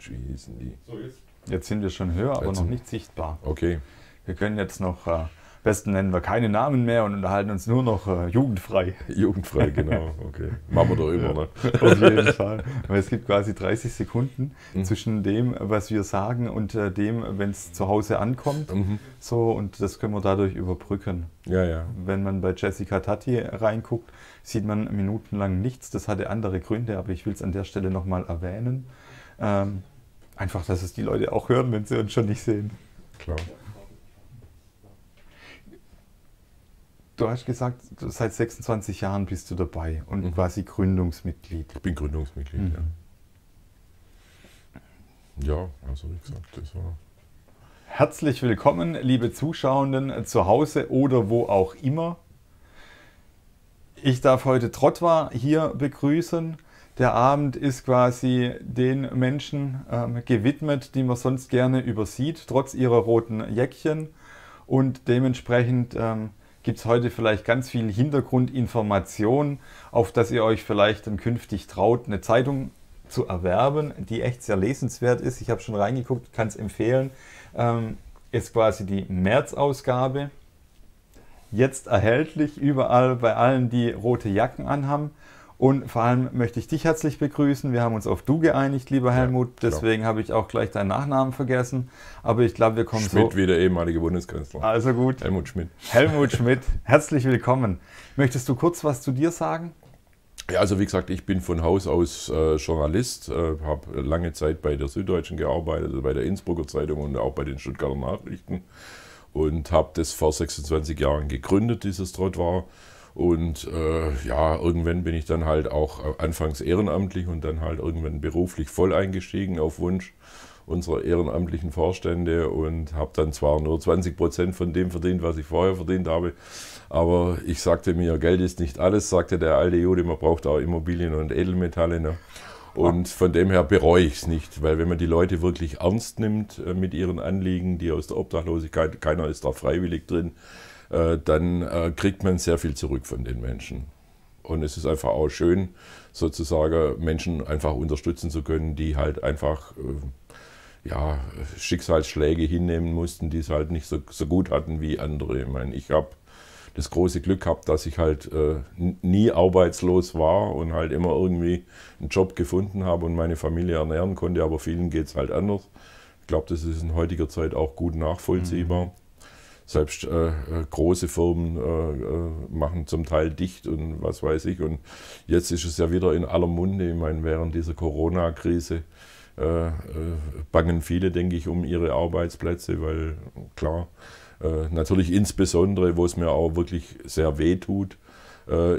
Mensch, wie hießen die? Jetzt sind wir schon höher, aber noch nicht sichtbar. Okay. Wir können jetzt noch, äh, besten nennen wir keine Namen mehr und unterhalten uns nur noch äh, jugendfrei. Jugendfrei, genau. Okay. Machen wir doch immer, ne? Auf jeden Fall. Weil es gibt quasi 30 Sekunden mhm. zwischen dem, was wir sagen und äh, dem, wenn es zu Hause ankommt. Mhm. So, und das können wir dadurch überbrücken. Ja, ja. Wenn man bei Jessica Tati reinguckt, sieht man minutenlang nichts. Das hatte andere Gründe, aber ich will es an der Stelle nochmal erwähnen. Ähm, Einfach, dass es die Leute auch hören, wenn sie uns schon nicht sehen. Klar. Du hast gesagt, seit 26 Jahren bist du dabei und mhm. quasi Gründungsmitglied. Ich bin Gründungsmitglied, mhm. ja. Ja, also wie gesagt, das war. Herzlich willkommen, liebe Zuschauenden zu Hause oder wo auch immer. Ich darf heute Trottwa hier begrüßen. Der Abend ist quasi den Menschen ähm, gewidmet, die man sonst gerne übersieht, trotz ihrer roten Jäckchen. Und dementsprechend ähm, gibt es heute vielleicht ganz viel Hintergrundinformation, auf das ihr euch vielleicht dann künftig traut, eine Zeitung zu erwerben, die echt sehr lesenswert ist. Ich habe schon reingeguckt, kann es empfehlen. Ähm, ist quasi die März-Ausgabe. Jetzt erhältlich überall bei allen, die rote Jacken anhaben. Und vor allem möchte ich dich herzlich begrüßen. Wir haben uns auf Du geeinigt, lieber Helmut. Ja, genau. Deswegen habe ich auch gleich deinen Nachnamen vergessen. Aber ich glaube, wir kommen Schmidt, so. Schmidt, wie der ehemalige Bundeskanzler. Also gut. Helmut Schmidt. Helmut Schmidt, herzlich willkommen. Möchtest du kurz was zu dir sagen? Ja, also wie gesagt, ich bin von Haus aus äh, Journalist, äh, habe lange Zeit bei der Süddeutschen gearbeitet, also bei der Innsbrucker Zeitung und auch bei den Stuttgarter Nachrichten und habe das vor 26 Jahren gegründet, dieses Trottoir. war und äh, ja, irgendwann bin ich dann halt auch äh, anfangs ehrenamtlich und dann halt irgendwann beruflich voll eingestiegen auf Wunsch unserer ehrenamtlichen Vorstände und habe dann zwar nur 20 Prozent von dem verdient, was ich vorher verdient habe, aber ich sagte mir, Geld ist nicht alles, sagte der alte Jude, man braucht auch Immobilien und Edelmetalle. Ne? Und von dem her bereue ich es nicht, weil wenn man die Leute wirklich ernst nimmt äh, mit ihren Anliegen, die aus der Obdachlosigkeit, keiner ist da freiwillig drin, äh, dann äh, kriegt man sehr viel zurück von den Menschen. Und es ist einfach auch schön, sozusagen Menschen einfach unterstützen zu können, die halt einfach äh, ja, Schicksalsschläge hinnehmen mussten, die es halt nicht so, so gut hatten wie andere. Ich meine, ich habe das große Glück gehabt, dass ich halt äh, nie arbeitslos war und halt immer irgendwie einen Job gefunden habe und meine Familie ernähren konnte, aber vielen geht es halt anders. Ich glaube, das ist in heutiger Zeit auch gut nachvollziehbar. Mhm. Selbst äh, äh, große Firmen äh, äh, machen zum Teil dicht und was weiß ich. Und jetzt ist es ja wieder in aller Munde. Ich meine, während dieser Corona-Krise äh, äh bangen viele, denke ich, um ihre Arbeitsplätze, weil klar, natürlich insbesondere, wo es mir auch wirklich sehr weh tut,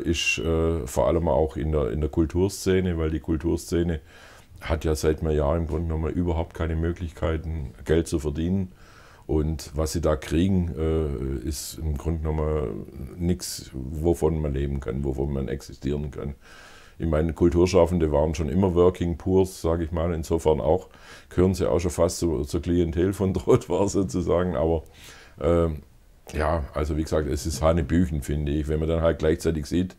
ist vor allem auch in der, in der Kulturszene, weil die Kulturszene hat ja seit einem Jahr im Grunde genommen überhaupt keine Möglichkeiten, Geld zu verdienen. Und was sie da kriegen, äh, ist im Grunde genommen nichts, wovon man leben kann, wovon man existieren kann. Ich meine, Kulturschaffende waren schon immer Working Poors, sage ich mal, insofern auch, gehören sie auch schon fast zu, zur Klientel von war sozusagen, aber äh, ja, also wie gesagt, es ist Hanebüchen, finde ich, wenn man dann halt gleichzeitig sieht,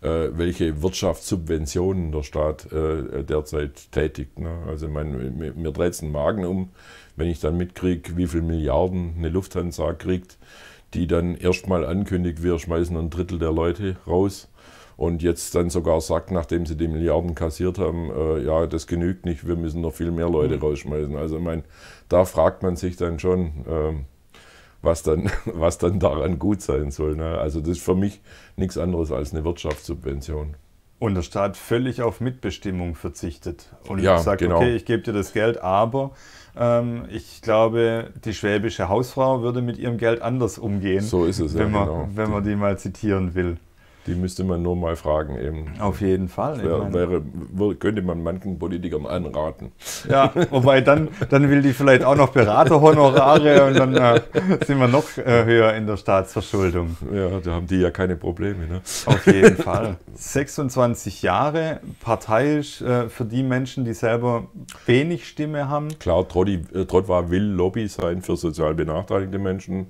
äh, welche Wirtschaftssubventionen der Staat äh, derzeit tätigt. Ne? Also ich meine, mir, mir dreht es den Magen um, wenn ich dann mitkriege, wie viele Milliarden eine Lufthansa kriegt, die dann erstmal ankündigt, wir schmeißen ein Drittel der Leute raus und jetzt dann sogar sagt, nachdem sie die Milliarden kassiert haben, äh, ja, das genügt nicht, wir müssen noch viel mehr Leute mhm. rausschmeißen. Also, ich meine, da fragt man sich dann schon, äh, was, dann, was dann daran gut sein soll. Ne? Also, das ist für mich nichts anderes als eine Wirtschaftssubvention. Und der Staat völlig auf Mitbestimmung verzichtet und ja, sagt, genau. okay, ich gebe dir das Geld, aber ähm, ich glaube, die schwäbische Hausfrau würde mit ihrem Geld anders umgehen. So ist es, wenn ja, man, genau. Wenn man die mal zitieren will. Die müsste man nur mal fragen eben. Auf jeden Fall. Wär, wäre, könnte man manchen Politikern anraten. Ja, wobei dann, dann will die vielleicht auch noch Beraterhonorare und dann äh, sind wir noch äh, höher in der Staatsverschuldung. Ja, da haben die ja keine Probleme. Ne? Auf jeden Fall. 26 Jahre parteiisch äh, für die Menschen, die selber wenig Stimme haben. Klar, Trott, äh, Trott war will Lobby sein für sozial benachteiligte Menschen.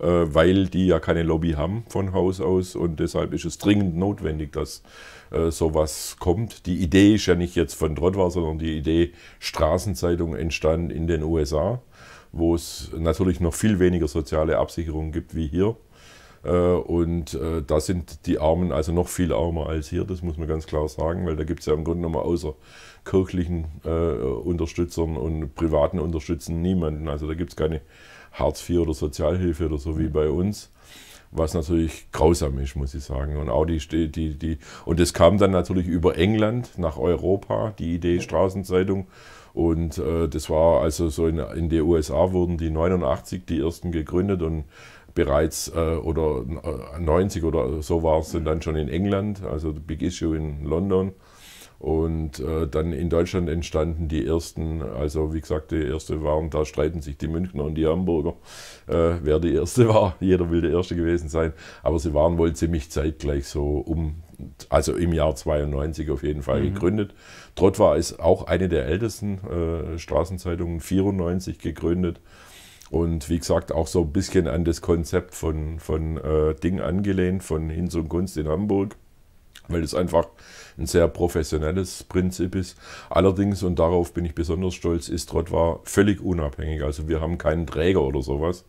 Äh, weil die ja keine Lobby haben von Haus aus und deshalb ist es dringend notwendig, dass äh, sowas kommt. Die Idee ist ja nicht jetzt von Trottwar, sondern die Idee Straßenzeitung entstand in den USA, wo es natürlich noch viel weniger soziale Absicherung gibt wie hier. Äh, und da sind die Armen also noch viel armer als hier, das muss man ganz klar sagen, weil da gibt es ja im Grunde genommen außer kirchlichen Unterstützern und privaten Unterstützern niemanden. Also da gibt es keine Hartz IV oder Sozialhilfe oder so wie bei uns was natürlich grausam ist, muss ich sagen. Und auch die, die, die, und das kam dann natürlich über England nach Europa, die Idee Straßenzeitung. Und äh, das war also so in, in den USA wurden die 89 die ersten gegründet und bereits äh, oder 90 äh, oder so war es dann mhm. schon in England, also Big Issue in London und äh, dann in Deutschland entstanden die ersten, also wie gesagt, die erste waren, da streiten sich die Münchner und die Hamburger, äh, wer die erste war. Jeder will der erste gewesen sein. Aber sie waren wohl ziemlich zeitgleich so um, also im Jahr 92 auf jeden Fall mhm. gegründet. war ist auch eine der ältesten äh, Straßenzeitungen, 94 gegründet. Und wie gesagt, auch so ein bisschen an das Konzept von, von äh, Ding angelehnt, von Hinz und Kunst in Hamburg, weil es einfach ein sehr professionelles Prinzip ist. Allerdings, und darauf bin ich besonders stolz, ist Rottwar völlig unabhängig. Also wir haben keinen Träger oder sowas,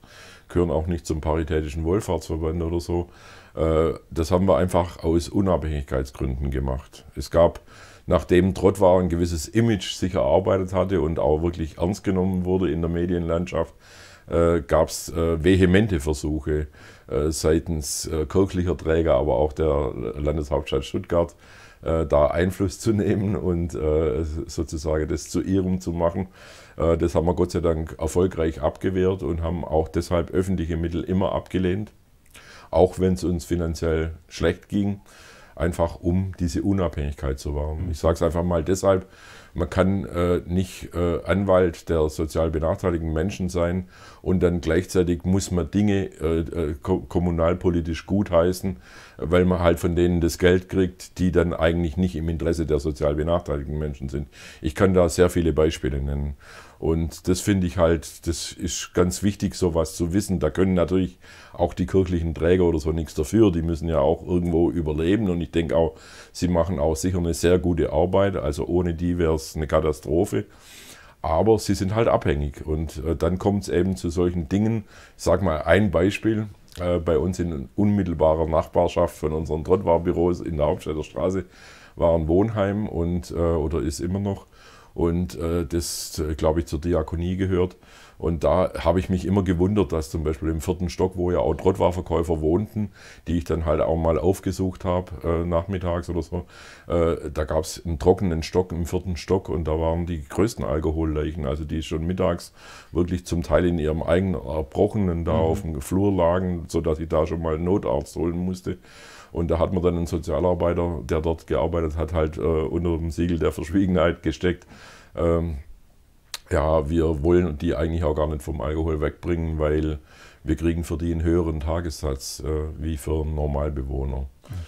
gehören auch nicht zum Paritätischen Wohlfahrtsverband oder so. Äh, das haben wir einfach aus Unabhängigkeitsgründen gemacht. Es gab, nachdem Trottwar ein gewisses Image sich erarbeitet hatte und auch wirklich ernst genommen wurde in der Medienlandschaft, äh, gab es äh, vehemente Versuche seitens kirchlicher Träger, aber auch der Landeshauptstadt Stuttgart, äh, da Einfluss zu nehmen und äh, sozusagen das zu ihrem zu machen. Äh, das haben wir Gott sei Dank erfolgreich abgewehrt und haben auch deshalb öffentliche Mittel immer abgelehnt, auch wenn es uns finanziell schlecht ging, einfach um diese Unabhängigkeit zu wahren. Ich sage es einfach mal deshalb, man kann äh, nicht äh, Anwalt der sozial benachteiligten Menschen sein und dann gleichzeitig muss man Dinge äh, äh kommunalpolitisch gutheißen, weil man halt von denen das Geld kriegt, die dann eigentlich nicht im Interesse der sozial benachteiligten Menschen sind. Ich kann da sehr viele Beispiele nennen. Und das finde ich halt, das ist ganz wichtig, sowas zu wissen. Da können natürlich auch die kirchlichen Träger oder so nichts dafür. Die müssen ja auch irgendwo überleben. Und ich denke auch, sie machen auch sicher eine sehr gute Arbeit. Also ohne die wäre es eine Katastrophe. Aber sie sind halt abhängig. Und äh, dann kommt es eben zu solchen Dingen. Ich sag mal ein Beispiel. Äh, bei uns in unmittelbarer Nachbarschaft von unseren Trottwar-Büros in der Hauptstädter Straße war ein Wohnheim und, äh, oder ist immer noch und äh, das, äh, glaube ich, zur Diakonie gehört. Und da habe ich mich immer gewundert, dass zum Beispiel im vierten Stock, wo ja auch Trottwarverkäufer wohnten, die ich dann halt auch mal aufgesucht habe, äh, nachmittags oder so, äh, da gab es einen trockenen Stock im vierten Stock und da waren die größten Alkoholleichen, also die schon mittags wirklich zum Teil in ihrem eigenen Erbrochenen da mhm. auf dem Flur lagen, sodass ich da schon mal einen Notarzt holen musste. Und da hat man dann einen Sozialarbeiter, der dort gearbeitet hat, halt äh, unter dem Siegel der Verschwiegenheit gesteckt. Ähm, ja, wir wollen die eigentlich auch gar nicht vom Alkohol wegbringen, weil wir kriegen für die einen höheren Tagessatz äh, wie für einen Normalbewohner.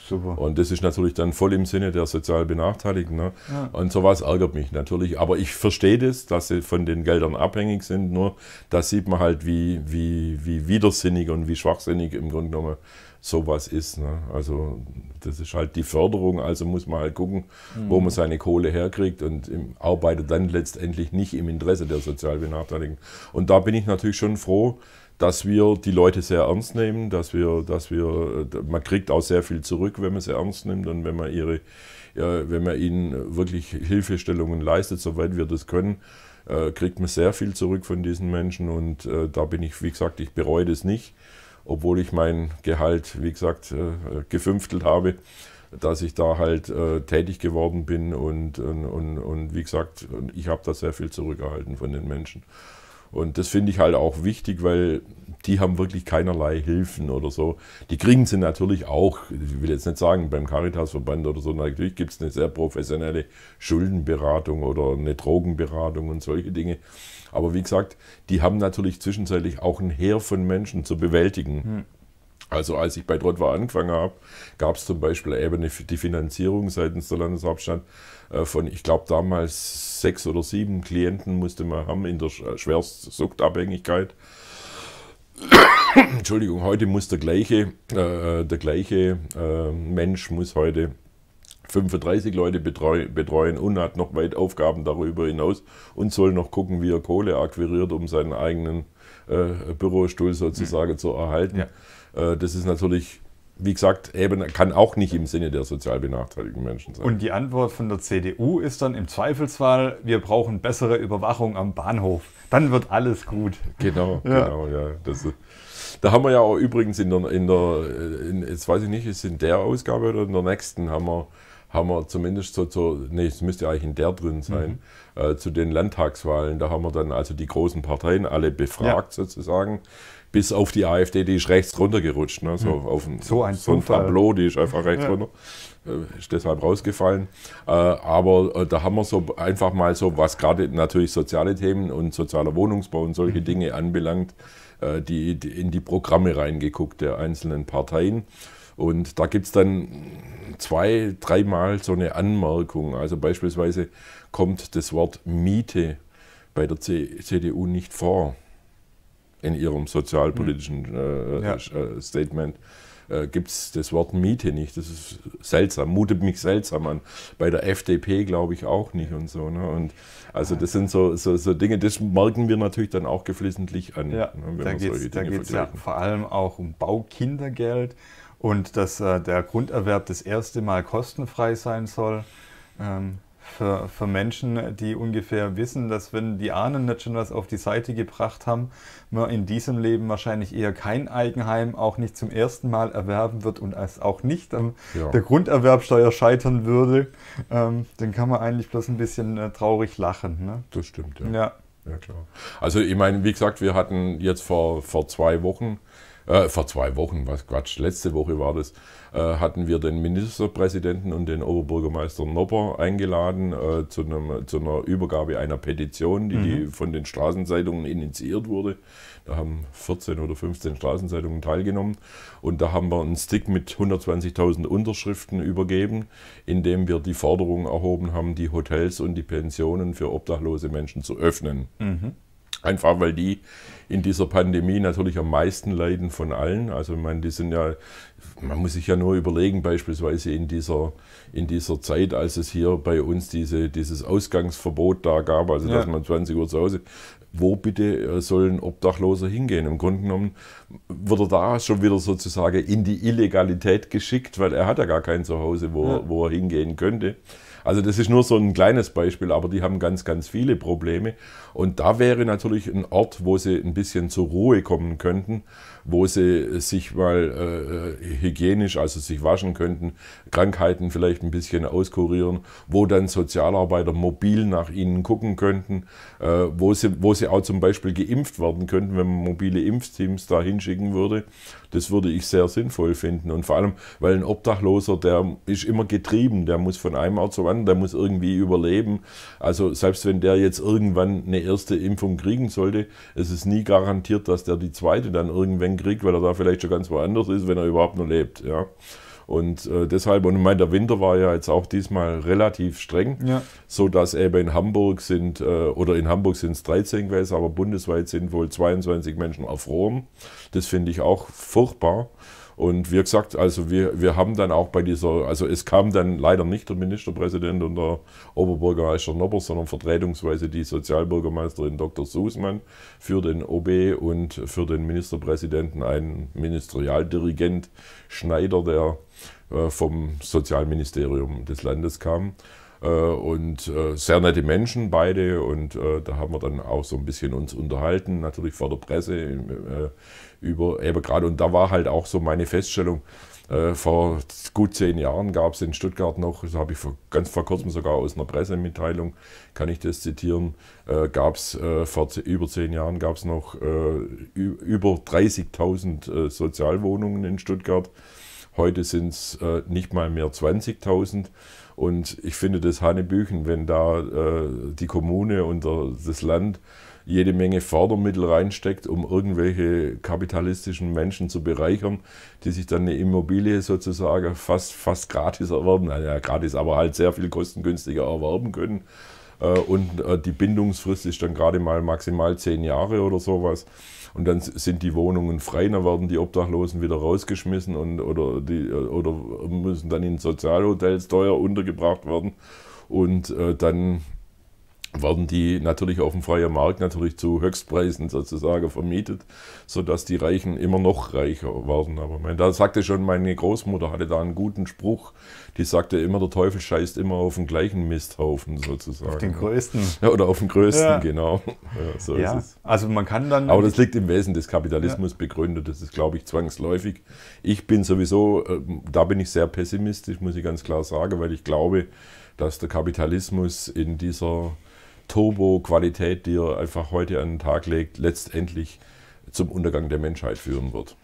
Super. Und das ist natürlich dann voll im Sinne der sozial Benachteiligten. Ne? Ja. Und sowas ärgert mich natürlich. Aber ich verstehe das, dass sie von den Geldern abhängig sind. Nur da sieht man halt, wie, wie, wie widersinnig und wie schwachsinnig im Grunde genommen sowas ist. Ne? Also das ist halt die Förderung, also muss man halt gucken, mhm. wo man seine Kohle herkriegt und arbeitet dann letztendlich nicht im Interesse der sozial Benachteiligten. Und da bin ich natürlich schon froh, dass wir die Leute sehr ernst nehmen, dass wir, dass wir, äh, man kriegt auch sehr viel zurück, wenn man sie ernst nimmt und wenn man ihre, wenn man ihnen wirklich Hilfestellungen leistet, soweit wir das können, äh, kriegt man sehr viel zurück von diesen Menschen und äh, da bin ich, wie gesagt, ich bereue das nicht obwohl ich mein Gehalt, wie gesagt, äh, gefünftelt habe, dass ich da halt äh, tätig geworden bin und, und, und wie gesagt, ich habe da sehr viel zurückgehalten von den Menschen. Und das finde ich halt auch wichtig, weil die haben wirklich keinerlei Hilfen oder so. Die kriegen sie natürlich auch, ich will jetzt nicht sagen beim Caritasverband oder so, natürlich gibt es eine sehr professionelle Schuldenberatung oder eine Drogenberatung und solche Dinge. Aber wie gesagt, die haben natürlich zwischenzeitlich auch ein Heer von Menschen zu bewältigen. Hm. Also als ich bei Trottwar angefangen habe, gab es zum Beispiel eben die Finanzierung seitens der Landeshauptstadt äh, von, ich glaube damals sechs oder sieben Klienten musste man haben in der Schwerstsuchtabhängigkeit. Suchtabhängigkeit. Entschuldigung, heute muss der gleiche, äh, der gleiche äh, Mensch muss heute 35 Leute betreuen, betreuen und hat noch weit Aufgaben darüber hinaus und soll noch gucken, wie er Kohle akquiriert, um seinen eigenen äh, Bürostuhl sozusagen mhm. zu erhalten. Ja. Äh, das ist natürlich wie gesagt, eben kann auch nicht im Sinne der sozial benachteiligten Menschen sein. Und die Antwort von der CDU ist dann im Zweifelsfall, wir brauchen bessere Überwachung am Bahnhof. Dann wird alles gut. Genau, ja. genau, ja. Das, da haben wir ja auch übrigens in der, in der in, jetzt weiß ich nicht, ist in der Ausgabe oder in der nächsten, haben wir, haben wir zumindest so, zu, nee, es müsste eigentlich in der drin sein, mhm. äh, zu den Landtagswahlen, da haben wir dann also die großen Parteien alle befragt ja. sozusagen bis auf die AfD, die ist rechts runtergerutscht. Ne? So, hm. auf ein, so ein, so ein Tableau, die ist einfach rechts ja. runter. Äh, ist deshalb rausgefallen. Äh, aber äh, da haben wir so einfach mal so, was gerade natürlich soziale Themen und sozialer Wohnungsbau und solche mhm. Dinge anbelangt, die, die in die Programme reingeguckt der einzelnen Parteien. Und da gibt es dann zwei, dreimal so eine Anmerkung. Also beispielsweise kommt das Wort Miete bei der CDU nicht vor in ihrem sozialpolitischen hm. äh, ja. Äh, Statement äh, gibt es das Wort Miete nicht. Das ist seltsam, mutet mich seltsam an. Bei der FDP glaube ich auch nicht und so. Ne? Und also das sind so, so, so, Dinge, das merken wir natürlich dann auch geflissentlich an, ja, ne, wenn da wir solche Dinge da geht's ja vor allem auch um Baukindergeld und dass äh, der Grunderwerb das erste Mal kostenfrei sein soll. Ähm, für, für Menschen, die ungefähr wissen, dass wenn die Ahnen nicht schon was auf die Seite gebracht haben, man in diesem Leben wahrscheinlich eher kein Eigenheim auch nicht zum ersten Mal erwerben wird und als auch nicht am ja. der Grunderwerbsteuer scheitern würde, ähm, dann kann man eigentlich bloß ein bisschen äh, traurig lachen. Ne? Das stimmt, ja. ja. Ja, klar. Also ich meine, wie gesagt, wir hatten jetzt vor, vor zwei Wochen, äh, vor zwei Wochen, was Quatsch, letzte Woche war das, äh, hatten wir den Ministerpräsidenten und den Oberbürgermeister Nopper eingeladen äh, zu, einem, zu einer Übergabe einer Petition, die, mhm. die von den Straßenzeitungen initiiert wurde. Da haben 14 oder 15 Straßenzeitungen teilgenommen. Und da haben wir einen Stick mit 120.000 Unterschriften übergeben, indem wir die Forderung erhoben haben, die Hotels und die Pensionen für obdachlose Menschen zu öffnen. Mhm. Einfach weil die in dieser Pandemie natürlich am meisten leiden von allen. Also ich meine, die sind ja, man muss sich ja nur überlegen, beispielsweise in dieser, in dieser Zeit, als es hier bei uns diese, dieses Ausgangsverbot da gab, also ja. dass man 20 Uhr zu Hause, wo bitte äh, sollen Obdachlose hingehen? Im Grunde genommen wird er da schon wieder sozusagen in die Illegalität geschickt, weil er hat ja gar kein Zuhause, wo, ja. wo er hingehen könnte. Also das ist nur so ein kleines Beispiel, aber die haben ganz, ganz viele Probleme. Und da wäre natürlich ein Ort, wo sie ein bisschen zur Ruhe kommen könnten, wo sie sich mal äh, äh, hygienisch, also sich waschen könnten, Krankheiten vielleicht ein bisschen auskurieren, wo dann Sozialarbeiter mobil nach ihnen gucken könnten, äh, wo, sie, wo sie auch zum Beispiel geimpft werden könnten, wenn man mobile Impfteams da hinschicken würde. Das würde ich sehr sinnvoll finden. Und vor allem, weil ein Obdachloser, der ist immer getrieben, der muss von einem Ort zum anderen, der muss irgendwie überleben. Also selbst wenn der jetzt irgendwann eine erste Impfung kriegen sollte, ist es nie garantiert, dass der die zweite dann irgendwann keinen kriegt, weil er da vielleicht schon ganz woanders ist, wenn er überhaupt noch lebt. Ja. Und äh, deshalb, und ich meine, der Winter war ja jetzt auch diesmal relativ streng, ja. sodass eben in Hamburg sind, äh, oder in Hamburg sind es 13 gewesen, aber bundesweit sind wohl 22 Menschen erfroren. Das finde ich auch furchtbar. Und wie gesagt, also wir, wir haben dann auch bei dieser, also es kam dann leider nicht der Ministerpräsident und der Oberbürgermeister Nobber, sondern vertretungsweise die Sozialbürgermeisterin Dr. Susmann für den OB und für den Ministerpräsidenten ein Ministerialdirigent Schneider, der äh, vom Sozialministerium des Landes kam äh, und äh, sehr nette Menschen beide und da haben wir dann auch so ein bisschen uns unterhalten, natürlich vor der Presse über eben gerade, und da war halt auch so meine Feststellung, äh, vor gut zehn Jahren gab es in Stuttgart noch, das habe ich vor, ganz vor kurzem sogar aus einer Pressemitteilung, kann ich das zitieren, äh, gab es äh, vor über zehn Jahren gab es noch äh, über 30.000 äh, Sozialwohnungen in Stuttgart. Heute sind es äh, nicht mal mehr 20.000. Und ich finde das Hanebüchen, wenn da die Kommune und der, das Land jede Menge Fördermittel reinsteckt, um irgendwelche kapitalistischen Menschen zu bereichern, die sich dann eine Immobilie sozusagen fast, fast gratis erwerben, naja, gratis, aber halt sehr viel kostengünstiger erwerben können. Äh, und äh, die Bindungsfrist ist dann gerade mal maximal zehn Jahre oder sowas. Und dann sind die Wohnungen frei, dann werden die Obdachlosen wieder rausgeschmissen und, oder, die, äh, oder müssen dann in Sozialhotels teuer untergebracht werden. Und äh, dann werden die natürlich auf dem freien Markt natürlich zu Höchstpreisen sozusagen vermietet, sodass die Reichen immer noch reicher werden. Aber mein, da sagte schon meine Großmutter, hatte da einen guten Spruch, die sagte immer, der Teufel scheißt immer auf den gleichen Misthaufen sozusagen. Auf den größten. Ja, oder auf den größten, ja. genau. Ja, so ja. ist es. Also man kann dann... Aber das liegt im Wesen des Kapitalismus begründet, das ist glaube ich zwangsläufig. Ich bin sowieso, ähm, da bin ich sehr pessimistisch, muss ich ganz klar sagen, weil ich glaube, dass der Kapitalismus in dieser Turbo-Qualität, die er einfach heute an den Tag legt, letztendlich zum Untergang der Menschheit führen wird.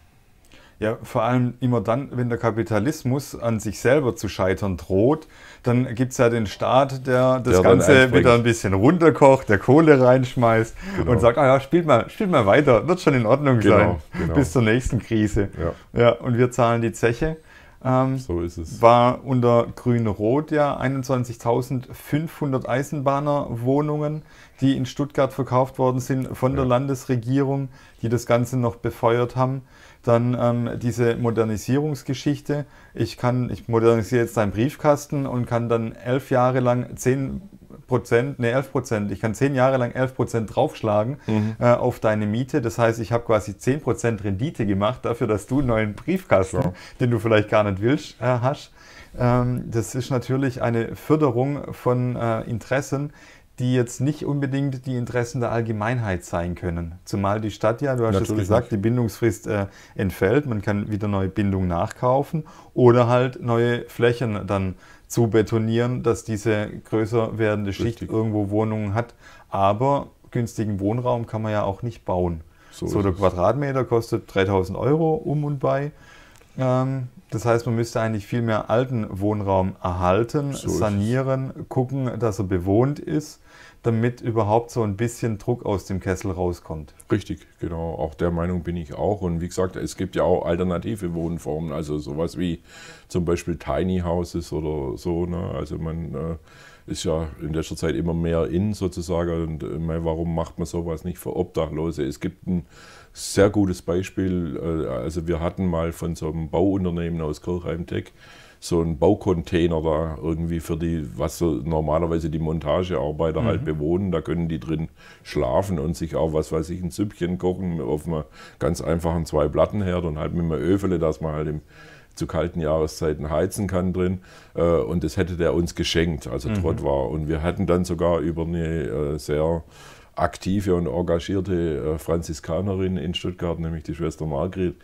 Ja, vor allem immer dann, wenn der Kapitalismus an sich selber zu scheitern droht, dann gibt es ja den Staat, der das der Ganze wieder ein bisschen runterkocht, der Kohle reinschmeißt genau. und sagt, ah ja, spielt mal, spielt mal weiter, wird schon in Ordnung genau, sein genau. bis zur nächsten Krise. Ja. ja, und wir zahlen die Zeche. Ähm, so ist es. War unter Grün-Rot ja 21.500 Eisenbahnerwohnungen, die in Stuttgart verkauft worden sind von ja. der Landesregierung, die das Ganze noch befeuert haben. Dann ähm, diese Modernisierungsgeschichte. Ich kann, ich modernisiere jetzt deinen Briefkasten und kann dann elf Jahre lang zehn Prozent, nee, 11 Prozent, ich kann zehn Jahre lang 11 Prozent draufschlagen mhm. äh, auf deine Miete. Das heißt, ich habe quasi 10 Prozent Rendite gemacht dafür, dass du einen neuen Briefkasten, ja. den du vielleicht gar nicht willst, äh, hast. Ähm, das ist natürlich eine Förderung von äh, Interessen, die jetzt nicht unbedingt die Interessen der Allgemeinheit sein können. Zumal die Stadt ja, du hast Natürlich es gesagt, nicht. die Bindungsfrist äh, entfällt, man kann wieder neue Bindungen nachkaufen oder halt neue Flächen dann zu betonieren, dass diese größer werdende Schicht Richtig. irgendwo Wohnungen hat. Aber günstigen Wohnraum kann man ja auch nicht bauen. So, so der Quadratmeter kostet 3000 Euro um und bei. Ähm, das heißt, man müsste eigentlich viel mehr alten Wohnraum erhalten, so sanieren, gucken, dass er bewohnt ist damit überhaupt so ein bisschen Druck aus dem Kessel rauskommt. Richtig, genau. Auch der Meinung bin ich auch. Und wie gesagt, es gibt ja auch alternative Wohnformen, also sowas wie zum Beispiel Tiny Houses oder so. Ne? Also man äh, ist ja in letzter Zeit immer mehr in sozusagen. Und äh, warum macht man sowas nicht für Obdachlose? Es gibt ein sehr gutes Beispiel. Äh, also wir hatten mal von so einem Bauunternehmen aus Kirchheim-Tech, so ein Baucontainer da irgendwie für die, was so normalerweise die Montagearbeiter halt mhm. halt bewohnen. Da können die drin schlafen und sich auch, was weiß ich, ein Süppchen kochen auf einem ganz einfachen zwei platten herd und halt mit einem Öfele, dass man halt im zu kalten Jahreszeiten heizen kann drin. Äh, und das hätte der uns geschenkt, also mhm. Trott war. Und wir hatten dann sogar über eine äh, sehr aktive und engagierte äh, Franziskanerin in Stuttgart, nämlich die Schwester Margret,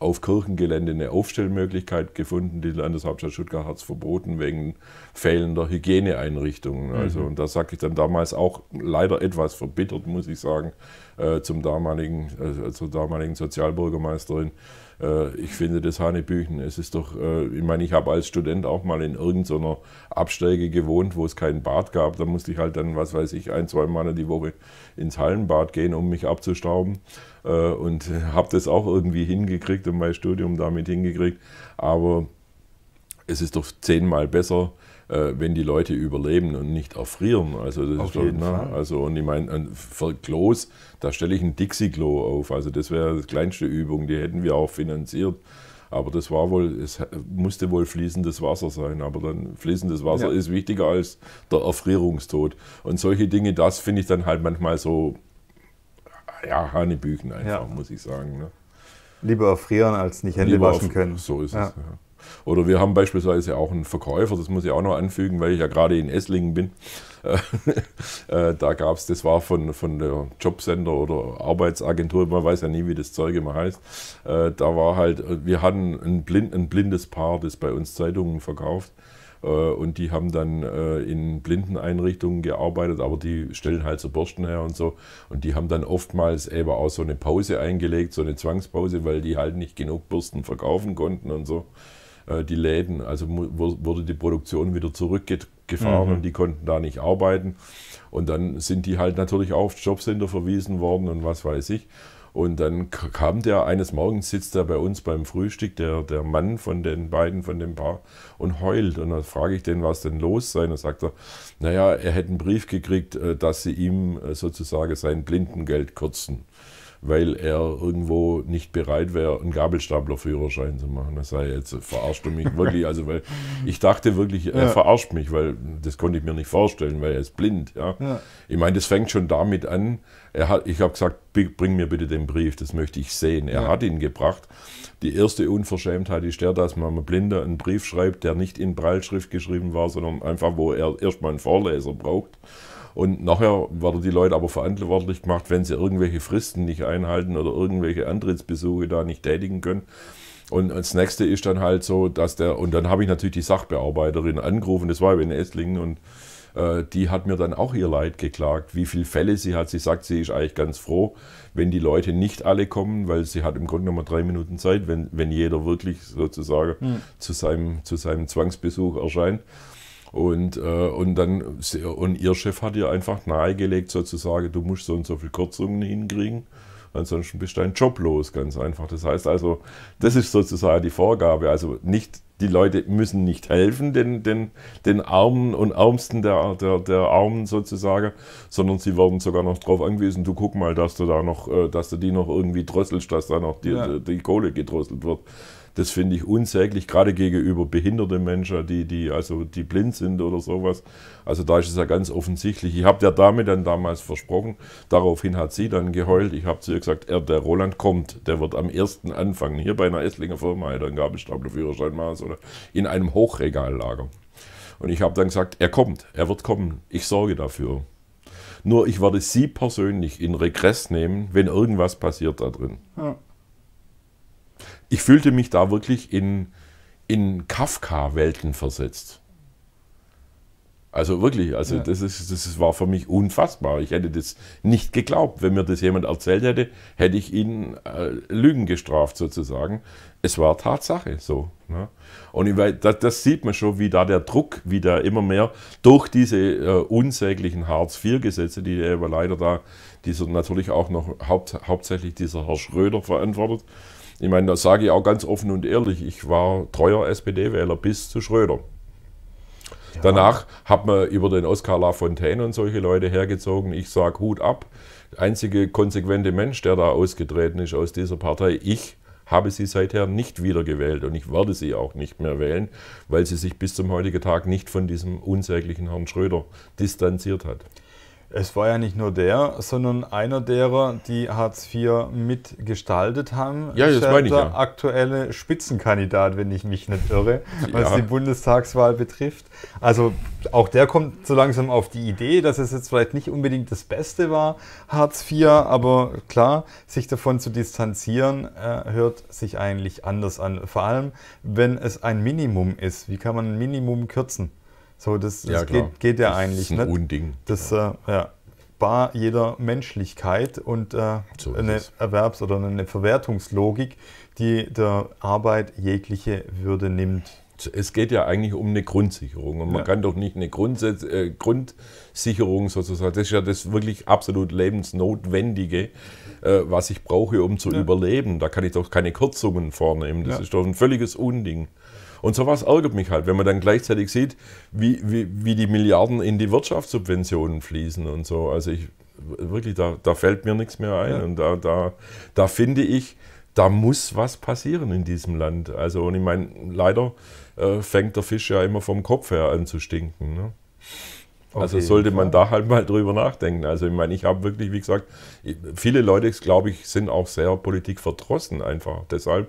auf Kirchengelände eine Aufstellmöglichkeit gefunden. Die Landeshauptstadt Stuttgart hat es verboten wegen fehlender Hygieneeinrichtungen. Mhm. Also, mhm. und da sage ich dann damals auch leider etwas verbittert, muss ich sagen, äh, zum damaligen, äh, äh zur damaligen Sozialbürgermeisterin. Äh, ich finde das Hanebüchen. Es ist doch, äh, ich meine, ich habe als Student auch mal in irgendeiner Absteige gewohnt, wo es kein Bad gab. Da musste ich halt dann, was weiß ich, ein, zwei Mal die Woche ins Hallenbad gehen, um mich abzustauben. Äh, und habe das auch irgendwie hingekriegt und mein Studium damit hingekriegt. Aber es ist doch zehnmal besser, äh, wenn die Leute überleben und nicht erfrieren. Also das auf ist jeden doch, ne? Also und ich meine, für Klos, da stelle ich ein Dixie-Klo auf. Also das wäre die kleinste Übung, die hätten wir auch finanziert. Aber das war wohl, es musste wohl fließendes Wasser sein. Aber dann fließendes Wasser ja. ist wichtiger als der Erfrierungstod. Und solche Dinge, das finde ich dann halt manchmal so ja, Hanebüchen einfach, ja. muss ich sagen. Ne? Lieber frieren, als nicht Hände Lieber waschen können. so ist ja. es. Ja. Oder wir haben beispielsweise auch einen Verkäufer, das muss ich auch noch anfügen, weil ich ja gerade in Esslingen bin. Äh, da gab es, das war von, von der Jobcenter oder Arbeitsagentur, man weiß ja nie, wie das Zeug immer heißt. Äh, da war halt, wir hatten ein, blind, ein blindes Paar, das bei uns Zeitungen verkauft. Äh, und die haben dann äh, in blinden Einrichtungen gearbeitet, aber die stellen halt so Bürsten her und so. Und die haben dann oftmals eben auch so eine Pause eingelegt, so eine Zwangspause, weil die halt nicht genug Bürsten verkaufen konnten und so. Äh, die Läden, also wurde die Produktion wieder zurückgefahren mhm. und die konnten da nicht arbeiten. Und dann sind die halt natürlich auch auf Jobcenter verwiesen worden und was weiß ich. Und dann kam der eines Morgens, sitzt er bei uns beim Frühstück, der, der Mann von den beiden, von dem Paar, und heult. Und dann frage ich den, was denn los sei. Und dann sagt er, naja, er hätte einen Brief gekriegt, äh, dass sie ihm äh, sozusagen sein Blindengeld kürzen weil er irgendwo nicht bereit wäre, einen Gabelstaplerführerschein zu machen. Das sei jetzt, verarscht du mich wirklich, also weil ich dachte wirklich, ja. er verarscht mich, weil das konnte ich mir nicht vorstellen, weil er ist blind. Ja. ja. Ich meine, das fängt schon damit an, er hat, ich habe gesagt, bring mir bitte den Brief, das möchte ich sehen. Er ja. hat ihn gebracht. Die erste Unverschämtheit ist der, dass man einem Blinder einen Brief schreibt, der nicht in Prallschrift geschrieben war, sondern einfach, wo er erstmal einen Vorleser braucht. Und nachher werden die Leute aber verantwortlich gemacht, wenn sie irgendwelche Fristen nicht einhalten oder irgendwelche Antrittsbesuche da nicht tätigen können. Und das nächste ist dann halt so, dass der, und dann habe ich natürlich die Sachbearbeiterin angerufen, das war eben in Esslingen und äh, die hat mir dann auch ihr Leid geklagt, wie viele Fälle sie hat. Sie sagt, sie ist eigentlich ganz froh, wenn die Leute nicht alle kommen, weil sie hat im Grunde nochmal drei Minuten Zeit, wenn, wenn jeder wirklich sozusagen hm. zu, seinem, zu seinem Zwangsbesuch erscheint. Und, äh, und, dann, und ihr Chef hat ihr einfach nahegelegt, sozusagen, du musst so und so viele Kürzungen hinkriegen, ansonsten bist du dein Job los, ganz einfach. Das heißt also, das ist sozusagen die Vorgabe. Also nicht, die Leute müssen nicht helfen, den, den, den Armen und Ärmsten der, der, der Armen sozusagen, sondern sie werden sogar noch darauf angewiesen, du guck mal, dass du da noch, äh, dass du die noch irgendwie drosselst, dass da noch die, ja. die, die Kohle gedrosselt wird. Das finde ich unsäglich, gerade gegenüber behinderten Menschen, die, die, also, die blind sind oder sowas. Also da ist es ja ganz offensichtlich. Ich habe der Dame dann damals versprochen, daraufhin hat sie dann geheult. Ich habe zu ihr gesagt, er, der Roland kommt, der wird am ersten anfangen. Hier bei einer Esslinger Firma hat gab es Gabelstaplerführerschein Maß oder in einem Hochregallager. Und ich habe dann gesagt, er kommt, er wird kommen, ich sorge dafür. Nur ich werde Sie persönlich in Regress nehmen, wenn irgendwas passiert da drin. Ja ich fühlte mich da wirklich in, in Kafka-Welten versetzt. Also wirklich, also ja. das, ist, das war für mich unfassbar. Ich hätte das nicht geglaubt. Wenn mir das jemand erzählt hätte, hätte ich ihn äh, Lügen gestraft sozusagen. Es war Tatsache so. Ne? Und ich, das, das, sieht man schon, wie da der Druck wieder immer mehr durch diese äh, unsäglichen Hartz-IV-Gesetze, die aber leider da, dieser natürlich auch noch haupt, hauptsächlich dieser Herr Schröder verantwortet, äh, ich meine, das sage ich auch ganz offen und ehrlich, ich war treuer SPD-Wähler bis zu Schröder. Ja. Danach hat man über den Oskar Lafontaine und solche Leute hergezogen. Ich sage Hut ab. Einzige konsequente Mensch, der da ausgetreten ist aus dieser Partei, ich habe sie seither nicht wieder gewählt und ich werde sie auch nicht mehr wählen, weil sie sich bis zum heutigen Tag nicht von diesem unsäglichen Herrn Schröder distanziert hat. Es war ja nicht nur der, sondern einer derer, die Hartz IV mitgestaltet haben. Ja, das meine ich. Der ja. aktuelle Spitzenkandidat, wenn ich mich nicht irre, was die Bundestagswahl betrifft. Also auch der kommt so langsam auf die Idee, dass es jetzt vielleicht nicht unbedingt das Beste war, Hartz IV, aber klar, sich davon zu distanzieren, äh, hört sich eigentlich anders an. Vor allem, wenn es ein Minimum ist. Wie kann man ein Minimum kürzen? So, das, das ja, geht, geht, ja das eigentlich. Ist ein nicht? Ne? Unding. Das, ja. Äh, ja. Bar jeder Menschlichkeit und äh, so eine Erwerbs- oder eine Verwertungslogik, die der Arbeit jegliche Würde nimmt. Es geht ja eigentlich um eine Grundsicherung. Und man ja. kann doch nicht eine Grundsatz, äh, Grundsicherung sozusagen, das ist ja das wirklich absolut lebensnotwendige, äh, was ich brauche, um zu ja. überleben. Da kann ich doch keine Kürzungen vornehmen. Das ja. ist doch ein völliges Unding. Und sowas ärgert mich halt, wenn man dann gleichzeitig sieht, wie, wie, wie die Milliarden in die Wirtschaftssubventionen fließen und so. Also ich wirklich, da, da fällt mir nichts mehr ein. Ja. Und da, da, da finde ich, da muss was passieren in diesem Land. Also, und ich meine, leider äh, fängt der Fisch ja immer vom Kopf her an zu stinken. Ne? Also sollte man da halt mal drüber nachdenken. Also ich meine, ich habe wirklich, wie gesagt, viele Leute, glaube ich, sind auch sehr politikverdrossen einfach. Deshalb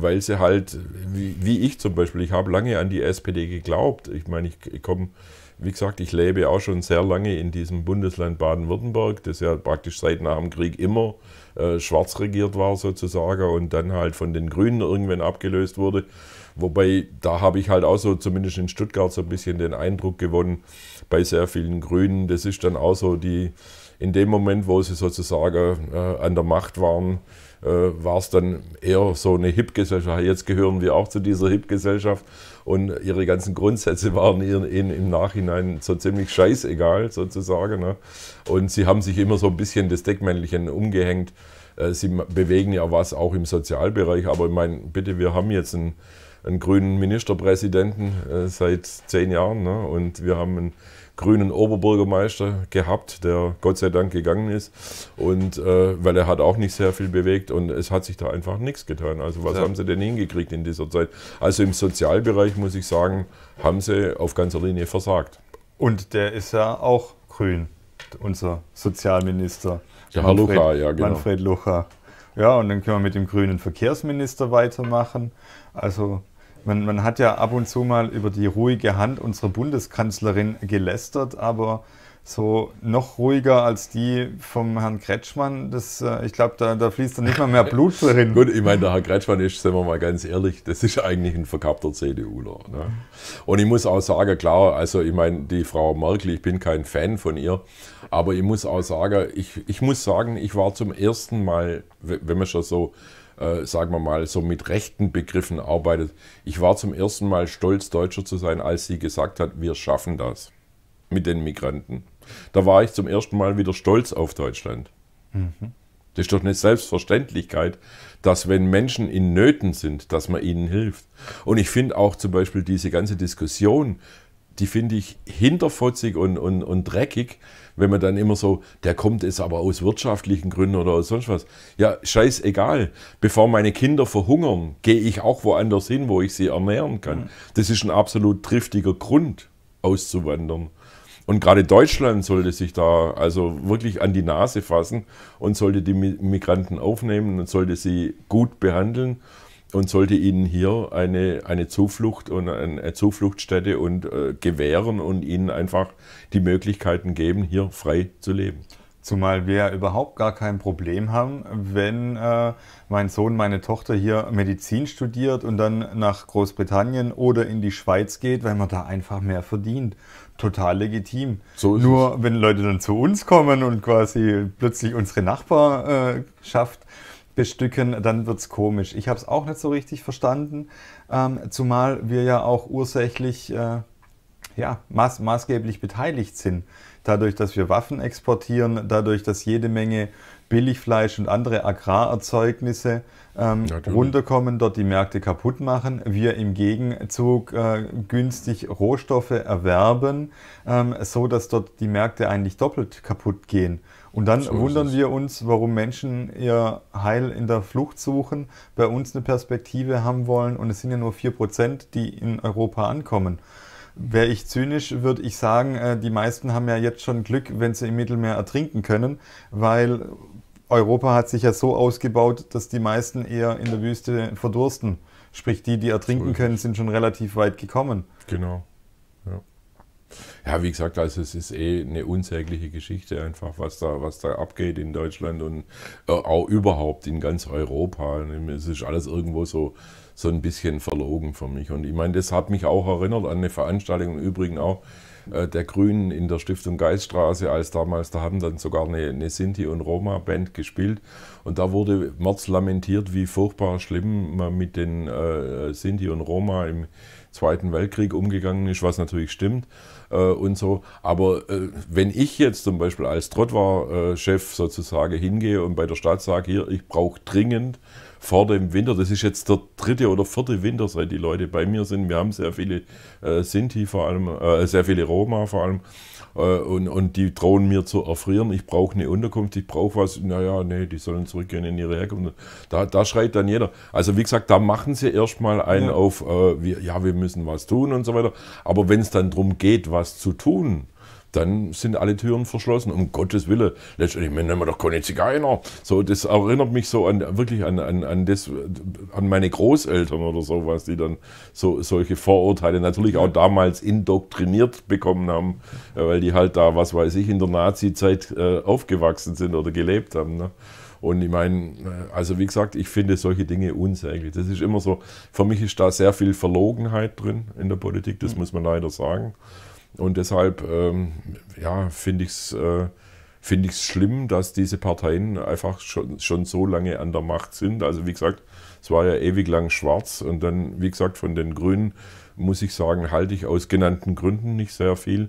weil sie halt, wie, wie ich zum Beispiel, ich habe lange an die SPD geglaubt. Ich meine, ich, ich komme, wie gesagt, ich lebe auch schon sehr lange in diesem Bundesland Baden-Württemberg, das ja praktisch seit nach dem Krieg immer äh, schwarz regiert war sozusagen und dann halt von den Grünen irgendwann abgelöst wurde. Wobei, da habe ich halt auch so, zumindest in Stuttgart, so ein bisschen den Eindruck gewonnen, bei sehr vielen Grünen, das ist dann auch so die, in dem Moment, wo sie sozusagen äh, an der Macht waren, äh, war es dann eher so eine Hip-Gesellschaft. Jetzt gehören wir auch zu dieser Hip-Gesellschaft und ihre ganzen Grundsätze waren ihnen im Nachhinein so ziemlich scheißegal sozusagen. Ne? Und sie haben sich immer so ein bisschen das Deckmännchen umgehängt. Äh, sie bewegen ja was auch im Sozialbereich, aber ich meine, bitte, wir haben jetzt einen, einen grünen Ministerpräsidenten äh, seit zehn Jahren ne? und wir haben einen grünen Oberbürgermeister gehabt, der Gott sei Dank gegangen ist. Und äh, weil er hat auch nicht sehr viel bewegt und es hat sich da einfach nichts getan. Also was ja. haben sie denn hingekriegt in dieser Zeit? Also im Sozialbereich muss ich sagen, haben sie auf ganzer Linie versagt. Und der ist ja auch grün, unser Sozialminister. Ja, Manfred, Lucha, ja, genau. Manfred Lucha. Ja, und dann können wir mit dem grünen Verkehrsminister weitermachen. Also man, man hat ja ab und zu mal über die ruhige Hand unserer Bundeskanzlerin gelästert, aber so noch ruhiger als die vom Herrn Kretschmann. Das, äh, ich glaube, da, da fließt dann nicht mal mehr Blut drin. Gut, ich meine, der Herr Kretschmann ist, sind wir mal ganz ehrlich, das ist eigentlich ein verkappter CDUler. Ne? Und ich muss auch sagen, klar, also ich meine, die Frau Merkel, ich bin kein Fan von ihr, aber ich muss auch sagen, ich, ich muss sagen, ich war zum ersten Mal, wenn man schon so äh, sagen wir mal, so mit rechten Begriffen arbeitet. Ich war zum ersten Mal stolz, Deutscher zu sein, als sie gesagt hat, wir schaffen das mit den Migranten. Da war ich zum ersten Mal wieder stolz auf Deutschland. Mhm. Das ist doch eine Selbstverständlichkeit, dass wenn Menschen in Nöten sind, dass man ihnen hilft. Und ich finde auch zum Beispiel diese ganze Diskussion, die finde ich hinterfotzig und, und, und dreckig, wenn man dann immer so, der kommt jetzt aber aus wirtschaftlichen Gründen oder aus sonst was. Ja, scheißegal. Bevor meine Kinder verhungern, gehe ich auch woanders hin, wo ich sie ernähren kann. Mhm. Das ist ein absolut triftiger Grund, auszuwandern. Und gerade Deutschland sollte sich da also wirklich an die Nase fassen und sollte die Migranten aufnehmen und sollte sie gut behandeln und sollte ihnen hier eine, eine Zuflucht und eine Zufluchtsstätte und äh, gewähren und ihnen einfach die Möglichkeiten geben, hier frei zu leben. Zumal wir überhaupt gar kein Problem haben, wenn äh, mein Sohn, meine Tochter hier Medizin studiert und dann nach Großbritannien oder in die Schweiz geht, weil man da einfach mehr verdient. Total legitim. So Nur es. wenn Leute dann zu uns kommen und quasi plötzlich unsere Nachbarschaft äh, bestücken, dann wird es komisch. Ich habe es auch nicht so richtig verstanden, ähm, zumal wir ja auch ursächlich äh, ja, maß, maßgeblich beteiligt sind. Dadurch, dass wir Waffen exportieren, dadurch, dass jede Menge Billigfleisch und andere Agrarerzeugnisse ähm, runterkommen, dort die Märkte kaputt machen, wir im Gegenzug äh, günstig Rohstoffe erwerben, ähm, so dass dort die Märkte eigentlich doppelt kaputt gehen. Und dann so wundern wir uns, warum Menschen ihr Heil in der Flucht suchen, bei uns eine Perspektive haben wollen und es sind ja nur 4%, die in Europa ankommen. Wäre ich zynisch, würde ich sagen, äh, die meisten haben ja jetzt schon Glück, wenn sie im Mittelmeer ertrinken können, weil Europa hat sich ja so ausgebaut, dass die meisten eher in der Wüste verdursten. Sprich, die, die ertrinken können, sind schon relativ weit gekommen. Genau. Ja, wie gesagt, also es ist eh eine unsägliche Geschichte einfach, was da, was da abgeht in Deutschland und äh, auch überhaupt in ganz Europa. Es ist alles irgendwo so, so ein bisschen verlogen für mich. Und ich meine, das hat mich auch erinnert an eine Veranstaltung im Übrigen auch äh, der Grünen in der Stiftung Geiststraße, als damals, da haben dann sogar eine, eine Sinti- und Roma-Band gespielt. Und da wurde März lamentiert, wie furchtbar schlimm man äh, mit den äh, Sinti und Roma im Zweiten Weltkrieg umgegangen ist, was natürlich stimmt. Äh, und so. Aber äh, wenn ich jetzt zum Beispiel als Trottwar-Chef äh, sozusagen hingehe und bei der Stadt sage, hier, ich brauche dringend vor dem Winter. Das ist jetzt der dritte oder vierte Winter, seit die Leute bei mir sind. Wir haben sehr viele äh, Sinti vor allem, äh, sehr viele Roma vor allem. Äh, und, und die drohen mir zu erfrieren. Ich brauche eine Unterkunft, ich brauche was. Naja, nee, die sollen zurückgehen in ihre Herkunft. Da, da schreit dann jeder. Also wie gesagt, da machen sie erstmal einen ja. auf, äh, wir, ja, wir müssen was tun und so weiter. Aber wenn es dann darum geht, was zu tun, dann sind alle Türen verschlossen. Um Gottes Willen, letztendlich nehmen wir doch keine Zigeuner. So, das erinnert mich so an wirklich an, an, an, das, an meine Großeltern oder sowas, die dann so, solche Vorurteile natürlich auch damals indoktriniert bekommen haben, äh, weil die halt da, was weiß ich, in der Nazi-Zeit äh, aufgewachsen sind oder gelebt haben. Ne? Und ich meine, äh, also wie gesagt, ich finde solche Dinge unsäglich. Das ist immer so, für mich ist da sehr viel Verlogenheit drin in der Politik, das hm. muss man leider sagen. Und deshalb ähm, ja, finde ich es äh, find ich's schlimm, dass diese Parteien einfach schon, schon so lange an der Macht sind. Also wie gesagt, es war ja ewig lang schwarz und dann, wie gesagt, von den Grünen muss ich sagen, halte ich aus genannten Gründen nicht sehr viel.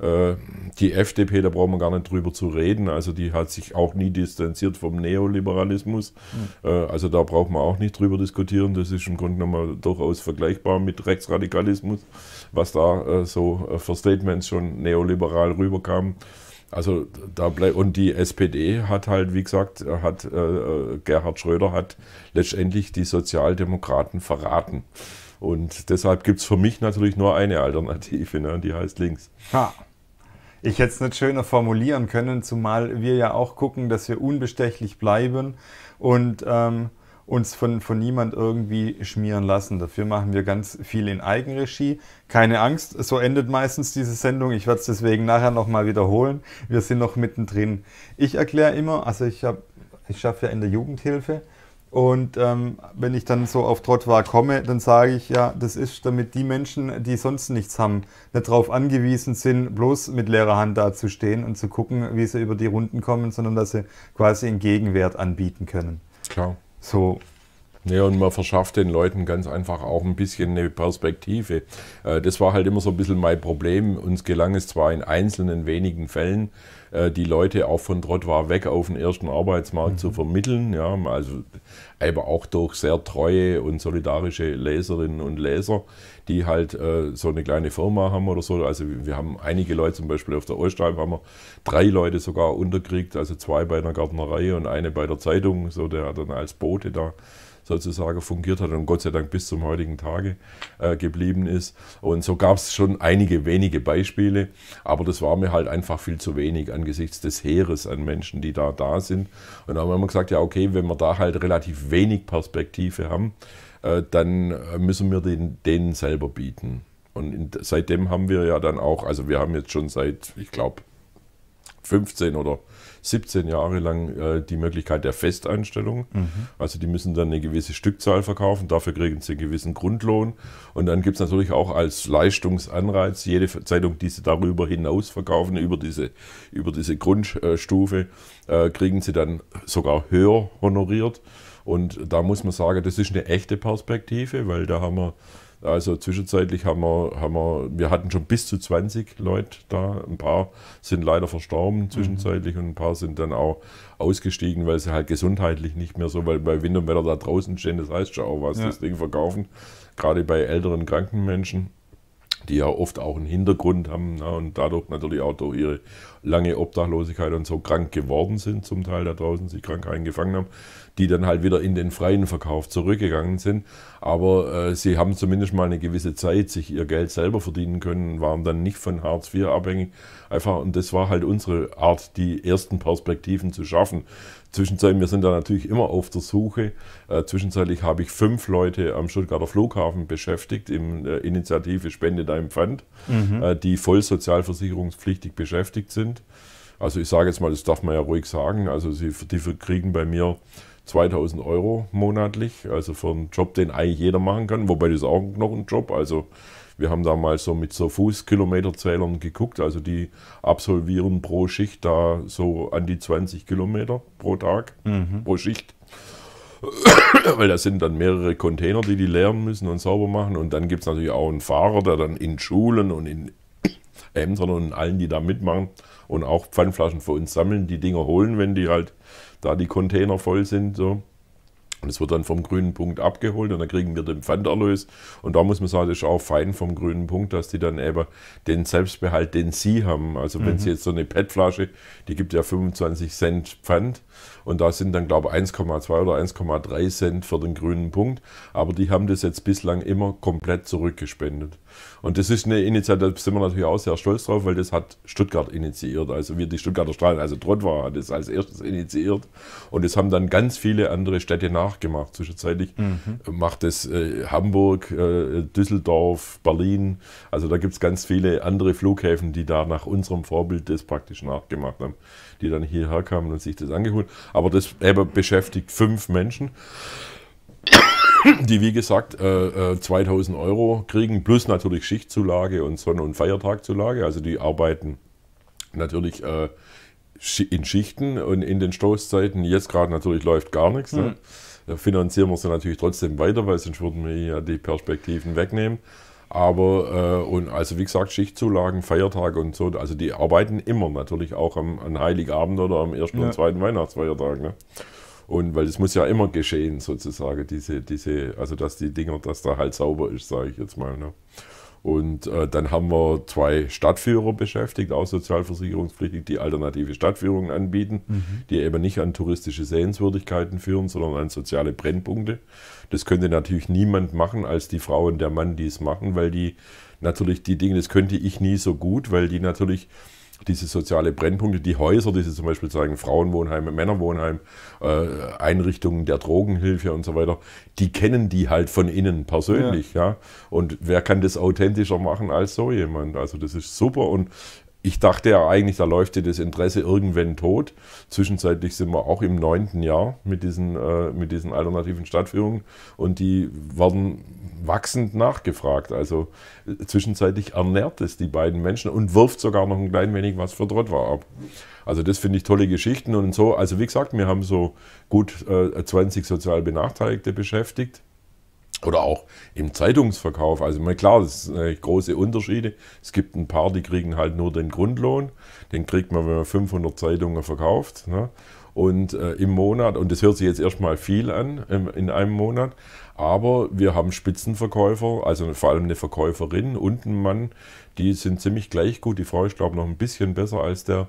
Äh, die FDP, da brauchen wir gar nicht drüber zu reden. Also die hat sich auch nie distanziert vom Neoliberalismus. Mhm. Also da braucht man auch nicht drüber diskutieren. Das ist im Grunde genommen durchaus vergleichbar mit Rechtsradikalismus, was da äh, so für Statements schon neoliberal rüberkam. Also da bleibt. und die SPD hat halt, wie gesagt, hat Gerhard Schröder hat letztendlich die Sozialdemokraten verraten. Und deshalb gibt es für mich natürlich nur eine Alternative, ne? die heißt links. Ha. Ich hätte es nicht schöner formulieren können, zumal wir ja auch gucken, dass wir unbestechlich bleiben und ähm, uns von, von niemand irgendwie schmieren lassen. Dafür machen wir ganz viel in Eigenregie. Keine Angst, so endet meistens diese Sendung. Ich werde es deswegen nachher nochmal wiederholen. Wir sind noch mittendrin. Ich erkläre immer, also ich ich schaffe ja in der Jugendhilfe und ähm, wenn ich dann so auf Trottwar komme, dann sage ich ja, das ist, damit die Menschen, die sonst nichts haben, nicht darauf angewiesen sind, bloß mit leerer Hand dazustehen und zu gucken, wie sie über die Runden kommen, sondern dass sie quasi einen Gegenwert anbieten können. Klar. So. Ja, und man verschafft den Leuten ganz einfach auch ein bisschen eine Perspektive. Äh, das war halt immer so ein bisschen mein Problem. Uns gelang es zwar in einzelnen wenigen Fällen, äh, die Leute auch von Trottwar weg auf den ersten Arbeitsmarkt mhm. zu vermitteln. Ja, also, aber auch durch sehr treue und solidarische Leserinnen und Leser, die halt äh, so eine kleine Firma haben oder so. Also wir haben einige Leute zum Beispiel auf der Ostalb haben wir drei Leute sogar unterkriegt, also zwei bei einer Gärtnerei und eine bei der Zeitung. So der hat dann als Bote da sozusagen fungiert hat und Gott sei Dank bis zum heutigen Tage äh, geblieben ist. Und so gab es schon einige wenige Beispiele, aber das war mir halt einfach viel zu wenig angesichts des Heeres an Menschen, die da da sind. Und dann haben wir gesagt, ja okay, wenn wir da halt relativ wenig Perspektive haben, äh, dann müssen wir den, denen selber bieten. Und in, seitdem haben wir ja dann auch, also wir haben jetzt schon seit, ich glaube, 15 oder 17 Jahre lang äh, die Möglichkeit der Festeinstellung. Mhm. Also die müssen dann eine gewisse Stückzahl verkaufen, dafür kriegen sie einen gewissen Grundlohn. Und dann gibt es natürlich auch als Leistungsanreiz jede Zeitung, die sie darüber hinaus verkaufen, über diese, über diese Grundstufe, äh, kriegen sie dann sogar höher honoriert. Und da muss man sagen, das ist eine echte Perspektive, weil da haben wir also zwischenzeitlich haben wir, haben wir, wir hatten schon bis zu 20 Leute da. Ein paar sind leider verstorben mhm. zwischenzeitlich mhm. und ein paar sind dann auch ausgestiegen, weil sie halt gesundheitlich nicht mehr so, weil bei Wind und Wetter da draußen stehen, das heißt schon auch was, ja. das Ding verkaufen. Gerade bei älteren, kranken Menschen die ja oft auch einen Hintergrund haben ja, ne, und dadurch natürlich auch durch ihre lange Obdachlosigkeit und so krank geworden sind, zum Teil da draußen sich krank eingefangen haben die dann halt wieder in den freien Verkauf zurückgegangen sind. Aber äh, sie haben zumindest mal eine gewisse Zeit sich ihr Geld selber verdienen können, und waren dann nicht von Hartz IV abhängig. Einfach, und das war halt unsere Art, die ersten Perspektiven zu schaffen. Zwischenzeitlich, wir sind da natürlich immer auf der Suche. Äh, zwischenzeitlich habe ich fünf Leute am Stuttgarter Flughafen beschäftigt, im äh, Initiative Spende dein Pfand, mhm. äh, die voll sozialversicherungspflichtig beschäftigt sind. Also ich sage jetzt mal, das darf man ja ruhig sagen. Also sie, die kriegen bei mir 2000 Euro monatlich, also für einen Job, den eigentlich jeder machen kann, wobei das auch noch ein Job, also wir haben da mal so mit so Fußkilometerzählern geguckt, also die absolvieren pro Schicht da so an die 20 Kilometer pro Tag, mhm. pro Schicht. Weil das sind dann mehrere Container, die die leeren müssen und sauber machen. Und dann gibt es natürlich auch einen Fahrer, der dann in Schulen und in Ämtern und allen, die da mitmachen und auch Pfandflaschen für uns sammeln, die Dinger holen, wenn die halt da die Container voll sind. So. Und es wird dann vom grünen Punkt abgeholt und dann kriegen wir den Pfanderlös. Und da muss man sagen, das ist auch fein vom grünen Punkt, dass die dann eben den Selbstbehalt, den sie haben. Also mhm. wenn sie jetzt so eine PET-Flasche, die gibt ja 25 Cent Pfand. Und da sind dann, glaube ich, 1,2 oder 1,3 Cent für den grünen Punkt. Aber die haben das jetzt bislang immer komplett zurückgespendet. Und das ist eine Initiative, da sind wir natürlich auch sehr stolz drauf, weil das hat Stuttgart initiiert. Also wir, die Stuttgarter Strahlen, also Trottwar hat das als erstes initiiert. Und das haben dann ganz viele andere Städte nachgemacht. Zwischenzeitlich mhm. macht das äh, Hamburg, äh, Düsseldorf, Berlin. Also da gibt es ganz viele andere Flughäfen, die da nach unserem Vorbild das praktisch nachgemacht haben die dann hierher kamen und sich das angeholt. Aber das eben beschäftigt fünf Menschen, die wie gesagt äh, 2000 äh, Euro kriegen, plus natürlich Schichtzulage und Sonne- und Feiertagzulage. Also die arbeiten natürlich äh, in Schichten und in den Stoßzeiten. Jetzt gerade natürlich läuft gar nichts. Ne? Mhm. Da finanzieren wir sie natürlich trotzdem weiter, weil sonst würden wir ja die Perspektiven wegnehmen. Aber, äh, und also wie gesagt, Schichtzulagen, Feiertage und so, also die arbeiten immer natürlich auch am, am Heiligabend oder am ersten ja. und zweiten Weihnachtsfeiertag. Ne? Und weil es muss ja immer geschehen, sozusagen, diese, diese, also dass die Dinger, dass da halt sauber ist, sage ich jetzt mal. Ne? Und äh, dann haben wir zwei Stadtführer beschäftigt, auch sozialversicherungspflichtig, die alternative Stadtführungen anbieten, mhm. die eben nicht an touristische Sehenswürdigkeiten führen, sondern an soziale Brennpunkte. Das könnte natürlich niemand machen als die Frau und der Mann, die es machen, weil die natürlich die Dinge, das könnte ich nie so gut, weil die natürlich diese soziale Brennpunkte, die Häuser, die sie zum Beispiel sagen, Frauenwohnheime, Männerwohnheim, äh, Einrichtungen der Drogenhilfe und so weiter, die kennen die halt von innen persönlich. Ja. ja. Und wer kann das authentischer machen als so jemand? Also das ist super und ich dachte ja eigentlich, da läuft dir das Interesse irgendwann tot. Zwischenzeitlich sind wir auch im neunten Jahr mit diesen, äh, mit diesen alternativen Stadtführungen und die werden wachsend nachgefragt. Also äh, zwischenzeitlich ernährt es die beiden Menschen und wirft sogar noch ein klein wenig was für Trottwar ab. Also das finde ich tolle Geschichten und so. Also wie gesagt, wir haben so gut äh, 20 sozial Benachteiligte beschäftigt. Oder auch im Zeitungsverkauf. Also mal klar, es sind große Unterschiede. Es gibt ein paar, die kriegen halt nur den Grundlohn. Den kriegt man, wenn man 500 Zeitungen verkauft. Ne? Und äh, im Monat, und das hört sich jetzt erstmal viel an, ähm, in einem Monat, aber wir haben Spitzenverkäufer, also vor allem eine Verkäuferin und einen Mann, die sind ziemlich gleich gut. Die Frau, ich glaube, noch ein bisschen besser als der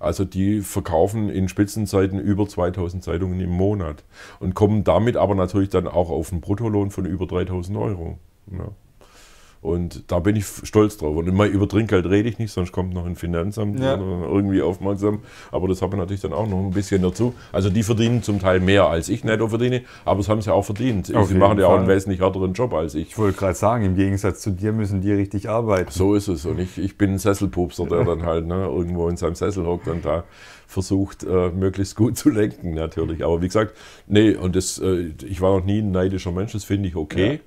also die verkaufen in Spitzenzeiten über 2000 Zeitungen im Monat und kommen damit aber natürlich dann auch auf einen Bruttolohn von über 3000 Euro. Ja. Ne? Und da bin ich stolz drauf. Und immer über Trinkgeld rede ich nicht, sonst kommt noch ein Finanzamt ja. oder irgendwie aufmerksam. Aber das habe ich natürlich dann auch noch ein bisschen dazu. Also die verdienen zum Teil mehr als ich netto verdiene, aber es haben sie auch verdient. sie machen ja auch einen wesentlich härteren Job als ich. Ich wollte gerade sagen, im Gegensatz zu dir müssen die richtig arbeiten. So ist es. Und ich, ich bin ein Sesselpupser, der dann halt ne, irgendwo in seinem Sessel hockt und da versucht, äh, möglichst gut zu lenken natürlich. Aber wie gesagt, nee, und das, äh, ich war noch nie ein neidischer Mensch, das finde ich okay. Ja.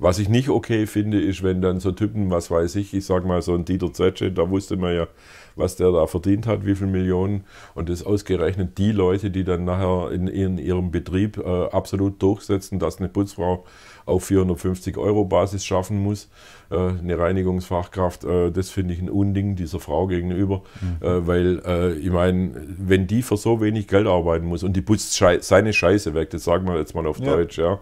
Was ich nicht okay finde, ist, wenn dann so Typen, was weiß ich, ich sag mal so ein Dieter Zetsche, da wusste man ja, was der da verdient hat, wie viele Millionen. Und das ausgerechnet die Leute, die dann nachher in, in ihrem Betrieb äh, absolut durchsetzen, dass eine Putzfrau auf 450 Euro Basis schaffen muss, äh, eine Reinigungsfachkraft, äh, das finde ich ein Unding dieser Frau gegenüber, mhm. Äh, weil äh, ich meine, wenn die für so wenig Geld arbeiten muss und die putzt Schei seine Scheiße weg, das sagen wir jetzt mal auf ja. Deutsch, ja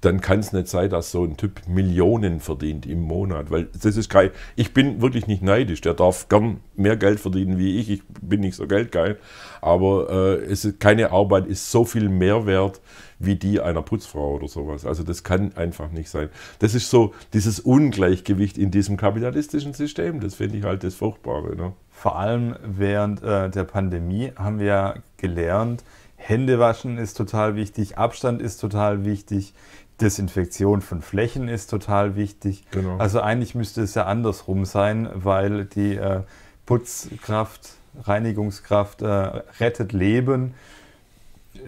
dann kann es nicht sein, dass so ein Typ Millionen verdient im Monat. Weil das ist geil. Ich bin wirklich nicht neidisch. Der darf gern mehr Geld verdienen wie ich. Ich bin nicht so geldgeil. Aber äh, es keine Arbeit ist so viel mehr wert wie die einer Putzfrau oder sowas. Also das kann einfach nicht sein. Das ist so dieses Ungleichgewicht in diesem kapitalistischen System. Das finde ich halt das Furchtbare. Ne? Vor allem während äh, der Pandemie haben wir gelernt, Hände waschen ist total wichtig, Abstand ist total wichtig, Desinfektion von Flächen ist total wichtig. Genau. Also eigentlich müsste es ja andersrum sein, weil die äh, Putzkraft, Reinigungskraft äh, rettet Leben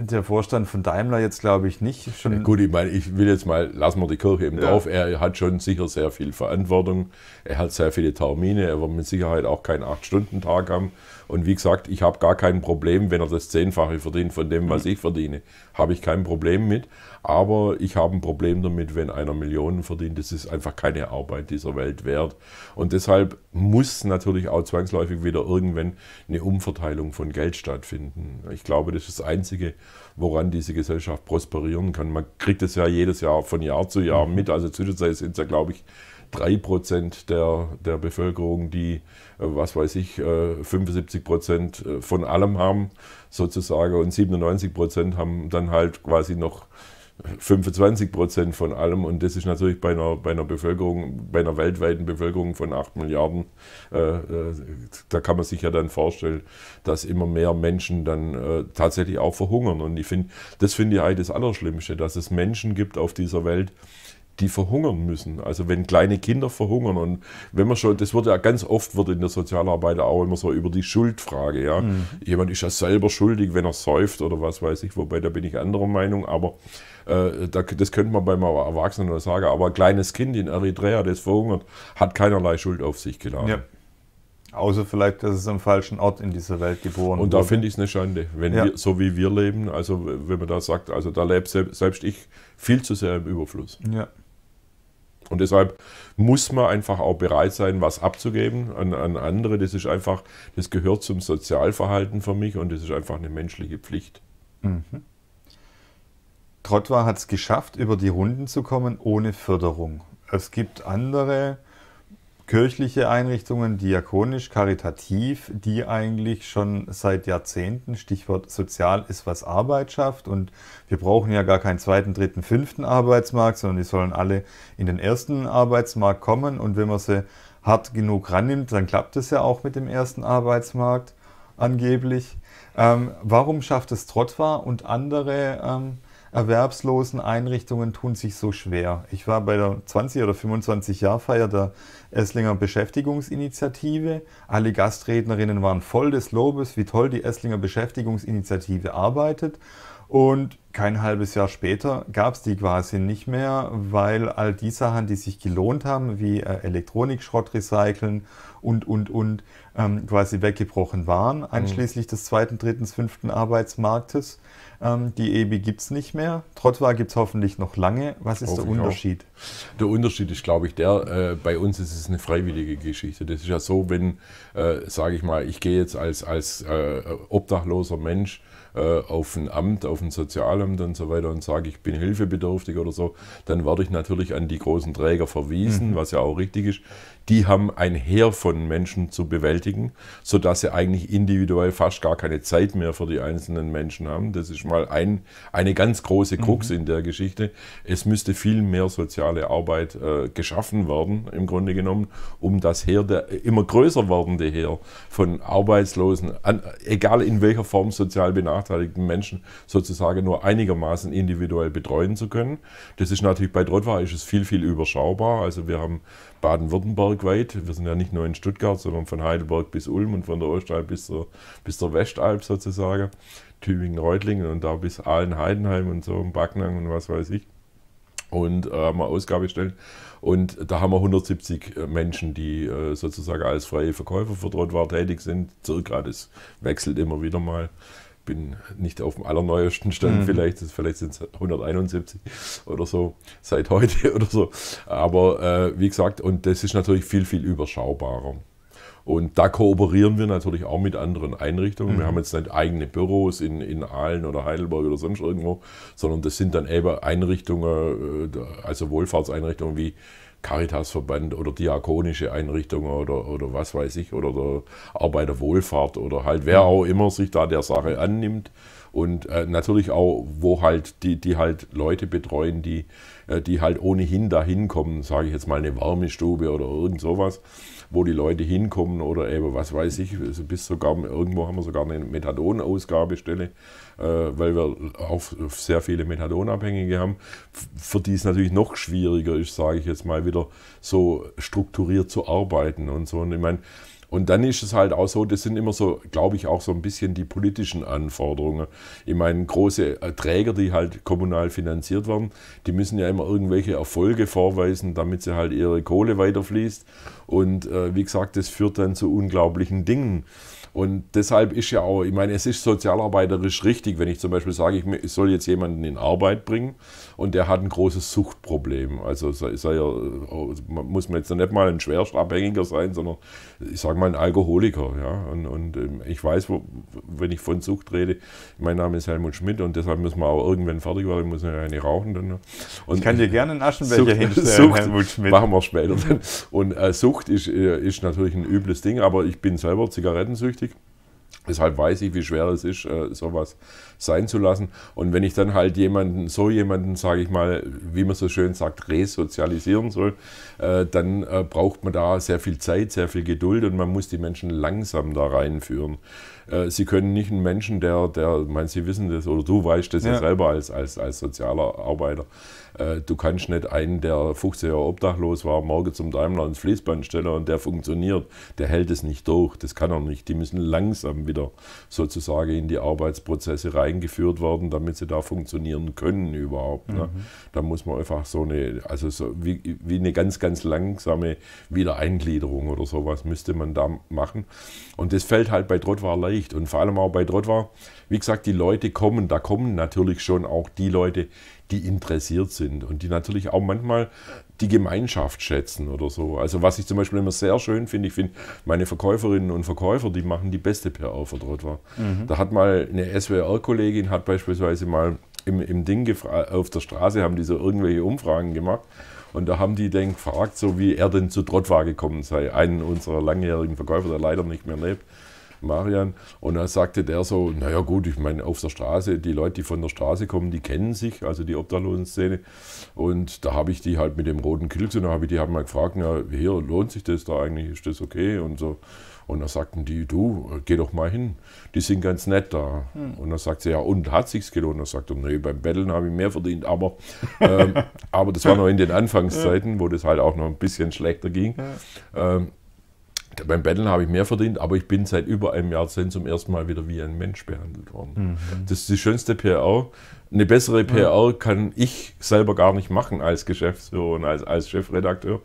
der Vorstand von Daimler jetzt, glaube ich, nicht. Schon Gut, ich meine, ich will jetzt mal, lassen wir die Kirche im ja. Dorf. Er hat schon sicher sehr viel Verantwortung. Er hat sehr viele Termine. Er wird mit Sicherheit auch keinen Acht-Stunden-Tag haben. Und wie gesagt, ich habe gar kein Problem, wenn er das Zehnfache verdient von dem, was mhm. ich verdiene. Habe ich kein Problem mit. Aber ich habe ein Problem damit, wenn einer Millionen verdient. Das ist einfach keine Arbeit dieser Welt wert. Und deshalb muss natürlich auch zwangsläufig wieder irgendwann eine Umverteilung von Geld stattfinden. Ich glaube, das ist das Einzige, woran diese Gesellschaft prosperieren kann. Man kriegt es ja jedes Jahr von Jahr zu Jahr mhm. mit. Also zwischenzeitlich sind es ja, glaube ich, drei Prozent der, der Bevölkerung, die, äh, was weiß ich, 75 äh, Prozent äh, von allem haben sozusagen und 97 Prozent haben dann halt quasi noch 25 Prozent von allem und das ist natürlich bei einer, bei einer Bevölkerung, bei einer weltweiten Bevölkerung von 8 Milliarden, äh, äh, da kann man sich ja dann vorstellen, dass immer mehr Menschen dann äh, tatsächlich auch verhungern. Und ich finde, das finde ich eigentlich das Allerschlimmste, dass es Menschen gibt auf dieser Welt, die verhungern müssen. Also wenn kleine Kinder verhungern und wenn man schon, das wird ja ganz oft wird in der Sozialarbeit auch immer so über die Schuldfrage, ja. Mhm. Jemand ist ja selber schuldig, wenn er säuft oder was weiß ich, wobei da bin ich anderer Meinung, aber äh, das könnte man beim Erwachsenen nur sagen. Aber ein kleines Kind in Eritrea, das verhungert, hat keinerlei Schuld auf sich geladen. Ja. Außer vielleicht, dass es am falschen Ort in dieser Welt geboren Und da finde ich es eine Schande, wenn ja. wir, so wie wir leben, also wenn man da sagt, also da lebt selbst ich viel zu sehr im Überfluss. Ja. Und deshalb muss man einfach auch bereit sein, was abzugeben an, an andere. Das ist einfach, das gehört zum Sozialverhalten für mich und das ist einfach eine menschliche Pflicht. Mhm. Krotwa hat es geschafft, über die Runden zu kommen ohne Förderung. Es gibt andere kirchliche Einrichtungen, diakonisch, karitativ, die eigentlich schon seit Jahrzehnten, Stichwort sozial ist was Arbeit schafft und wir brauchen ja gar keinen zweiten, dritten, fünften Arbeitsmarkt, sondern die sollen alle in den ersten Arbeitsmarkt kommen und wenn man sie hart genug rannimmt, dann klappt es ja auch mit dem ersten Arbeitsmarkt angeblich. Ähm, warum schafft es Trottwar und andere ähm, erwerbslosen Einrichtungen tun sich so schwer. Ich war bei der 20 oder 25 Jahr Feier der Esslinger Beschäftigungsinitiative. Alle Gastrednerinnen waren voll des Lobes, wie toll die Esslinger Beschäftigungsinitiative arbeitet. Und kein halbes Jahr später gab es die quasi nicht mehr, weil all die Sachen, die sich gelohnt haben, wie äh, Elektronikschrott recyceln und, und, und, ähm, quasi weggebrochen waren, mhm. einschließlich des zweiten, dritten, fünften Arbeitsmarktes. Ähm, die EBI gibt es nicht mehr. Trottwar gibt es hoffentlich noch lange. Was ist der Unterschied? Auch. Der Unterschied ist, glaube ich, der, äh, bei uns ist es eine freiwillige Geschichte. Das ist ja so, wenn, äh, sage ich mal, ich gehe jetzt als, als äh, obdachloser Mensch äh, auf ein Amt, auf ein Sozialamt und so weiter und sage, ich bin hilfebedürftig oder so, dann werde ich natürlich an die großen Träger verwiesen, mhm. was ja auch richtig ist die haben ein Heer von Menschen zu bewältigen, sodass sie eigentlich individuell fast gar keine Zeit mehr für die einzelnen Menschen haben. Das ist mal ein, eine ganz große Krux mhm. in der Geschichte. Es müsste viel mehr soziale Arbeit äh, geschaffen werden, im Grunde genommen, um das Heer, der immer größer werdende Heer von Arbeitslosen, an, egal in welcher Form sozial benachteiligten Menschen, sozusagen nur einigermaßen individuell betreuen zu können. Das ist natürlich bei Drottwar ist es viel, viel überschaubar. Also wir haben Baden-Württemberg weit. Wir sind ja nicht nur in Stuttgart, sondern von Heidelberg bis Ulm und von der Ostalb bis zur, bis zur Westalb sozusagen. Tübingen, Reutlingen und da bis Aalen, Heidenheim und so, und Backnang und was weiß ich. Und äh, haben wir Ausgabestellen. Und da haben wir 170 äh, Menschen, die äh, sozusagen als freie Verkäufer vertraut waren, tätig sind. Circa, das wechselt immer wieder mal bin nicht auf dem allerneuesten Stand, mhm. vielleicht, vielleicht sind es 171 oder so, seit heute oder so. Aber äh, wie gesagt, und das ist natürlich viel, viel überschaubarer. Und da kooperieren wir natürlich auch mit anderen Einrichtungen. Mhm. Wir haben jetzt nicht eigene Büros in, in Aalen oder Heidelberg oder sonst irgendwo, sondern das sind dann eben Einrichtungen, äh, also Wohlfahrtseinrichtungen wie Caritasverband oder diakonische Einrichtungen oder, oder was weiß ich, oder der Arbeiterwohlfahrt oder halt wer mhm. auch immer sich da der Sache annimmt. Und äh, natürlich auch, wo halt die, die halt Leute betreuen, die, äh, die halt ohnehin dahin kommen, sage ich jetzt mal eine warme Stube oder irgend sowas wo die Leute hinkommen oder eben, was weiß ich, also bis sogar irgendwo haben wir sogar eine Methadonausgabestelle, ausgabestelle äh, weil wir auch sehr viele Methadonabhängige haben, für die es natürlich noch schwieriger ist, sage ich jetzt mal wieder, so strukturiert zu arbeiten und so. Und ich meine, und dann ist es halt auch so, das sind immer so, glaube ich, auch so ein bisschen die politischen Anforderungen. Ich meine, große äh, Träger, die halt kommunal finanziert werden, die müssen ja immer irgendwelche Erfolge vorweisen, damit sie halt ihre Kohle weiterfließt. Und äh, wie gesagt, das führt dann zu unglaublichen Dingen. Und deshalb ist ja auch, ich meine, es ist sozialarbeiterisch richtig, wenn ich zum Beispiel sage, ich soll jetzt jemanden in Arbeit bringen, und der hat ein großes Suchtproblem. Also sei, er, äh, muss man jetzt nicht mal ein Schwerstabhängiger sein, sondern ich sage mal ein Alkoholiker. Ja? Und, und ähm, ich weiß, wo, wenn ich von Sucht rede, mein Name ist Helmut Schmidt und deshalb müssen wir auch irgendwann fertig werden, muss ich ja eine rauchen. Dann, und ich kann dir gerne einen Aschenbecher Sucht, hinstellen, Sucht, Helmut Schmidt. Machen wir später. Dann. Und äh, Sucht ist, äh, ist natürlich ein übles Ding, aber ich bin selber zigarettensüchtig. Deshalb weiß ich, wie schwer es ist, äh, sowas sein zu lassen. Und wenn ich dann halt jemanden, so jemanden, sage ich mal, wie man so schön sagt, resozialisieren soll, äh, dann äh, braucht man da sehr viel Zeit, sehr viel Geduld und man muss die Menschen langsam da reinführen. Äh, sie können nicht einen Menschen, der, der, ich meine, Sie wissen das oder du weißt das ja, ja selber als, als, als sozialer Arbeiter, äh, du kannst nicht einen, der 15 Jahre obdachlos war, morgen zum Daimler ins Fließband stellen und der funktioniert. Der hält es nicht durch, das kann er nicht. Die müssen langsam wieder sozusagen in die Arbeitsprozesse reingeführt werden, damit sie da funktionieren können überhaupt. Ne? Mhm. Ne? Da muss man einfach so eine, also so wie, wie eine ganz, ganz langsame Wiedereingliederung oder sowas müsste man da machen. Und das fällt halt bei Trottwar leicht erreicht und vor allem auch bei Trottwar. Wie gesagt, die Leute kommen, da kommen natürlich schon auch die Leute, die interessiert sind und die natürlich auch manchmal die Gemeinschaft schätzen oder so. Also was ich zum Beispiel immer sehr schön finde, ich finde meine Verkäuferinnen und Verkäufer, die machen die beste PR für Trottwar. Mhm. Da hat mal eine SWR-Kollegin, hat beispielsweise mal im, im Ding auf der Straße, haben die so irgendwelche Umfragen gemacht. Und da haben die dann gefragt, so wie er denn zu Trottwar gekommen sei. Einen unserer langjährigen Verkäufer, der leider nicht mehr lebt. Marian. Und dann sagte der so, naja gut, ich meine, auf der Straße, die Leute, die von der Straße kommen, die kennen sich, also die Obdachlosen-Szene. Und da habe ich die halt mit dem roten Kilz und da habe ich die haben halt mal gefragt, na, hier, lohnt sich das da eigentlich, ist das okay und so. Und dann sagten die, du, geh doch mal hin, die sind ganz nett da. Hm. Und dann sagt sie, ja, und hat sich's gelohnt? Und dann sagt er, nee, beim Betteln habe ich mehr verdient, aber, ähm, aber das war noch in den Anfangszeiten, wo das halt auch noch ein bisschen schlechter ging. Ähm, beim Betteln habe ich mehr verdient, aber ich bin seit über einem Jahrzehnt zum ersten Mal wieder wie ein Mensch behandelt worden. Mhm. Das ist die schönste PR. Eine bessere PR mhm. kann ich selber gar nicht machen als Geschäftsführer und als, als Chefredakteur.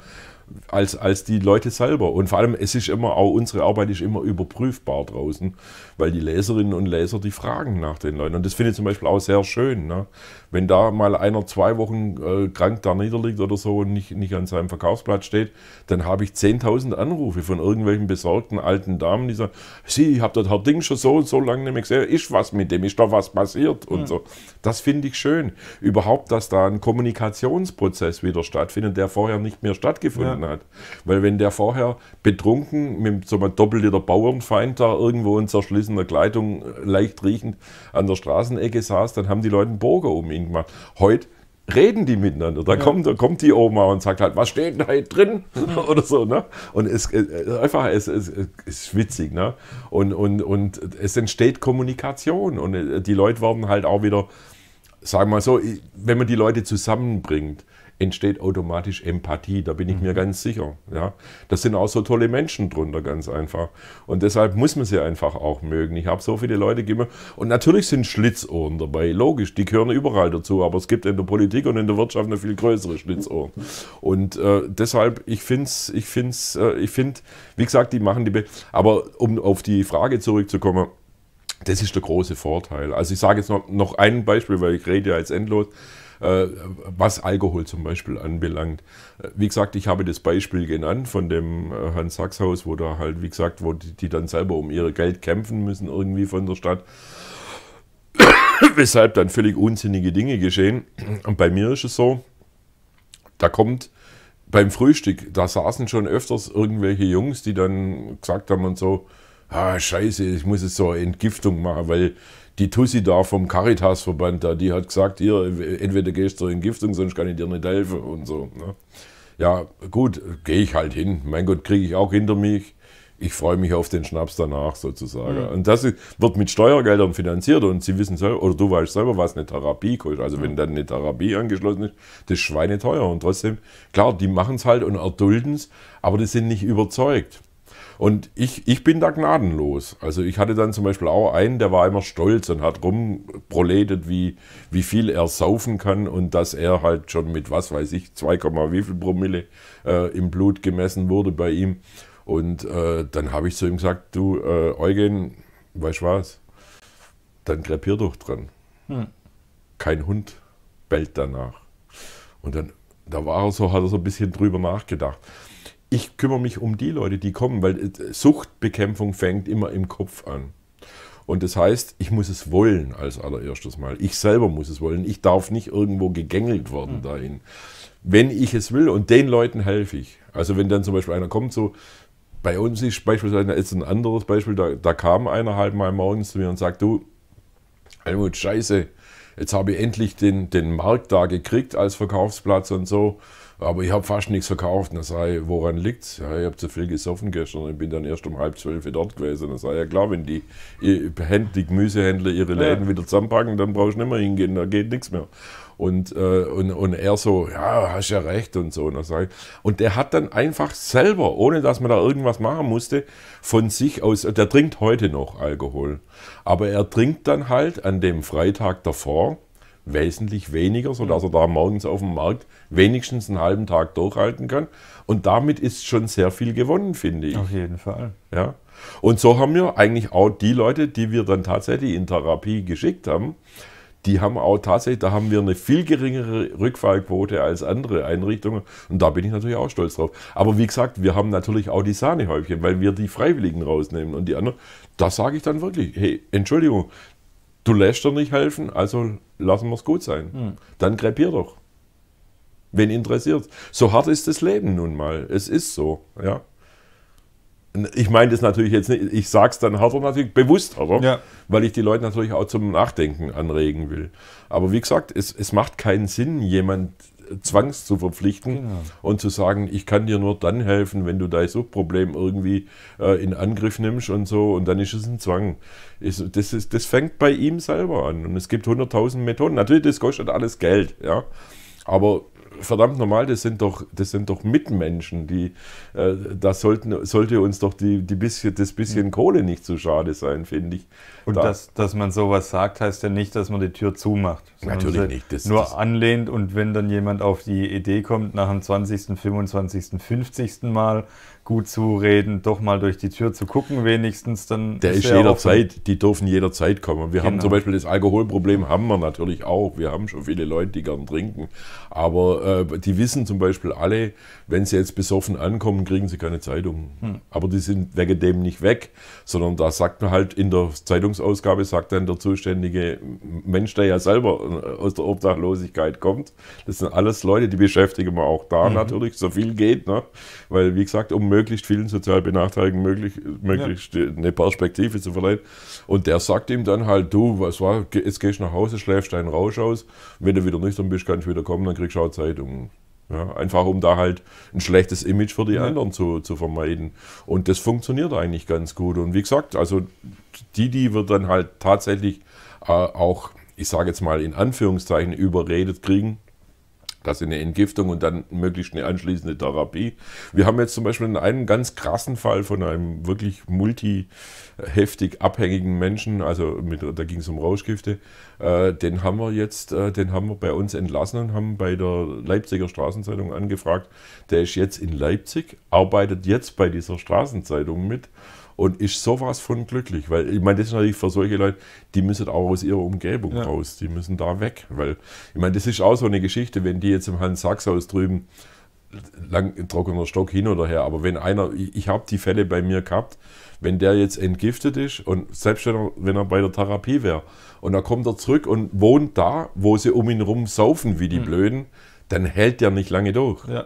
Als, als die Leute selber. Und vor allem, es ist immer auch, unsere Arbeit ist immer überprüfbar draußen weil die Leserinnen und Leser die fragen nach den Leuten. Und das finde ich zum Beispiel auch sehr schön. Ne? Wenn da mal einer zwei Wochen äh, krank da niederliegt oder so und nicht, nicht an seinem Verkaufsplatz steht, dann habe ich 10.000 Anrufe von irgendwelchen besorgten alten Damen, die sagen, Sie, ich habe das Herr Ding schon so und so lange nicht mehr gesehen, ist was mit dem, ist doch was passiert und mhm. so. Das finde ich schön. Überhaupt, dass da ein Kommunikationsprozess wieder stattfindet, der vorher nicht mehr stattgefunden ja. hat. Weil wenn der vorher betrunken mit so einem Doppelliter Bauernfeind da irgendwo und zerschlissen der Kleidung, äh, leicht riechend an der Straßenecke saß, dann haben die Leute einen Burger um ihn gemacht. Heute reden die miteinander. Da, ja. kommt, da kommt die Oma und sagt halt, was steht da drin? Oder so. Ne? Und es äh, einfach, es, es, es ist witzig. Ne? Und, und, und es entsteht Kommunikation. Und äh, die Leute werden halt auch wieder, sagen wir mal so, wenn man die Leute zusammenbringt, entsteht automatisch Empathie. Da bin ich mhm. mir ganz sicher. Ja, das sind auch so tolle Menschen drunter, ganz einfach. Und deshalb muss man sie einfach auch mögen. Ich habe so viele Leute gegeben. Und natürlich sind Schlitzohren dabei. Logisch, die gehören überall dazu. Aber es gibt in der Politik und in der Wirtschaft eine viel größere Schlitzohren. Und äh, deshalb, ich finde es, ich finde äh, ich finde, wie gesagt, die machen die. Be Aber um auf die Frage zurückzukommen, das ist der große Vorteil. Also ich sage jetzt noch, noch ein Beispiel, weil ich rede ja jetzt endlos. Äh, was Alkohol zum Beispiel anbelangt. Äh, wie gesagt, ich habe das Beispiel genannt von dem Hans äh, Sachshaus, wo da halt, wie gesagt, wo die, die dann selber um ihr Geld kämpfen müssen irgendwie von der Stadt weshalb dann völlig unsinnige Dinge geschehen. Und bei mir ist es so, da kommt beim Frühstück, da saßen schon öfters irgendwelche Jungs, die dann gesagt haben und so, ah, scheiße, ich muss jetzt so Entgiftung machen, weil die Tussi da vom Caritasverband da, die hat gesagt, hier, entweder gehst du in Giftung, sonst kann ich dir nicht helfen und so. Ne? Ja, gut, gehe ich halt hin. Mein Gott, kriege ich auch hinter mich. Ich freue mich auf den Schnaps danach sozusagen. Mhm. Und das wird mit Steuergeldern finanziert und Sie wissen selber, oder du weißt selber, was eine Therapie kostet. Also, mhm. wenn dann eine Therapie angeschlossen ist, das ist schweineteuer. Und trotzdem, klar, die machen es halt und erdulden es, aber die sind nicht überzeugt. Und ich, ich bin da gnadenlos. Also ich hatte dann zum Beispiel auch einen, der war immer stolz und hat rumproletet, wie, wie viel er saufen kann und dass er halt schon mit, was weiß ich, 2, wie viel Promille äh, im Blut gemessen wurde bei ihm. Und äh, dann habe ich zu ihm gesagt, du äh, Eugen, weißt du was, dann krepier doch dran. Hm. Kein Hund bellt danach. Und dann, da war er so, hat er so ein bisschen drüber nachgedacht ich kümmere mich um die Leute, die kommen, weil äh, Suchtbekämpfung fängt immer im Kopf an. Und das heißt, ich muss es wollen als allererstes Mal. Ich selber muss es wollen. Ich darf nicht irgendwo gegängelt werden mhm. dahin. Wenn ich es will und den Leuten helfe ich. Also wenn dann zum Beispiel einer kommt, so bei uns ist beispielsweise jetzt ein anderes Beispiel, da, da kam einer halt mal morgens zu mir und sagt, du, Helmut, scheiße, jetzt habe ich endlich den, den Markt da gekriegt als Verkaufsplatz und so. Aber ich habe fast nichts verkauft. Und dann sage ich, woran liegt's? Ja, ich habe zu viel gesoffen gestern. Ich bin dann erst um halb zwölf dort gewesen. Dann sage ich, ja klar, wenn die, die Gemüsehändler ihre Läden ja. wieder zusammenpacken, dann brauchst du nicht mehr hingehen, da geht nichts mehr. Und, äh, und, und er so, ja, hast ja recht und so. Und, dann ich, und der hat dann einfach selber, ohne dass man da irgendwas machen musste, von sich aus, der trinkt heute noch Alkohol. Aber er trinkt dann halt an dem Freitag davor, wesentlich weniger, sodass mhm. er da morgens auf dem Markt wenigstens einen halben Tag durchhalten kann. Und damit ist schon sehr viel gewonnen, finde ich. Auf jeden Fall. Ja. Und so haben wir eigentlich auch die Leute, die wir dann tatsächlich in Therapie geschickt haben, die haben auch tatsächlich, da haben wir eine viel geringere Rückfallquote als andere Einrichtungen. Und da bin ich natürlich auch stolz drauf. Aber wie gesagt, wir haben natürlich auch die Sahnehäubchen, weil wir die Freiwilligen rausnehmen und die anderen. Da sage ich dann wirklich, hey, Entschuldigung, du lässt doch nicht helfen, also lassen wir es gut sein. Hm. Dann krepier doch. Wen interessiert So hart ist das Leben nun mal. Es ist so, ja. Ich meine das natürlich jetzt nicht, ich sage es dann harter natürlich, bewusst aber, ja. weil ich die Leute natürlich auch zum Nachdenken anregen will. Aber wie gesagt, es, es macht keinen Sinn, jemand zwangs zu verpflichten genau. und zu sagen, ich kann dir nur dann helfen, wenn du dein Suchtproblem irgendwie äh, in Angriff nimmst und so. Und dann ist es ein Zwang. Ist, das, ist, das fängt bei ihm selber an. Und es gibt 100.000 Methoden. Natürlich, das kostet alles Geld. Ja? Aber verdammt normal, das sind doch, das sind doch Mitmenschen, die, äh, da sollten, sollte uns doch die, die bisschen, das bisschen mhm. Kohle nicht zu schade sein, finde ich. Und da, dass, dass man sowas sagt, heißt ja nicht, dass man die Tür zumacht. Natürlich nicht. Das, nur das anlehnt und wenn dann jemand auf die Idee kommt, nach dem 20., 25., 50. Mal, gut zu reden, doch mal durch die Tür zu gucken, wenigstens dann. Der ist, ist jederzeit, die dürfen jederzeit kommen. Wir genau. haben zum genau. Beispiel das Alkoholproblem, haben wir natürlich auch. Wir haben schon viele Leute, die gern trinken. Aber äh, die wissen zum Beispiel alle, wenn sie jetzt besoffen ankommen, kriegen sie keine Zeitung. Hm. Aber die sind wegen dem nicht weg, sondern da sagt man halt in der Zeitungsausgabe, sagt dann der zuständige Mensch, der ja selber äh, aus der Obdachlosigkeit kommt. Das sind alles Leute, die beschäftigen wir auch da mhm. natürlich, so viel geht. Ne? Weil, wie gesagt, um möglichst vielen sozial Benachteiligten möglich, möglichst ja. Äh, eine Perspektive zu verleihen. Und der sagt ihm dann halt, du, was war, jetzt gehst du nach Hause, schläfst deinen Rausch aus, wenn du wieder nüchtern bist, kannst du wieder kommen, dann kriegst du auch Zeitungen. Ja, einfach um da halt ein schlechtes Image für die ja. anderen zu, zu vermeiden. Und das funktioniert eigentlich ganz gut. Und wie gesagt, also die, die wird dann halt tatsächlich äh, auch, ich sage jetzt mal in Anführungszeichen, überredet kriegen, das in eine Entgiftung und dann möglichst eine anschließende Therapie. Wir haben jetzt zum Beispiel einen ganz krassen Fall von einem wirklich multi abhängigen Menschen, also mit, da ging es um Rauschgifte, äh, den haben wir jetzt, äh, den haben wir bei uns entlassen und haben bei der Leipziger Straßenzeitung angefragt. Der ist jetzt in Leipzig, arbeitet jetzt bei dieser Straßenzeitung mit und ist sowas von glücklich, weil ich meine, das ist natürlich für solche Leute, die müssen auch aus ihrer Umgebung ja. raus, die müssen da weg. Weil ich meine, das ist auch so eine Geschichte, wenn die jetzt im Hans Sachs Sachshaus drüben lang trockener Stock hin oder her, aber wenn einer, ich, ich habe die Fälle bei mir gehabt, wenn der jetzt entgiftet ist und selbst wenn er, wenn er bei der Therapie wäre und da kommt er zurück und wohnt da, wo sie um ihn rum saufen wie die mhm. Blöden, dann hält der nicht lange durch. Ja.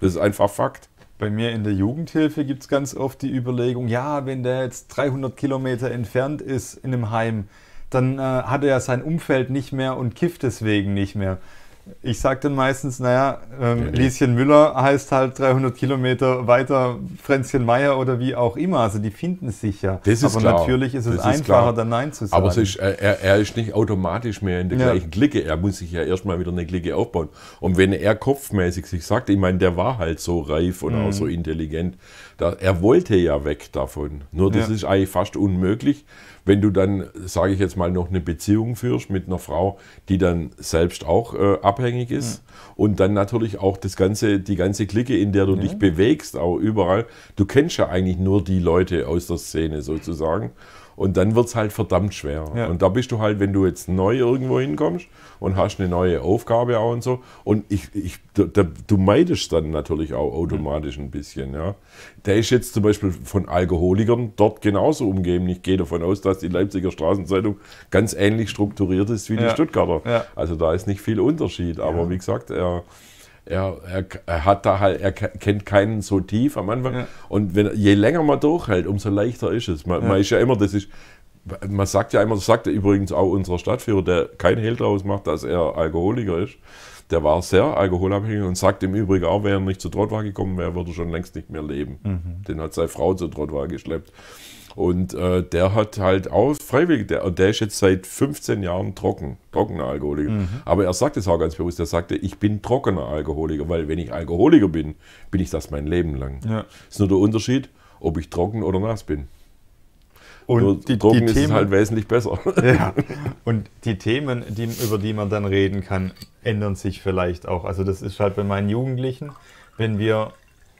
Das ist einfach Fakt. Bei mir in der Jugendhilfe gibt es ganz oft die Überlegung, ja, wenn der jetzt 300 Kilometer entfernt ist in einem Heim, dann äh, hat er ja sein Umfeld nicht mehr und kifft deswegen nicht mehr ich sage dann meistens, naja, ähm, Lieschen Müller heißt halt 300 Kilometer weiter Fränzchen Meier oder wie auch immer. Also die finden sich ja. Das ist Aber klar. natürlich ist es das einfacher, ist dann Nein zu sagen. Aber ist, er, er, ist nicht automatisch mehr in der ja. gleichen Clique. Er muss sich ja erstmal wieder eine Clique aufbauen. Und wenn er kopfmäßig sich sagt, ich meine, der war halt so reif und mhm. auch so intelligent, da, er wollte ja weg davon. Nur das ja. ist eigentlich fast unmöglich wenn du dann, sage ich jetzt mal, noch eine Beziehung führst mit einer Frau, die dann selbst auch äh, abhängig ist mhm. und dann natürlich auch das ganze, die ganze Clique, in der du mhm. dich bewegst, auch überall. Du kennst ja eigentlich nur die Leute aus der Szene sozusagen. Und dann wird es halt verdammt schwer. Ja. Und da bist du halt, wenn du jetzt neu irgendwo hinkommst und hast eine neue Aufgabe auch und so. Und ich, ich, da, du meidest dann natürlich auch automatisch ein bisschen. Ja. Der ist jetzt zum Beispiel von Alkoholikern dort genauso umgeben. Ich gehe davon aus, dass die Leipziger Straßenzeitung ganz ähnlich strukturiert ist wie die ja. Stuttgarter. Also da ist nicht viel Unterschied. Aber wie gesagt, er er, er, er, hat da halt, er kennt keinen so tief am Anfang. Ja. Und wenn, je länger man durchhält, umso leichter ist es. Man, ja. man, ist ja immer, das ist, man sagt ja immer, das sagt übrigens auch unser Stadtführer, der kein Hehl daraus macht, dass er Alkoholiker ist. Der war sehr alkoholabhängig und sagt im Übrigen auch, wäre er nicht zu Trottwar gekommen wäre, würde er schon längst nicht mehr leben. Mhm. Den hat seine Frau zu Trottwar geschleppt. Und äh, der hat halt auch freiwillig, der, der ist jetzt seit 15 Jahren trocken, trockener Alkoholiker. Mhm. Aber er sagt es auch ganz bewusst, er sagte, ich bin trockener Alkoholiker, weil wenn ich Alkoholiker bin, bin ich das mein Leben lang. Ja. Ist nur der Unterschied, ob ich trocken oder nass bin. Und nur die, trocken die ist Themen, halt wesentlich besser. Ja. Und die Themen, die, über die man dann reden kann, ändern sich vielleicht auch. Also das ist halt bei meinen Jugendlichen, wenn wir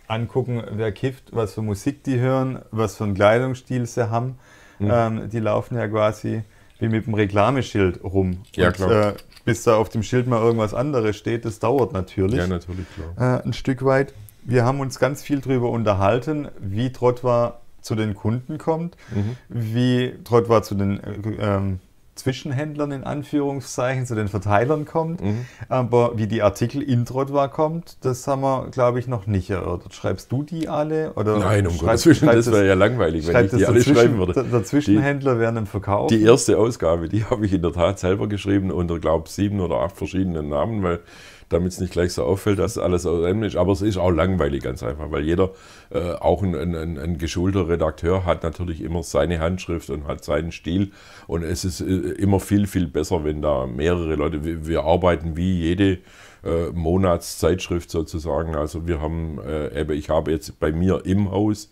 angucken, wer kifft, was für Musik die hören, was für einen Kleidungsstil sie haben. Mhm. Ähm, die laufen ja quasi wie mit einem Reklameschild rum. Ja, und, klar. Äh, bis da auf dem Schild mal irgendwas anderes steht, das dauert natürlich. Ja, natürlich, klar. Äh, ein Stück weit. Wir haben uns ganz viel darüber unterhalten, wie Trottwar zu den Kunden kommt, mhm. wie Trottwar zu den äh, ähm, Zwischenhändlern in Anführungszeichen, zu den Verteilern kommt. Mhm. Aber wie die Artikel in war, kommt, das haben wir, glaube ich, noch nicht erörtert. Schreibst du die alle? Oder Nein, um Gottes Willen, das wäre ja langweilig, wenn ich die alle schreiben würde. Der Zwischenhändler die, während dem Verkauf. Die erste Ausgabe, die habe ich in der Tat selber geschrieben unter, glaube ich, sieben oder acht verschiedenen Namen, weil damit es nicht gleich so auffällt, dass alles aus einem ist. Aber es ist auch langweilig, ganz einfach, weil jeder, äh, auch ein, ein, ein, geschulter Redakteur, hat natürlich immer seine Handschrift und hat seinen Stil. Und es ist äh, immer viel, viel besser, wenn da mehrere Leute, wir, wir arbeiten wie jede. Äh, Monatszeitschrift sozusagen. Also wir haben, äh, ich habe jetzt bei mir im Haus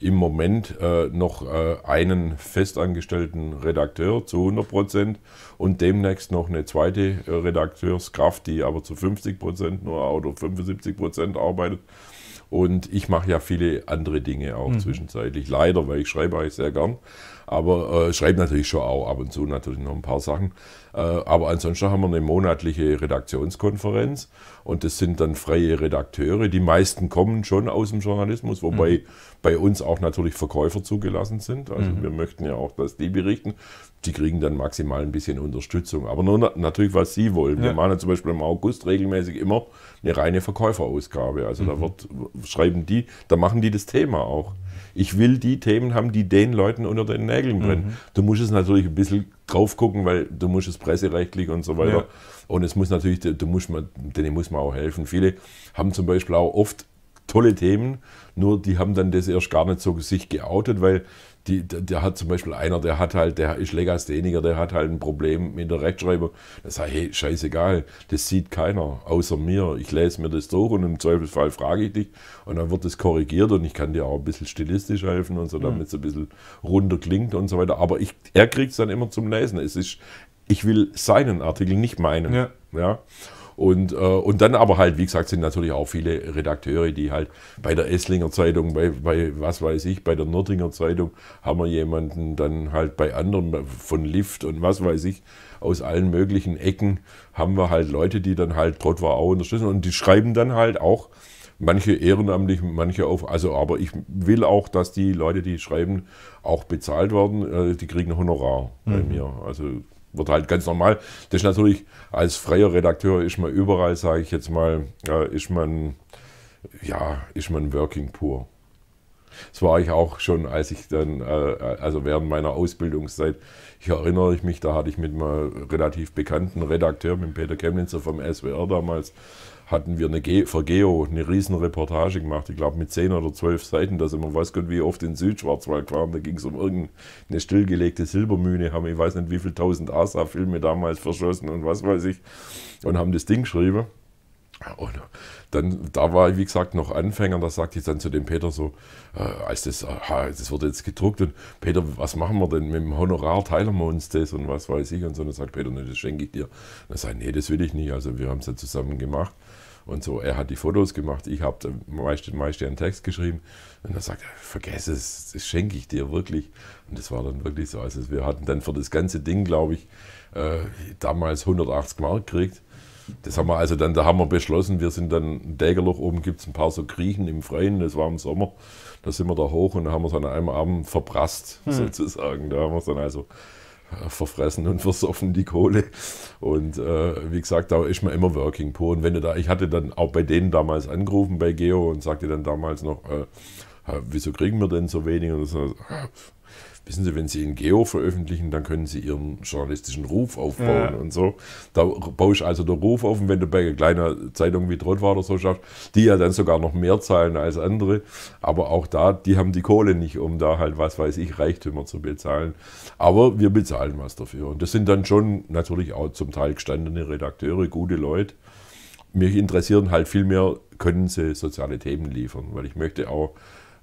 im Moment äh, noch äh, einen festangestellten Redakteur zu 100 Prozent und demnächst noch eine zweite äh, Redakteurskraft, die aber zu 50 Prozent nur oder 75 Prozent arbeitet. Und ich mache ja viele andere Dinge auch mhm. zwischenzeitlich. Leider, weil ich schreibe eigentlich sehr gern aber äh, schreibe natürlich schon auch ab und zu natürlich noch ein paar Sachen. Äh, aber ansonsten haben wir eine monatliche Redaktionskonferenz und das sind dann freie Redakteure. Die meisten kommen schon aus dem Journalismus, wobei mhm. bei uns auch natürlich Verkäufer zugelassen sind. Also mhm. wir möchten ja auch, dass die berichten. Die kriegen dann maximal ein bisschen Unterstützung. Aber nur na natürlich, was sie wollen. Ja. Wir machen ja zum Beispiel im August regelmäßig immer eine reine Verkäuferausgabe. Also mhm. da wird, schreiben die, da machen die das Thema auch ich will die Themen haben, die den Leuten unter den Nägeln brennen. Mhm. Du musst es natürlich ein bisschen drauf gucken, weil du musst es presserechtlich und so weiter. Ja. Und es muss natürlich, du musst man, denen muss man auch helfen. Viele haben zum Beispiel auch oft tolle Themen, nur die haben dann das erst gar nicht so sich geoutet, weil die, der hat zum Beispiel einer, der hat halt, der ist Legastheniker, der hat halt ein Problem mit der Rechtschreibung. Da sage ich, hey, scheißegal, das sieht keiner außer mir. Ich lese mir das durch und im Zweifelsfall frage ich dich und dann wird das korrigiert und ich kann dir auch ein bisschen stilistisch helfen und so, mhm. damit es ein bisschen runder klingt und so weiter. Aber ich, er kriegt es dann immer zum Lesen. Es ist, ich will seinen Artikel, nicht meinen. Ja. ja. Und, äh, und dann aber halt, wie gesagt, sind natürlich auch viele Redakteure, die halt bei der Esslinger Zeitung, bei, bei was weiß ich, bei der Nürtinger Zeitung haben wir jemanden, dann halt bei anderen von Lift und was weiß ich, aus allen möglichen Ecken haben wir halt Leute, die dann halt war auch unterstützen und die schreiben dann halt auch manche ehrenamtlich, manche auf. Also, aber ich will auch, dass die Leute, die schreiben, auch bezahlt werden. Äh, die kriegen Honorar mhm. bei mir. Also wird halt ganz normal. Das ist natürlich, als freier Redakteur ist man überall, sage ich jetzt mal, ist man, ja, ist man Working Poor. Das war ich auch schon, als ich dann, äh, also während meiner Ausbildungszeit, ich erinnere mich, da hatte ich mit einem relativ bekannten Redakteur, mit Peter Chemnitzer vom SWR damals, hatten wir eine Ge für Geo eine riesen Reportage gemacht, ich glaube mit 10 oder 12 Seiten, dass man weiß Gott, wie oft in Südschwarzwald waren, da ging es um irgendeine stillgelegte Silbermühne, haben ich weiß nicht wie viele tausend ASA-Filme damals verschossen und was weiß ich und haben das Ding geschrieben. Und dann, da war ich, wie gesagt, noch Anfänger, da sagte ich dann zu dem Peter so, äh, als das, aha, äh, das wurde jetzt gedruckt und Peter, was machen wir denn mit dem Honorar, teilen wir uns das und was weiß ich und so. Und dann sagt Peter, ne, das schenke ich dir. Und dann sagt, nee, das will ich nicht, also wir haben es ja zusammen gemacht und so. Er hat die Fotos gemacht, ich habe meist, meist einen Text geschrieben und er sagt, vergess es, das schenke ich dir wirklich. Und das war dann wirklich so. Also wir hatten dann für das ganze Ding, glaube ich, äh, damals 180 Mark gekriegt. Das haben wir also dann, da haben wir beschlossen, wir sind dann in Dägerloch oben, gibt es ein paar so Griechen im Freien, das war im Sommer. Da sind wir da hoch und da haben wir es an einem Abend verprasst, hm. sozusagen. Da haben wir es dann also äh, verfressen und versoffen die Kohle. Und äh, wie gesagt, da ist man immer Working Poor. Und wenn du da, ich hatte dann auch bei denen damals angerufen bei Geo und sagte dann damals noch, äh, äh wieso kriegen wir denn so wenig? Und so, wissen Sie, wenn Sie in Geo veröffentlichen, dann können Sie Ihren journalistischen Ruf aufbauen ja. und so. Da baust also den Ruf auf und wenn du bei einer kleinen Zeitung wie Trottwart so schaffst, die ja dann sogar noch mehr zahlen als andere, aber auch da, die haben die Kohle nicht, um da halt, was weiß ich, Reichtümer zu bezahlen. Aber wir bezahlen was dafür. Und das sind dann schon natürlich auch zum Teil gestandene Redakteure, gute Leute mich interessieren halt viel mehr, können sie soziale Themen liefern, weil ich möchte auch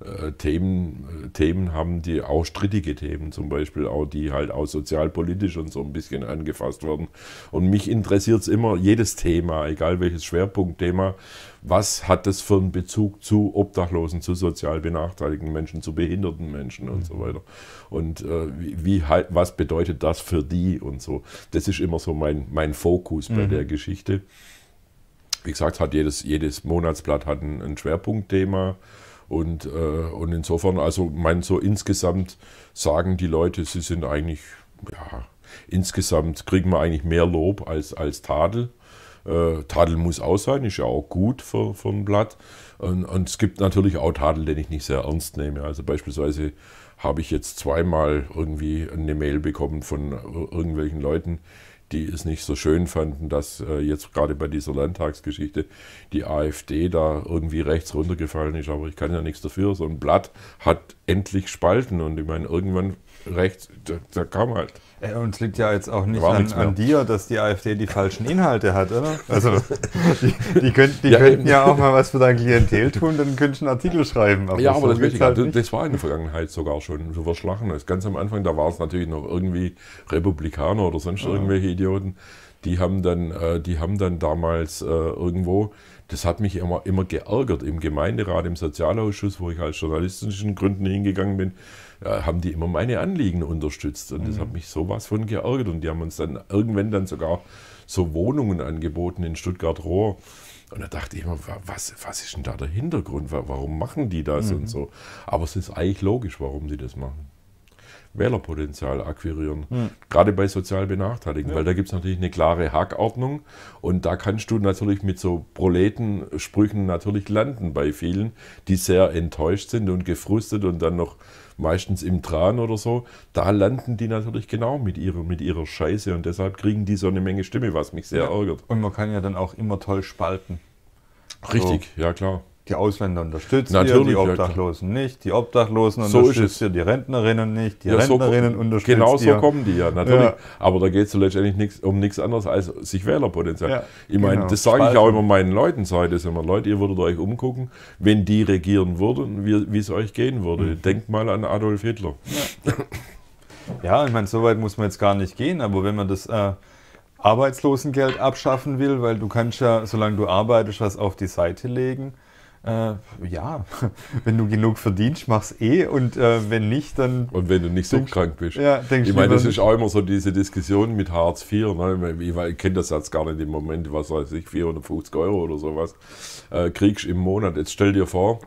äh, Themen, äh, Themen haben, die auch strittige Themen zum Beispiel, auch die halt auch sozialpolitisch und so ein bisschen angefasst werden. Und mich interessiert es immer, jedes Thema, egal welches Schwerpunktthema, was hat das für einen Bezug zu Obdachlosen, zu sozial benachteiligten Menschen, zu behinderten Menschen und so mhm. weiter. Und äh, wie, wie, halt, was bedeutet das für die und so. Das ist immer so mein, mein Fokus bei mhm. der Geschichte. Wie gesagt, hat jedes, jedes Monatsblatt hat ein, ein Schwerpunktthema. Und, äh, und insofern, also man so insgesamt sagen die Leute, sie sind eigentlich, ja, insgesamt kriegen wir eigentlich mehr Lob als, als Tadel. Äh, Tadel muss auch sein, ist ja auch gut für, für ein Blatt. Und, und, es gibt natürlich auch Tadel, den ich nicht sehr ernst nehme. Also beispielsweise habe ich jetzt zweimal irgendwie eine Mail bekommen von irgendwelchen Leuten, die es nicht so schön fanden, dass äh, jetzt gerade bei dieser Landtagsgeschichte die AfD da irgendwie rechts runtergefallen ist. Aber ich kann ja nichts dafür. So ein Blatt hat endlich Spalten und ich meine, irgendwann rechts, da, da kam halt Ey, äh, und es liegt ja jetzt auch nicht an, an, dir, dass die AfD die falschen Inhalte hat, oder? Also, die, die, könnt, die ja, könnten eben. ja auch mal was für dein Klientel tun, dann könntest du einen Artikel schreiben. Aber ja, aber so das, ich, halt also, das, war in der Vergangenheit sogar schon so verschlagen. Ganz am Anfang, da war es natürlich noch irgendwie Republikaner oder sonst ja. Ah. irgendwelche Idioten. Die haben dann, äh, die haben dann damals äh, irgendwo, das hat mich immer, immer geärgert, im Gemeinderat, im Sozialausschuss, wo ich als journalistischen Gründen hingegangen bin, haben die immer meine Anliegen unterstützt. Und mhm. das hat mhm. mich sowas von geärgert. Und die haben uns dann irgendwann dann sogar so Wohnungen angeboten in Stuttgart-Rohr. Und da dachte ich immer, was, was ist denn da der Hintergrund? Warum machen die das mhm. und so? Aber es ist eigentlich logisch, warum die das machen. Wählerpotenzial akquirieren, mhm. gerade bei sozial Benachteiligten, ja. weil da gibt es natürlich eine klare Hackordnung und da kannst du natürlich mit so Proletensprüchen natürlich landen bei vielen, die sehr enttäuscht sind und gefrustet und dann noch meistens im Tran oder so, da landen die natürlich genau mit ihrer, mit ihrer Scheiße und deshalb kriegen die so eine Menge Stimme, was mich sehr ja. ärgert. Und man kann ja dann auch immer toll spalten. Richtig, so. ja klar. Die Ausländer unterstützt Natürlich, ihr, die Obdachlosen ja, nicht, die Obdachlosen so unterstützt ihr, die Rentnerinnen nicht, die ja, Rentnerinnen so, unterstützt genau ihr. Genau so kommen die ja, natürlich. Ja. Aber da geht es letztendlich nix, um nichts anderes als sich Wählerpotenzial. ich meine, genau. das sage ich auch immer meinen Leuten, sage ich immer, Leute, ihr würdet euch umgucken, wenn die regieren würden, wie es euch gehen würde. Mhm. Denkt mal an Adolf Hitler. Ja, ich meine, so weit muss man jetzt gar nicht gehen, aber wenn man das... Äh, Arbeitslosengeld abschaffen will, weil du kannst ja, solange du arbeitest, was auf die Seite legen. Äh, ja, wenn du genug verdienst, mach's eh und äh, wenn nicht, dann. Und wenn du nicht so krank bist. Ja, denkst ich meine, das ist auch immer so diese Diskussion mit Hartz IV. Ne? Ich, ich kenne das jetzt gar nicht im Moment, was weiß ich, 450 Euro oder sowas äh, kriegst im Monat. Jetzt stell dir vor,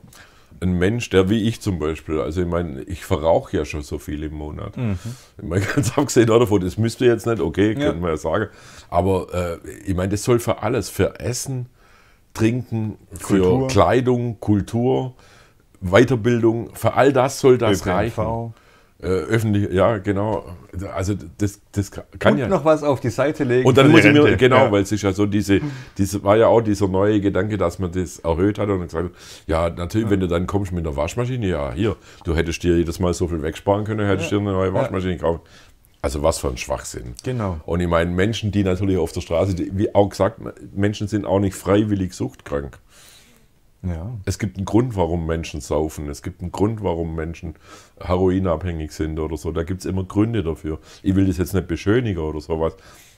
ein Mensch, der wie ich zum Beispiel, also ich meine, ich verrauche ja schon so viel im Monat. Mhm. Ich meine, ganz abgesehen davon, das müsste jetzt nicht, okay, ja. können wir ja sagen. Aber äh, ich meine, das soll für alles, für Essen, Trinken, für Kultur. Kleidung, Kultur, Weiterbildung, für all das soll das ÖPNV. reichen. Äh, öffentlich, ja, genau. Also das, das kann und ja. noch was auf die Seite legen. Und dann muss ich mir, genau, ja. weil es ist ja so diese, diese, war ja auch dieser neue Gedanke, dass man das erhöht hat und gesagt hat, ja, natürlich, ja. wenn du dann kommst mit einer Waschmaschine, ja, hier, du hättest dir jedes Mal so viel wegsparen können, hättest ja. dir eine neue Waschmaschine kaufen. Also was für ein Schwachsinn. Genau. Und ich meine, Menschen, die natürlich auf der Straße, die, wie auch gesagt, Menschen sind auch nicht freiwillig suchtkrank. Ja. Es gibt einen Grund, warum Menschen saufen. Es gibt einen Grund, warum Menschen heroinabhängig sind oder so. Da gibt es immer Gründe dafür. Ich will das jetzt nicht beschönigen oder sowas.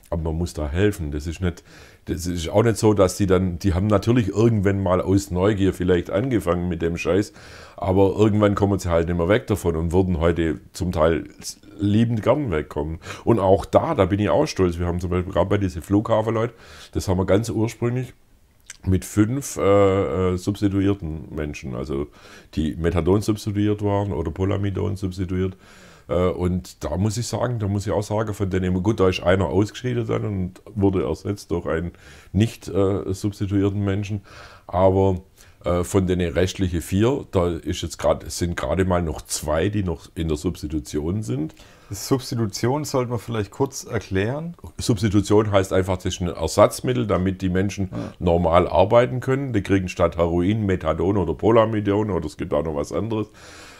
Aber man muss da helfen. Das ist nicht, das ist auch nicht so, dass die dann, die haben natürlich irgendwann mal aus Neugier vielleicht angefangen mit dem Scheiß, aber irgendwann kommen sie halt nicht mehr weg davon und würden heute zum Teil liebend gern wegkommen. Und auch da, da bin ich auch stolz. Wir haben zum Beispiel gerade bei diesen Flughafenleuten, das haben wir ganz ursprünglich mit fünf äh, äh, substituierten Menschen, also die Methadon substituiert waren oder Polamidon substituiert äh, und da muss ich sagen, da muss ich auch sagen, von denen, gut, da ist einer ausgeschieden dann und wurde ersetzt durch einen nicht äh, substituierten Menschen. Aber äh, von den restlichen vier, da ist jetzt grad, sind gerade mal noch zwei, die noch in der Substitution sind. Substitution sollte man vielleicht kurz erklären. Substitution heißt einfach, das ist ein Ersatzmittel, damit die Menschen ja. normal arbeiten können. Die kriegen statt Heroin Methadon oder Polamidon oder es gibt auch noch was anderes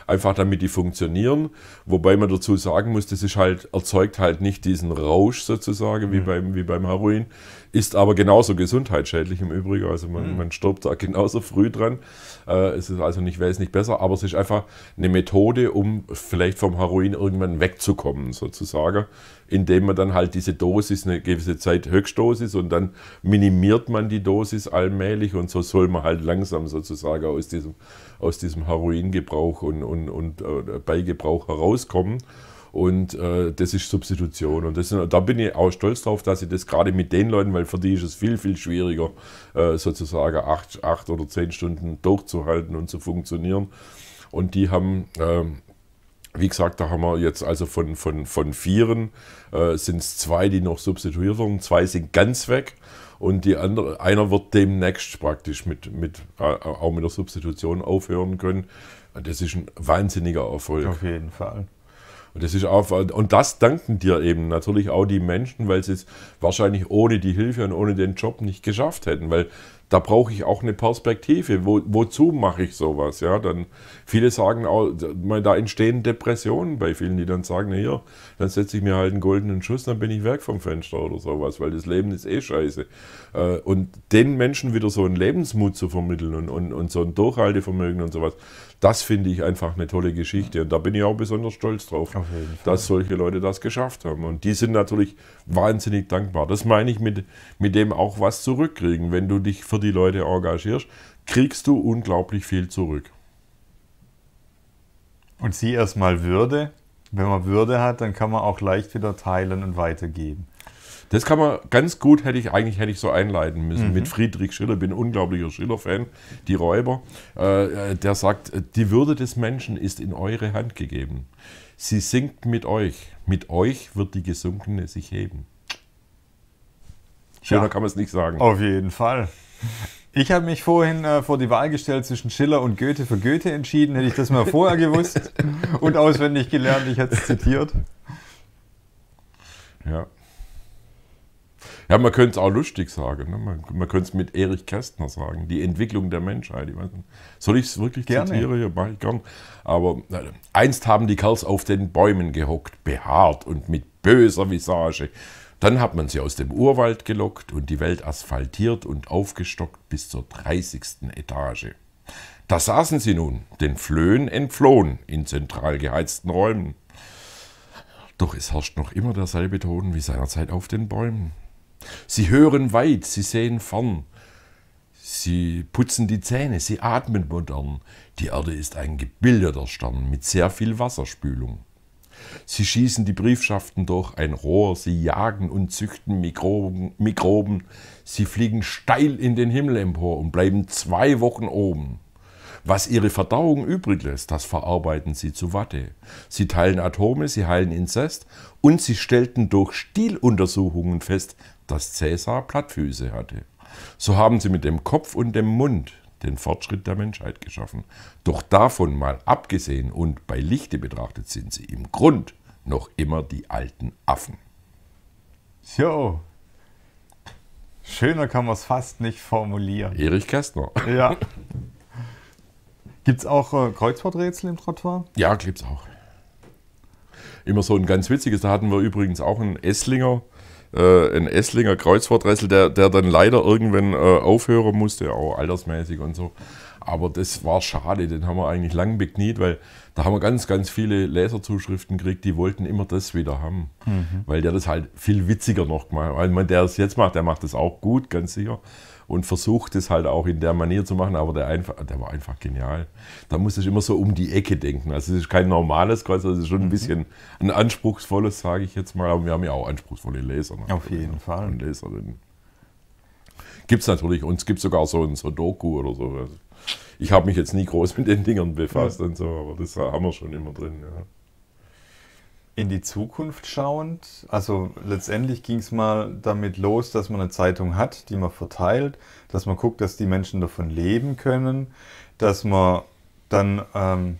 einfach damit die funktionieren. Wobei man dazu sagen muss, das ist halt, erzeugt halt nicht diesen Rausch sozusagen wie, mhm. beim, wie beim Heroin, ist aber genauso gesundheitsschädlich im Übrigen. Also man, mhm. man stirbt da genauso früh dran. Äh, es ist also nicht, wäre nicht besser, aber es ist einfach eine Methode, um vielleicht vom Heroin irgendwann wegzukommen sozusagen indem man dann halt diese Dosis, eine gewisse Zeit Höchstdosis und dann minimiert man die Dosis allmählich und so soll man halt langsam sozusagen aus diesem, aus diesem Heroingebrauch und, und, und äh, Beigebrauch herauskommen. Und äh, das ist Substitution. Und das, da bin ich auch stolz drauf, dass ich das gerade mit den Leuten, weil für die ist es viel, viel schwieriger, äh, sozusagen acht, acht oder zehn Stunden durchzuhalten und zu funktionieren. Und die haben, äh, wie gesagt, da haben wir jetzt also von, von, von vieren äh, sind es zwei, die noch substituiert wurden, zwei sind ganz weg und die andere, einer wird demnächst praktisch mit, mit, äh, auch mit der Substitution aufhören können. Das ist ein wahnsinniger Erfolg. Auf jeden Fall. Und das, ist auch, und das danken dir eben natürlich auch die Menschen, weil sie es wahrscheinlich ohne die Hilfe und ohne den Job nicht geschafft hätten. Weil da brauche ich auch eine Perspektive. Wo, wozu mache ich sowas? Ja, dann viele sagen auch, da entstehen Depressionen bei vielen, die dann sagen, hier, dann setze ich mir halt einen goldenen Schuss, dann bin ich weg vom Fenster oder sowas, weil das Leben ist eh scheiße. Äh, und den Menschen wieder so einen Lebensmut zu vermitteln und, und, und so ein Durchhaltevermögen und sowas, das finde ich einfach eine tolle Geschichte und da bin ich auch besonders stolz drauf, dass solche Leute das geschafft haben. Und die sind natürlich wahnsinnig dankbar. Das meine ich mit, mit dem auch was zurückkriegen. Wenn du dich für die Leute engagierst, kriegst du unglaublich viel zurück. Und sieh erstmal Würde. Wenn man Würde hat, dann kann man auch leicht wieder teilen und weitergeben. Das kann man ganz gut, hätte ich eigentlich hätte ich so einleiten müssen mhm. mit Friedrich Schiller, bin unglaublicher Schiller-Fan, die Räuber, äh, äh der sagt, äh, die Würde des Menschen ist in eure Hand gegeben. Sie sinkt mit euch. Mit euch wird die Gesunkene sich heben. Schöner ja, kann man es nicht sagen. Auf jeden Fall. Ich habe mich vorhin äh, vor die Wahl gestellt zwischen Schiller und Goethe für Goethe entschieden. Hätte ich das mal vorher gewusst und auswendig gelernt, ich hätte es zitiert. Ja. Ja, man könnte es auch lustig sagen. Ne? Man, man könnte es mit Erich Kästner sagen. Die Entwicklung der Menschheit. Ich weiß nicht, soll ich es wirklich Gerne. zitieren? Ja, mache ich gern. Aber äh, einst haben die Kerls auf den Bäumen gehockt, behaart und mit böser Visage. Dann hat man sie aus dem Urwald gelockt und die Welt asphaltiert und aufgestockt bis zur 30. Etage. Da saßen sie nun, den Flöhen entflohen, in zentral geheizten Räumen. Doch es herrscht noch immer derselbe Ton wie seinerzeit auf den Bäumen. Sie hören weit, sie sehen fern. Sie putzen die Zähne, sie atmen modern. Die Erde ist ein gebildeter Stern mit sehr viel Wasserspülung. Sie schießen die Briefschaften durch ein Rohr, sie jagen und züchten Mikroben, Mikroben, sie fliegen steil in den Himmel empor und bleiben zwei Wochen oben. Was ihre Verdauung übrig lässt, das verarbeiten sie zu Watte. Sie teilen Atome, sie heilen Inzest und sie stellten durch Stiluntersuchungen fest, dass Cäsar Plattfüße hatte. So haben sie mit dem Kopf und dem Mund den Fortschritt der Menschheit geschaffen. Doch davon mal abgesehen und bei Lichte betrachtet sind sie im Grund noch immer die alten Affen. So, schöner kann man es fast nicht formulieren. Erich Kästner. Ja. Gibt es auch äh, Kreuzworträtsel im Trottoir? Ja, gibt es auch. Immer so ein ganz witziges, da hatten wir übrigens auch einen Esslinger, äh, ein Esslinger Kreuzworträtsel, der, der dann leider irgendwann äh, aufhören musste, auch altersmäßig und so. Aber das war schade, den haben wir eigentlich lang begniet, weil da haben wir ganz, ganz viele Leserzuschriften gekriegt, die wollten immer das wieder haben. Mhm. Weil der das halt viel witziger noch gemacht hat. Weil man, der es jetzt macht, der macht das auch gut, ganz sicher und versucht es halt auch in der Manier zu machen, aber der, einfach, der war einfach genial. Da musste ich immer so um die Ecke denken. Also es ist kein normales Kreuz, also es ist schon ein mhm. bisschen ein anspruchsvolles, sage ich jetzt mal, aber wir haben ja auch anspruchsvolle Leser. Auf jeden Fall. Und Leserinnen. Gibt es natürlich, und es gibt sogar so ein Sudoku oder so. Also ich habe mich jetzt nie groß mit den Dingern befasst ja. und so, aber das haben wir schon immer drin. Ja in die Zukunft schauend, also letztendlich ging es mal damit los, dass man eine Zeitung hat, die man verteilt, dass man guckt, dass die Menschen davon leben können, dass man dann ähm,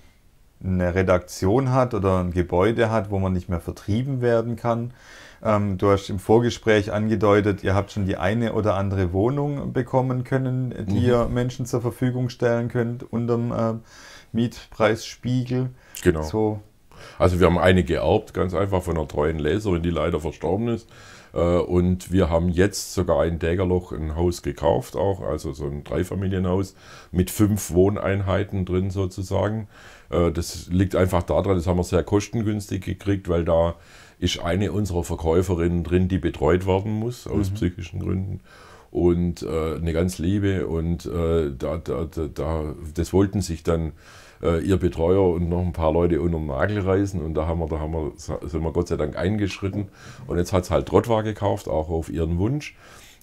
eine Redaktion hat oder ein Gebäude hat, wo man nicht mehr vertrieben werden kann. Ähm, du hast im Vorgespräch angedeutet, ihr habt schon die eine oder andere Wohnung bekommen können, die mhm. ihr Menschen zur Verfügung stellen könnt unterm äh, Mietpreisspiegel. Genau. So also wir haben eine geerbt, ganz einfach von einer treuen Leserin, die leider verstorben ist. Äh, und wir haben jetzt sogar ein Dägerloch ein Haus gekauft, auch, also so ein Dreifamilienhaus mit fünf Wohneinheiten drin sozusagen. Äh, das liegt einfach daran, das haben wir sehr kostengünstig gekriegt, weil da ist eine unserer Verkäuferinnen drin, die betreut werden muss aus mhm. psychischen Gründen. Und äh, eine ganz liebe und äh, da, da, da, das wollten sich dann äh, ihr Betreuer und noch ein paar Leute unter den Nagel reißen. Und da, haben wir, da haben wir, sind wir Gott sei Dank eingeschritten. Und jetzt hat es halt Trottwar gekauft, auch auf ihren Wunsch.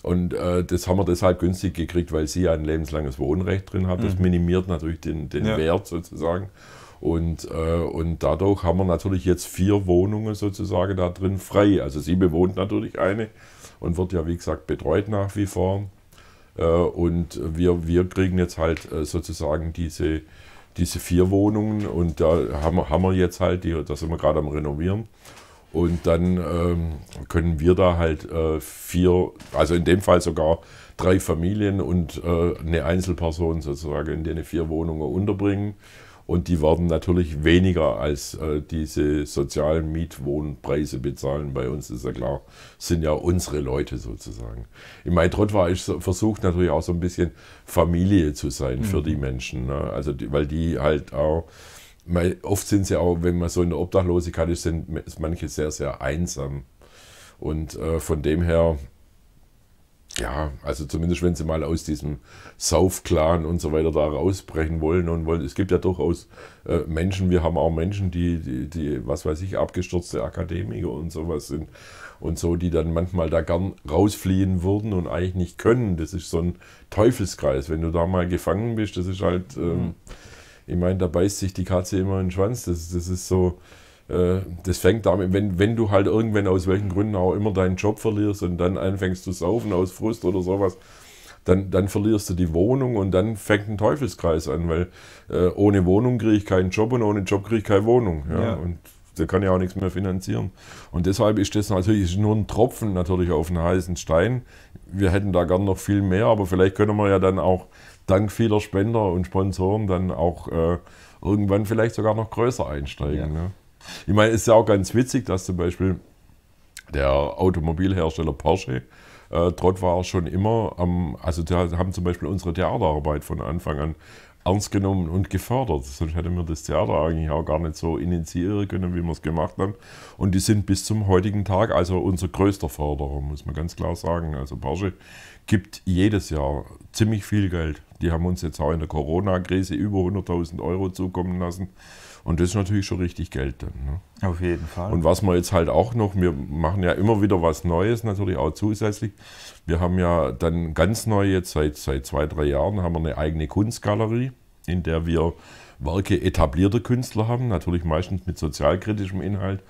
Und äh, das haben wir deshalb günstig gekriegt, weil sie ein lebenslanges Wohnrecht drin hat. Das mhm. minimiert natürlich den, den ja. Wert sozusagen. Und, äh, und dadurch haben wir natürlich jetzt vier Wohnungen sozusagen da drin frei. Also sie bewohnt natürlich eine und wird ja, wie gesagt, betreut nach wie vor. Äh, und wir, wir kriegen jetzt halt äh, sozusagen diese diese vier Wohnungen und da haben wir, haben wir jetzt halt, die, da sind wir gerade am Renovieren. Und dann ähm, können wir da halt äh, vier, also in dem Fall sogar drei Familien und äh, eine Einzelperson sozusagen in den vier Wohnungen unterbringen. Und die werden natürlich weniger als äh, diese sozialen Mietwohnpreise bezahlen. Bei uns ist ja klar, sind ja unsere Leute sozusagen. In war ich versucht natürlich auch so ein bisschen Familie zu sein mhm. für die Menschen. Ne? Also, die, weil die halt auch oft sind sie auch, wenn man so in der Obdachlosigkeit ist, sind manche sehr, sehr einsam. Und äh, von dem her ja, also zumindest wenn sie mal aus diesem Sauf-Clan und so weiter da rausbrechen wollen und wollen. Es gibt ja durchaus äh, Menschen, wir haben auch Menschen, die, die, die, was weiß ich, abgestürzte Akademiker und sowas sind und so, die dann manchmal da gern rausfliehen würden und eigentlich nicht können. Das ist so ein Teufelskreis. Wenn du da mal gefangen bist, das ist halt, ähm, mhm. ich meine, da beißt sich die Katze immer in den Schwanz. Das, das ist so äh, das fängt damit, wenn, wenn du halt irgendwann aus welchen Gründen auch immer deinen Job verlierst und dann anfängst zu saufen aus Frust oder sowas, dann, dann verlierst du die Wohnung und dann fängt ein Teufelskreis an, weil äh, ohne Wohnung kriege ich keinen Job und ohne Job kriege ich keine Wohnung. Ja? ja. Und da kann ja auch nichts mehr finanzieren. Und deshalb ist das natürlich nur ein Tropfen natürlich auf einen heißen Stein. Wir hätten da gern noch viel mehr, aber vielleicht können wir ja dann auch dank vieler Spender und Sponsoren dann auch äh, irgendwann vielleicht sogar noch größer einsteigen. Ja. Ne? Ich meine, es ist ja auch ganz witzig, dass zum Beispiel der Automobilhersteller Porsche äh, Trott war schon immer am, also die haben zum Beispiel unsere Theaterarbeit von Anfang an ernst genommen und gefördert. Sonst hätte mir das Theater eigentlich auch gar nicht so initiieren können, wie wir es gemacht haben. Und die sind bis zum heutigen Tag also unser größter Förderer, muss man ganz klar sagen. Also Porsche gibt jedes Jahr ziemlich viel Geld. Die haben uns jetzt auch in der Corona-Krise über 100.000 Euro zukommen lassen. Und das ist natürlich schon richtig Geld dann. Ne? Auf jeden Fall. Und was wir jetzt halt auch noch, wir machen ja immer wieder was Neues, natürlich auch zusätzlich. Wir haben ja dann ganz neu jetzt seit, seit zwei, drei Jahren haben wir eine eigene Kunstgalerie, in der wir Werke etablierter Künstler haben, natürlich meistens mit sozialkritischem Inhalt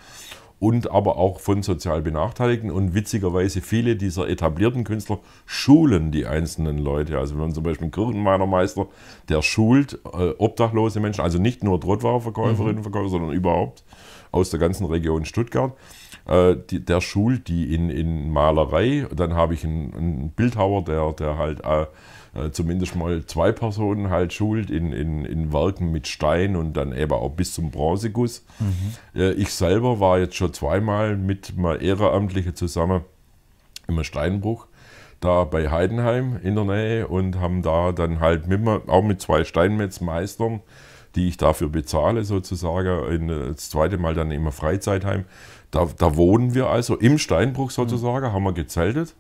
und aber auch von sozial Benachteiligten. Und witzigerweise viele dieser etablierten Künstler schulen die einzelnen Leute. Also wenn man zum Beispiel einen Kirchenmeinermeister, der schult äh, obdachlose Menschen, also nicht nur Trottoirverkäuferinnen und mhm. Verkäufer, sondern überhaupt aus der ganzen Region Stuttgart. Äh, die, der schult die in, in Malerei. Dann habe ich einen, einen, Bildhauer, der, der halt... Äh, äh, zumindest mal zwei Personen halt schult in, in, in Werken mit Stein und dann eben auch bis zum Bronzeguss. Mhm. Äh, ich selber war jetzt schon zweimal mit einer Ehrenamtlichen zusammen im Steinbruch da bei Heidenheim in der Nähe und haben da dann halt mit, auch mit zwei Steinmetzmeistern, die ich dafür bezahle sozusagen, äh, das zweite Mal dann immer Freizeitheim. Da, da wohnen wir also im Steinbruch sozusagen, mhm. haben wir gezeltet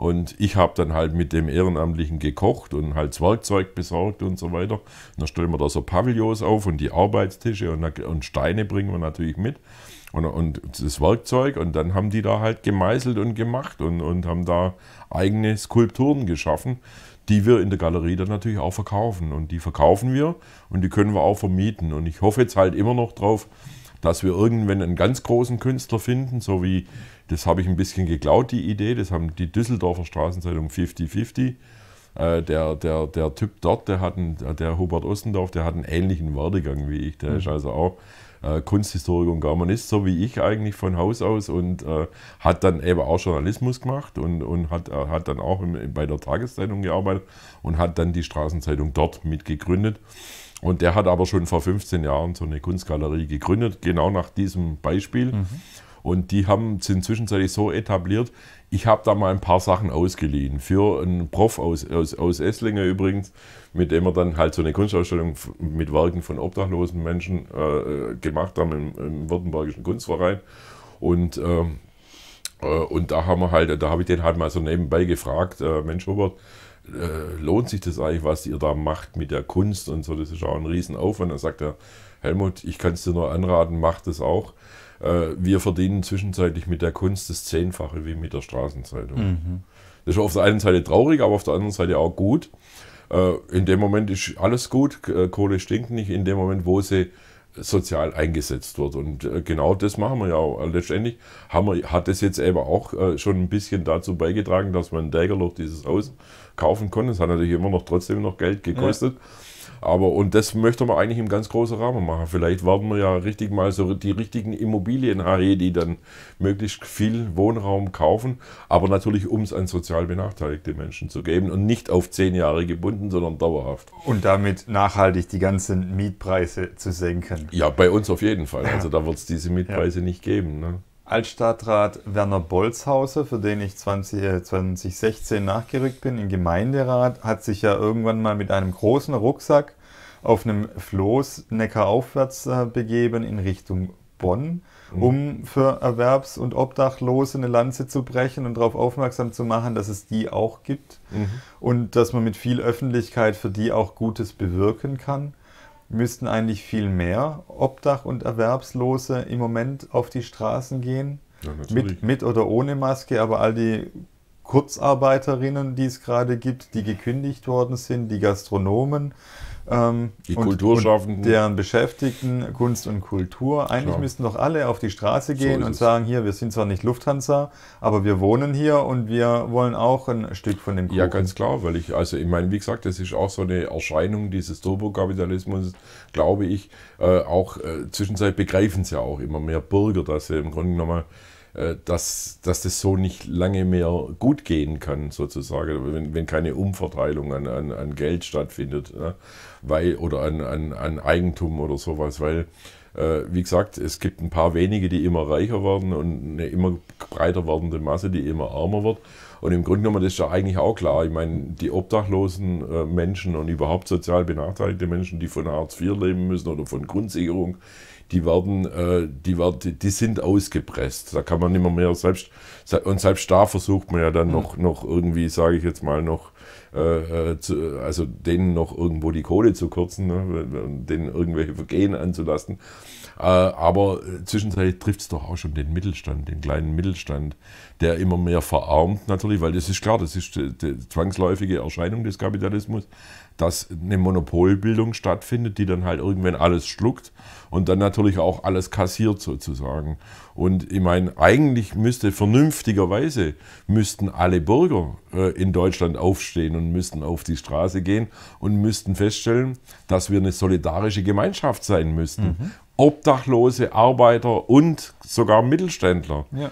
und ich habe dann halt mit dem Ehrenamtlichen gekocht und halt das Werkzeug besorgt und so weiter. Und dann stellen wir da so Pavillons auf und die Arbeitstische und, und Steine bringen wir natürlich mit. Und, und, das Werkzeug und dann haben die da halt gemeißelt und gemacht und, und haben da eigene Skulpturen geschaffen, die wir in der Galerie dann natürlich auch verkaufen. Und die verkaufen wir und die können wir auch vermieten. Und ich hoffe jetzt halt immer noch drauf, dass wir irgendwann einen ganz großen Künstler finden, so wie das habe ich ein bisschen geklaut, die Idee. Das haben die Düsseldorfer Straßenzeitung 50-50. Äh, der, der, der Typ dort, der, hat einen, äh, der Hubert Ostendorf, der hat einen ähnlichen Werdegang wie ich. Der mhm. ist also auch äh, Kunsthistoriker und Germanist, so wie ich eigentlich von Haus aus und äh, hat dann eben auch Journalismus gemacht und, und hat, äh, hat dann auch im, bei der Tageszeitung gearbeitet und hat dann die Straßenzeitung dort mitgegründet. Und der hat aber schon vor 15 Jahren so eine Kunstgalerie gegründet, genau nach diesem Beispiel. Mhm. Und die haben, sind zwischenzeitlich so etabliert, ich habe da mal ein paar Sachen ausgeliehen. Für einen Prof aus, aus, aus Esslingen übrigens, mit dem wir dann halt so eine Kunstausstellung mit Werken von obdachlosen Menschen äh, gemacht haben im, im, Württembergischen Kunstverein. Und, ähm, äh, und da haben wir halt, da habe ich den halt mal so nebenbei gefragt, äh, Mensch Robert, äh, lohnt sich das eigentlich, was ihr da macht mit der Kunst und so, das ist auch ein Riesenaufwand. Dann sagt er, Helmut, ich kann es dir nur anraten, mach das auch äh, wir verdienen zwischenzeitlich mit der Kunst das Zehnfache wie mit der Straßenzeitung. Mhm. Das ist auf der einen Seite traurig, aber auf der anderen Seite auch gut. Äh, in dem Moment ist alles gut, äh, Kohle stinkt nicht, in dem Moment, wo sie sozial eingesetzt wird. Und äh, genau das machen wir ja auch. Also letztendlich haben wir, hat das jetzt eben auch äh, schon ein bisschen dazu beigetragen, dass man ein Dägerloch dieses Haus kaufen konnte. Es hat natürlich immer noch trotzdem noch Geld gekostet. Ja aber und das möchte man eigentlich im ganz großen Rahmen machen. Vielleicht werden wir ja richtig mal so die richtigen Immobilien Immobilienhaie, die dann möglichst viel Wohnraum kaufen, aber natürlich um es an sozial benachteiligte Menschen zu geben und nicht auf zehn Jahre gebunden, sondern dauerhaft. Und damit nachhaltig die ganzen Mietpreise zu senken. Ja, bei uns auf jeden Fall. Also da wird es diese Mietpreise ja. nicht geben. Ne? Altstadtrat Werner Bolzhauser, für den ich 20, 2016 äh, nachgerückt bin im Gemeinderat, hat sich ja irgendwann mal mit einem großen Rucksack auf einem Floß neckaraufwärts äh, begeben in Richtung Bonn, mhm. um für Erwerbs- und Obdachlose eine Lanze zu brechen und darauf aufmerksam zu machen, dass es die auch gibt mhm. und dass man mit viel Öffentlichkeit für die auch Gutes bewirken kann. Müssten eigentlich viel mehr Obdach- und Erwerbslose im Moment auf die Straßen gehen? Ja, mit, mit oder ohne Maske, aber all die Kurzarbeiterinnen, die es gerade gibt, die gekündigt worden sind, die Gastronomen, ähm, die Kulturschaffenden. deren Beschäftigten, Kunst und Kultur. Eigentlich Klar. müssten doch alle auf die Straße gehen so und sagen, hier, wir sind zwar nicht Lufthansa, aber wir wohnen hier und wir wollen auch ein Stück von dem Kuchen. Ja, ganz klar, weil ich, also ich meine, wie gesagt, das ist auch so eine Erscheinung dieses Turbokapitalismus, glaube ich, äh, auch äh, zwischenzeit begreifen es ja auch immer mehr Bürger, dass sie im Grunde genommen äh, dass, dass das so nicht lange mehr gut gehen kann, sozusagen, wenn, wenn keine Umverteilung an, an, an Geld stattfindet ja, ne? weil, oder an, an, an Eigentum oder sowas, weil, äh, wie gesagt, es gibt ein paar wenige, die immer reicher werden und eine immer breiter werdende Masse, die immer armer wird. Und im Grunde genommen das ist ja eigentlich auch klar. Ich meine, die obdachlosen äh, Menschen und überhaupt sozial benachteiligte Menschen, die von Hartz IV leben müssen oder von Grundsicherung, die werden, äh, die werden, die sind ausgepresst. Da kann man immer mehr selbst, und selbst da versucht man ja dann mhm. noch, noch irgendwie, sage ich jetzt mal, noch, äh, äh, zu, also denen noch irgendwo die Kohle zu kürzen, ne, denen irgendwelche Vergehen anzulasten. Äh, aber äh, zwischenzeitlich trifft es doch auch schon den Mittelstand, den kleinen Mittelstand, der immer mehr verarmt natürlich, weil das ist klar, das ist die, äh, die zwangsläufige Erscheinung des Kapitalismus dass eine Monopolbildung stattfindet, die dann halt irgendwann alles schluckt und dann natürlich auch alles kassiert sozusagen. Und ich meine, eigentlich müsste vernünftigerweise, müssten alle Bürger äh, in Deutschland aufstehen und müssten auf die Straße gehen und müssten feststellen, dass wir eine solidarische Gemeinschaft sein müssten. Mhm. Obdachlose, Arbeiter und sogar Mittelständler. Ja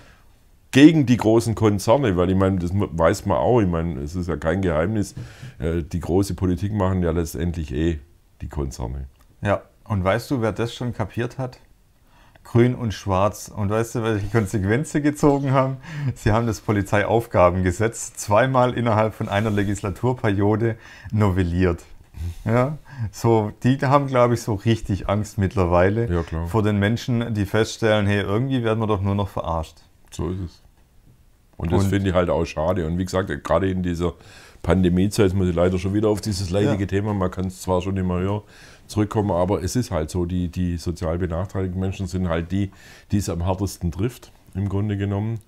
gegen die großen Konzerne, weil ich meine, das weiß man auch, ich meine, es ist ja kein Geheimnis, äh, die große Politik machen ja letztendlich eh die Konzerne. Ja, und weißt du, wer das schon kapiert hat? Grün und Schwarz. Und weißt du, welche Konsequenzen sie gezogen haben? Sie haben das Polizeiaufgabengesetz zweimal innerhalb von einer Legislaturperiode novelliert. Ja, so, die haben, glaube ich, so richtig Angst mittlerweile ja, vor den Menschen, die feststellen, hey, irgendwie werden wir doch nur noch verarscht. So ist es. Und das finde ich halt auch schade. Und wie gesagt, gerade in dieser Pandemiezeit jetzt muss ich leider schon wieder auf dieses leidige ja. Thema, man kann es zwar schon immer höher zurückkommen, aber es ist halt so, die, die sozial benachteiligten Menschen sind halt die, die es am härtesten trifft, im Grunde genommen.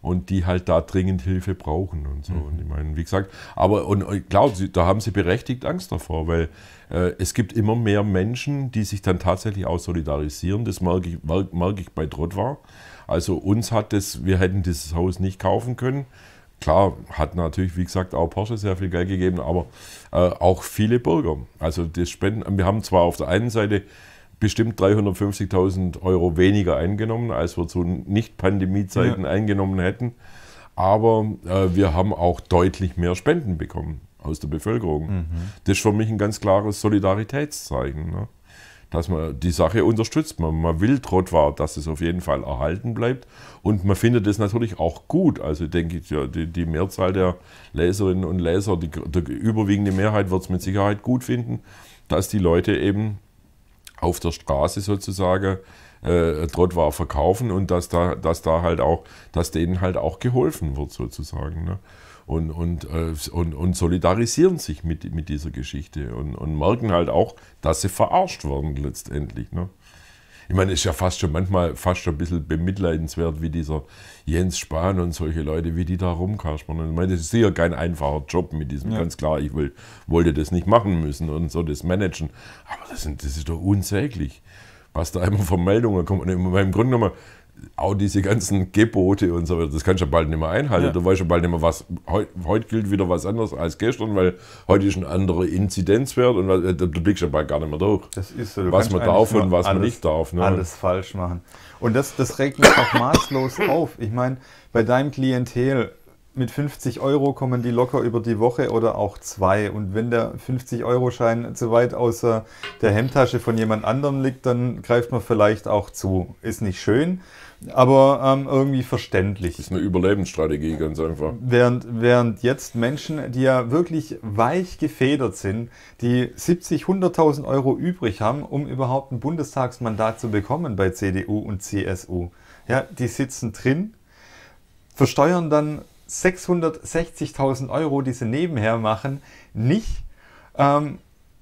Und die halt da dringend Hilfe brauchen und so. Mhm. Und ich mhm. meine, wie gesagt, aber und, und klar, da haben sie berechtigt Angst davor, weil äh, es gibt immer mehr Menschen, die sich dann tatsächlich auch solidarisieren. Das merke ich, merke ich bei Trottwar. Also uns hat das, wir hätten dieses Haus nicht kaufen können. Klar, hat natürlich, wie gesagt, auch Porsche sehr viel Geld gegeben, aber äh, auch viele Bürger. Also das Spenden, wir haben zwar auf der einen Seite bestimmt 350.000 Euro weniger eingenommen, als wir zu Nicht-Pandemie-Zeiten ja. eingenommen hätten, aber äh, wir haben auch deutlich mehr Spenden bekommen aus der Bevölkerung. Mhm. Das ist für mich ein ganz klares Solidaritätszeichen. Ne? dass man die Sache unterstützt. Man, man will Trottwar, dass es auf jeden Fall erhalten bleibt. Und man findet es natürlich auch gut. Also denke ich, die, die Mehrzahl der Leserinnen und Leser, die, die überwiegende Mehrheit wird es mit Sicherheit gut finden, dass die Leute eben auf der Straße sozusagen äh, war verkaufen und dass da, dass da halt auch, dass denen halt auch geholfen wird sozusagen. Ne? Und, und, äh, und, und solidarisieren sich mit, mit dieser Geschichte und, und merken halt auch, dass sie verarscht werden letztendlich. Ne? Ich meine, es ist ja fast schon manchmal fast schon ein bisschen bemitleidenswert, wie dieser Jens Spahn und solche Leute, wie die da rumkaspern. ich meine, das ist sicher kein einfacher Job mit diesem, ja. ganz klar, ich will, wollte das nicht machen müssen und so das managen. Aber das, sind, das ist doch unsäglich was da immer von Meldungen kommt. Und Im Grunde genommen, auch diese ganzen Gebote und so, das kannst du ja bald nicht mehr einhalten. Ja. Du weißt ja bald nicht mehr, was. Heu, heute gilt wieder was anderes als gestern, weil heute ist ein anderer Inzidenzwert und äh, du blickst ja bald gar nicht mehr durch. Das ist so. was man darf und was alles, man nicht darf. Ne? Alles falsch machen. Und das, das regt mich auch maßlos auf. Ich meine, bei deinem Klientel, mit 50 Euro kommen die locker über die Woche oder auch zwei. Und wenn der 50-Euro-Schein zu weit außer der Hemdtasche von jemand anderem liegt, dann greift man vielleicht auch zu. Ist nicht schön, aber ähm, irgendwie verständlich. ist eine Überlebensstrategie, ganz einfach. Während, während jetzt Menschen, die ja wirklich weich gefedert sind, die 70, 100.000 Euro übrig haben, um überhaupt ein Bundestagsmandat zu bekommen bei CDU und CSU, ja, die sitzen drin, versteuern dann 660.000 Euro, die sie nebenher machen, nicht. Ähm,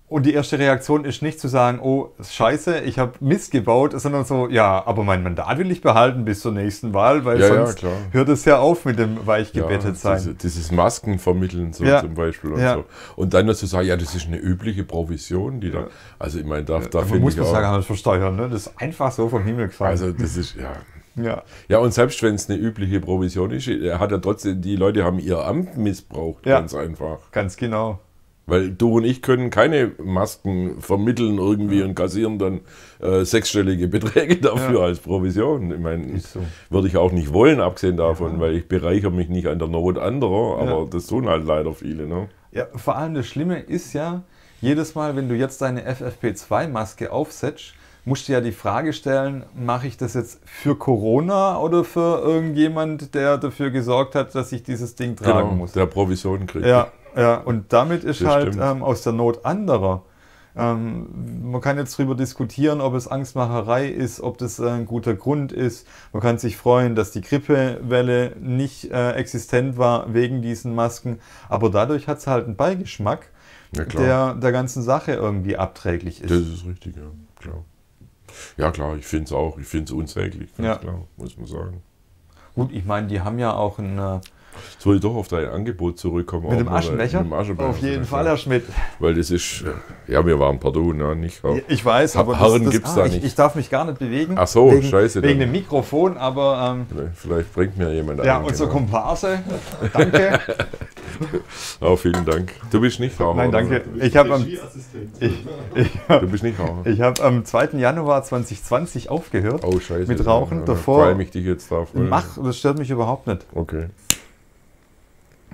und die erste Reaktion ist nicht zu sagen, oh scheiße, ich habe Mist gebaut, sondern so, ja, aber mein Mandat will ich behalten bis zur nächsten Wahl, weil ja, sonst ja, hört es ja auf mit dem weichgebettet sein. Ja, diese, dieses Maskenvermitteln so zum Beispiel und so. Und dann dazu sagen, ja, das ist eine übliche Provision, die da, also ich meine, da, ja, da finde ich muss man sagen, das versteuern, ne? das ist einfach so vom Himmel gefallen. Also das ist, ja. Ja. ja, und selbst wenn es eine übliche Provision ist, hat er trotzdem, die Leute haben ihr Amt missbraucht, ja. ganz einfach. Ganz genau. Weil du und ich können keine Masken vermitteln irgendwie ja. und kassieren dann äh, sechsstellige Beträge dafür ja. als Provision. Ich meine, so. würde ich auch nicht wollen, abgesehen davon, ja. weil ich bereichere mich nicht an der Not anderer, aber das tun halt leider viele. Ne? Ja, vor allem das Schlimme ist ja, jedes Mal, wenn du jetzt deine FFP2-Maske aufsetzt, musst du ja die Frage stellen, mache ich das jetzt für Corona oder für irgendjemand, der dafür gesorgt hat, dass ich dieses Ding genau, tragen genau, muss? Der Provisionen kriegt. Ja, ja. und damit ist das halt ähm, aus der Not anderer. Ähm, man kann jetzt darüber diskutieren, ob es Angstmacherei ist, ob das äh, ein guter Grund ist. Man kann sich freuen, dass die Grippewelle nicht äh, existent war wegen diesen Masken. Aber dadurch hat es halt einen Beigeschmack, ja, der der ganzen Sache irgendwie abträglich ist. Das ist richtig, ja. Ja, klar, ich finde es auch. Ich finde es unsäglich, ganz ja. klar, muss man sagen. Gut, ich meine, die haben ja auch eine äh, Jetzt wollte ich doch auf dein Angebot zurückkommen. Mit dem Aschenbecher? Mit dem Aschenbecher. Auf jeden Fall, Herr Schmidt. Weil das ist, ja, wir waren Pardon, ne, nicht. ich weiß, aber Harren das, das, gibt's ah, da nicht. Ich, darf mich gar nicht bewegen. Ach so, wegen, scheiße. Wegen dann. dem Mikrofon, aber. Ähm, Vielleicht bringt mir jemand Ja, ein, unser genau. Komparse. Danke. oh, vielen Dank. Du bist nicht Raucher. Nein, danke. Ich habe am, ich, ich hab, du bist nicht Raucher. Ich habe am 2. Januar 2020 aufgehört oh, scheiße, mit Rauchen. Davor. freue mich dich jetzt drauf. Mach, das stört mich überhaupt nicht. Okay.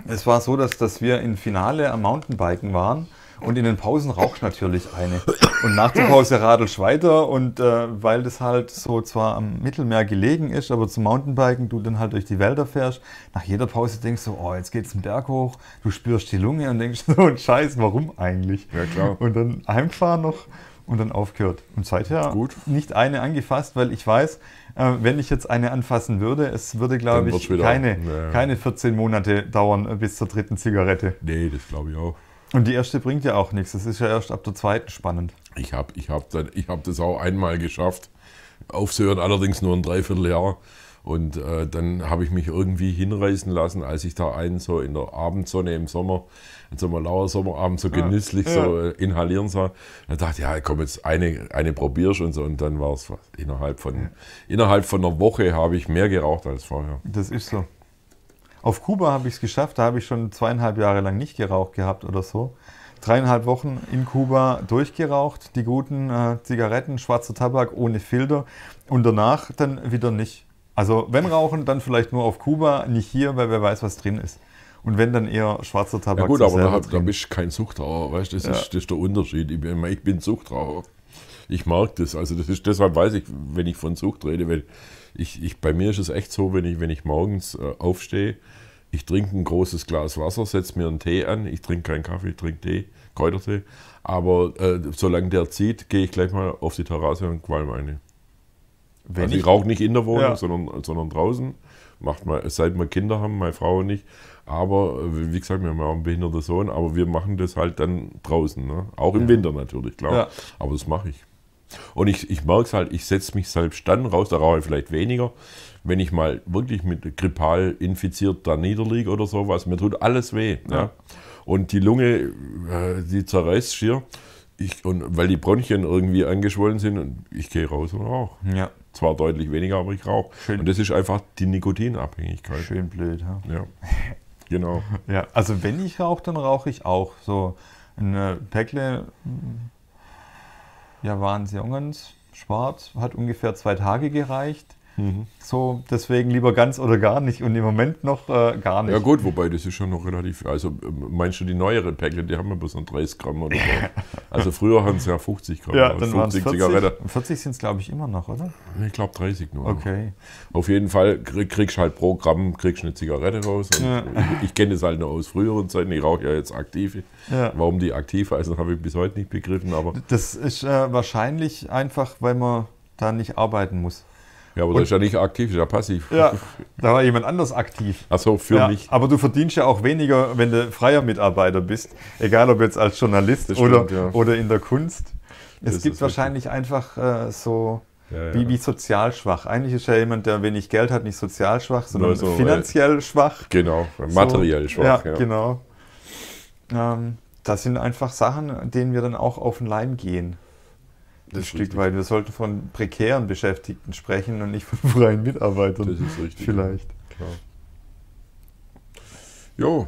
Es war so, dass, dass wir im Finale am Mountainbiken waren und in den Pausen raucht natürlich eine. Und nach der Pause radelst weiter und äh, weil das halt so zwar am Mittelmeer gelegen ist, aber zum Mountainbiken du dann halt durch die Wälder fährst, nach jeder Pause denkst du, oh, jetzt geht's einen Berg hoch, du spürst die Lunge und denkst so, scheiß, warum eigentlich? Ja, klar. Und dann heimfahren noch und dann aufgehört. Und seither Gut. nicht eine angefasst, weil ich weiß, äh, wenn ich jetzt eine anfassen würde, es würde, glaube ich, keine, naja. keine 14 Monate dauern äh, bis zur dritten Zigarette. Nee, das glaube ich auch. Und die erste bringt ja auch nichts. Das ist ja erst ab der zweiten spannend. Ich habe ich hab, ich hab das auch einmal geschafft. Aufzuhören allerdings nur ein Dreivierteljahr. Und äh, dann habe ich mich irgendwie hinreißen lassen, als ich da einen so in der Abendsonne im Sommer, in so einem lauer Sommerabend so genüsslich ja, so äh, inhalieren sah. Dann dachte ich, ja komm, jetzt eine, eine probierst und so. Und dann war es innerhalb von, ja. innerhalb von einer Woche habe ich mehr geraucht als vorher. Das ist so. Auf Kuba habe ich es geschafft, da habe ich schon zweieinhalb Jahre lang nicht geraucht gehabt oder so. Dreieinhalb Wochen in Kuba durchgeraucht, die guten äh, Zigaretten, schwarzer Tabak ohne Filter und danach dann wieder nicht. Also wenn rauchen, dann vielleicht nur auf Kuba, nicht hier, weil wer weiß, was drin ist. Und wenn dann eher schwarzer Tabak. Ja gut, aber da, da bist du kein Suchtrauer, weißt du, das, ja. ist, das ist der Unterschied. Ich bin, ich bin Suchtrauer. Ich mag das. Also das ist, deshalb weiß ich, wenn ich von Sucht rede, weil ich, ich, bei mir ist es echt so, wenn ich, wenn ich morgens äh, aufstehe, ich trinke ein großes Glas Wasser, setze mir einen Tee an, ich trinke keinen Kaffee, ich trinke Tee, Kräutertee. Aber äh, solange der zieht, gehe ich gleich mal auf die Terrasse und qualm eine. Wenn also ich, ich rauche nicht in der Wohnung, ja. sondern, sondern draußen. Macht mal, seit wir Kinder haben, meine Frau nicht. Aber äh, wie gesagt, wir haben ja auch einen behinderten Sohn, aber wir machen das halt dann draußen. Ne? Auch im ja. Winter natürlich, klar. Ja. Aber das mache ich. Und ich, ich merke es halt, ich setze mich selbst dann raus, da rauche ich vielleicht weniger, wenn ich mal wirklich mit grippal infiziert da niederliege oder sowas. Mir tut alles weh. Ja. ja. Und die Lunge, äh, die zerreißt schier. Ich, und weil die Bronchien irgendwie angeschwollen sind und ich gehe raus und rauche. Ja zwar deutlich weniger, aber ich rauche. Und das ist einfach die Nikotinabhängigkeit. Schön blöd, ha? Ja. Genau. ja, also wenn ich rauche, dann rauche ich auch. So eine Päckle, ja, waren sie ungens schwarz, hat ungefähr zwei Tage gereicht. Mhm. So, deswegen lieber ganz oder gar nicht und im Moment noch äh, gar nicht. Ja gut, wobei das ist schon noch relativ, also ähm, meinst du die neueren Päckchen, die haben ja bloß noch 30 Gramm oder so. also früher hatten sie ja 50 Gramm. Ja, also dann waren es 40, 40 sind es glaube ich immer noch, oder? Ich glaube 30 nur. Okay. Noch. Auf jeden Fall krieg, kriegst halt pro Gramm kriegst eine Zigarette raus. Ja. Ich, ich kenne das halt nur aus früheren Zeiten, ich rauche ja jetzt aktiv. Ja. Warum die aktiv heißen, also habe ich bis heute nicht begriffen. Aber das ist äh, wahrscheinlich einfach, weil man da nicht arbeiten muss. Ja, aber das ist ja nicht aktiv, das ist ja passiv. Ja, da war jemand anders aktiv. Achso, für ja, mich. Aber du verdienst ja auch weniger, wenn du freier Mitarbeiter bist. Egal, ob jetzt als Journalist stimmt, oder, ja. oder in der Kunst. Es das gibt wahrscheinlich richtig. einfach äh, so... Ja, wie, wie sozial schwach. Eigentlich ist ja jemand, der wenig Geld hat, nicht sozial schwach, sondern also, finanziell äh, schwach. Genau, materiell so, schwach. Ja, genau. Ähm, das sind einfach Sachen, denen wir dann auch auf den Leim gehen. Das ein Stück richtig. weit. Wir sollten von prekären Beschäftigten sprechen und nicht von freien Mitarbeitern. Das ist richtig. Vielleicht. Klar. Jo.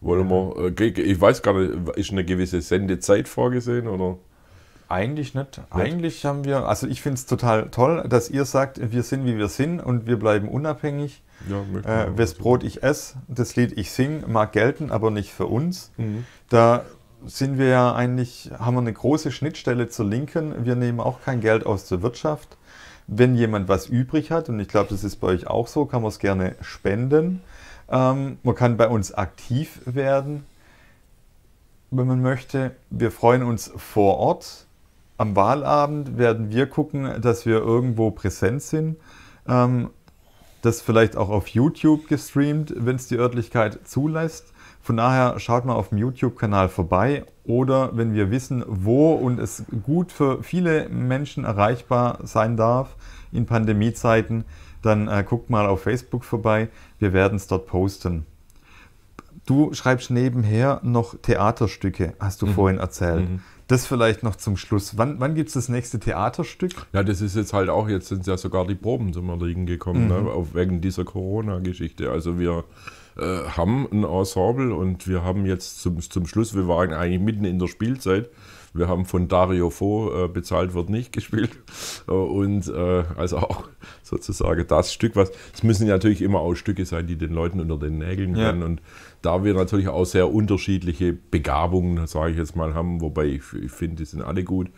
Wollen wir, äh, ich weiß gar nicht, ist eine gewisse Sendezeit vorgesehen oder? Eigentlich nicht. nicht. Eigentlich haben wir, also ich finde es total toll, dass ihr sagt, wir sind wie wir sind und wir bleiben unabhängig. Ja, äh, wes Brot ich esse, das Lied ich sing, mag gelten, aber nicht für uns. Mhm. Da sind wir ja eigentlich, haben wir eine große Schnittstelle zur Linken. Wir nehmen auch kein Geld aus der Wirtschaft. Wenn jemand was übrig hat, und ich glaube, das ist bei euch auch so, kann man es gerne spenden. Ähm, man kann bei uns aktiv werden, wenn man möchte. Wir freuen uns vor Ort. Am Wahlabend werden wir gucken, dass wir irgendwo präsent sind. Ähm, das vielleicht auch auf YouTube gestreamt, wenn es die Örtlichkeit zulässt. Von daher schaut mal auf dem YouTube-Kanal vorbei oder wenn wir wissen, wo und es gut für viele Menschen erreichbar sein darf in Pandemiezeiten, dann äh, guckt mal auf Facebook vorbei. Wir werden es dort posten. Du schreibst nebenher noch Theaterstücke, hast du mhm. vorhin erzählt. Mhm. Das vielleicht noch zum Schluss. Wann, wann gibt es das nächste Theaterstück? Ja, das ist jetzt halt auch, jetzt sind ja sogar die Proben zum Erliegen gekommen, mhm. ne? Auf, wegen dieser Corona-Geschichte. Also wir äh, haben ein Ensemble und wir haben jetzt zum, zum Schluss, wir waren eigentlich mitten in der Spielzeit. Wir haben von Dario Fo äh, bezahlt wird nicht gespielt. Äh, und äh, also auch sozusagen das Stück, was. Es müssen natürlich immer auch Stücke sein, die den Leuten unter den Nägeln brennen. Ja. Und da wir natürlich auch sehr unterschiedliche Begabungen, sage ich jetzt mal, haben, wobei ich, ich finde, die sind alle gut.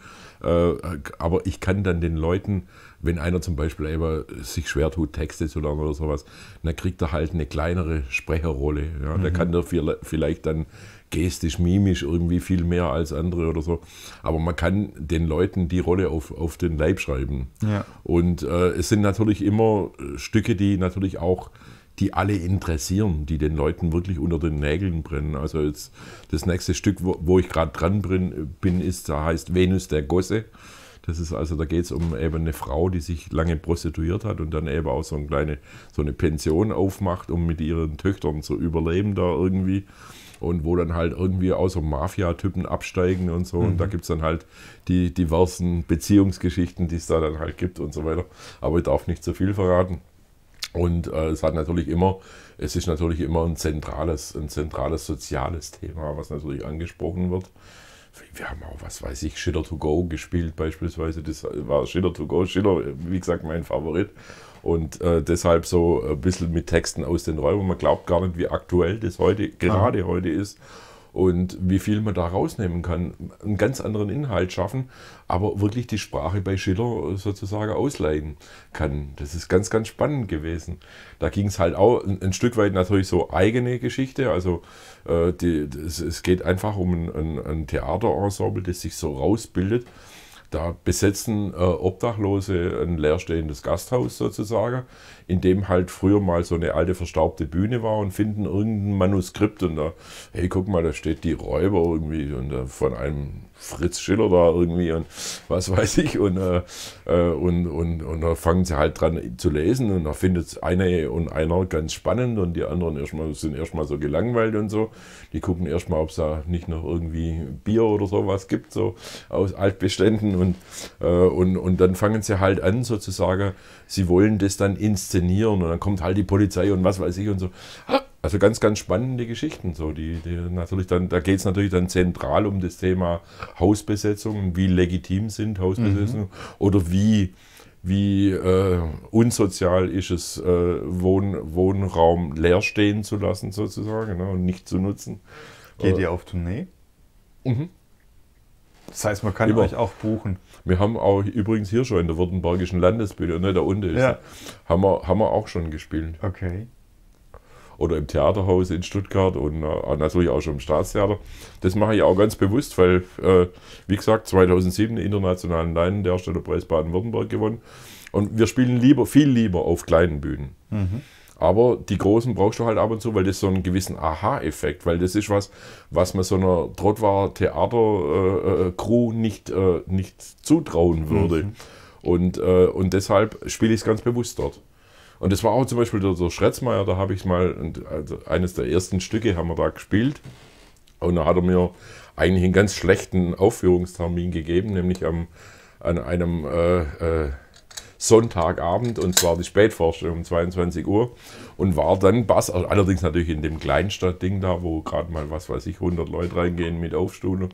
Äh, aber ich kann dann den Leuten wenn einer zum Beispiel eben sich schwer tut, Texte zu lernen oder sowas, dann kriegt er halt eine kleinere Sprecherrolle. Ja? Mhm. Der kann da vielleicht dann gestisch, mimisch irgendwie viel mehr als andere oder so. Aber man kann den Leuten die Rolle auf, auf den Leib schreiben. Ja. Und äh, es sind natürlich immer äh, Stücke, die natürlich auch die alle interessieren, die den Leuten wirklich unter den Nägeln brennen. Also jetzt das nächste Stück, wo, wo ich gerade dran bin, bin, ist, da heißt Venus der Gosse. Das ist also, da geht es um eben eine Frau, die sich lange prostituiert hat und dann eben auch so eine kleine, so eine Pension aufmacht, um mit ihren Töchtern zu überleben da irgendwie. Und wo dann halt irgendwie auch so Mafia-Typen absteigen und so. Mhm. Und da mhm. gibt es dann halt die diversen Beziehungsgeschichten, die es da dann halt gibt und so weiter. Aber ich darf nicht zu viel verraten. Und äh, es hat natürlich immer, es ist natürlich immer ein zentrales, ein zentrales soziales Thema, was natürlich angesprochen wird wir haben auch, was weiß ich, Schiller to Go gespielt beispielsweise. Das war Schiller to Go, Schiller, wie gesagt, mein Favorit. Und äh, deshalb so ein bisschen mit Texten aus den Räumen. Man glaubt gar nicht, wie aktuell das heute, gerade ah. heute ist und wie viel man da rausnehmen kann. Einen ganz anderen Inhalt schaffen, aber wirklich die Sprache bei Schiller sozusagen ausleihen kann. Das ist ganz, ganz spannend gewesen. Da ging es halt auch ein, ein, Stück weit natürlich so eigene Geschichte. Also äh, die, das, es geht einfach um ein, ein, ein Theaterensemble, das sich so rausbildet da besetzen äh, Obdachlose ein leerstehendes Gasthaus sozusagen, in dem halt früher mal so eine alte verstaubte Bühne war und finden irgendein Manuskript und da, hey, guck mal, da steht die Räuber irgendwie und, äh, von einem Fritz Schiller da irgendwie und was weiß ich. Und, äh, äh und, und, und da fangen sie halt dran zu lesen und da findet eine und einer ganz spannend und die anderen erstmal, sind erstmal so gelangweilt und so. Die gucken erstmal, ob es da nicht noch irgendwie Bier oder sowas gibt, so aus Altbeständen. Und, äh, und, und dann fangen sie halt an, sozusagen, sie wollen das dann inszenieren und dann kommt halt die Polizei und was weiß ich und so. Ah, also ganz, ganz spannende Geschichten. So, die, die natürlich dann, da geht es natürlich dann zentral um das Thema Hausbesetzungen, wie legitim sind Hausbesetzungen mhm. oder wie, wie äh, unsozial ist es, äh, Wohn, Wohnraum leer stehen zu lassen sozusagen ne, und nicht zu nutzen. Geht äh, ihr auf Tournee? Mhm. Das heißt, man kann Immer. euch auch buchen. Wir haben auch übrigens hier schon in der Württembergischen Landesbühne, ne, da unten ist, ja. haben, wir, haben wir auch schon gespielt. Okay oder im Theaterhaus in Stuttgart und äh, natürlich auch schon im Staatstheater. Das mache ich auch ganz bewusst, weil, äh, wie gesagt, 2007 den internationalen Leinen der Preis Baden-Württemberg gewonnen. Und wir spielen lieber, viel lieber auf kleinen Bühnen. Mhm. Aber die großen brauchst du halt ab und zu, weil das so einen gewissen Aha-Effekt, weil das ist was, was man so einer Trottwar Theater-Crew äh, äh, nicht, äh, nicht zutrauen würde. Mhm. Und, und deshalb spiele ich es ganz bewusst dort. Und das war auch zum Beispiel der, der Schretzmeier, da habe ich mal, also eines der ersten Stücke haben wir da gespielt. Und da hat er mir eigentlich einen ganz schlechten Aufführungstermin gegeben, nämlich am, an einem äh, äh, Sonntagabend und zwar die Spätvorstellung um 22 Uhr und war dann Bass, also allerdings natürlich in dem Kleinstadtding da, wo gerade mal, was weiß ich, 100 Leute reingehen mit Aufstuhl,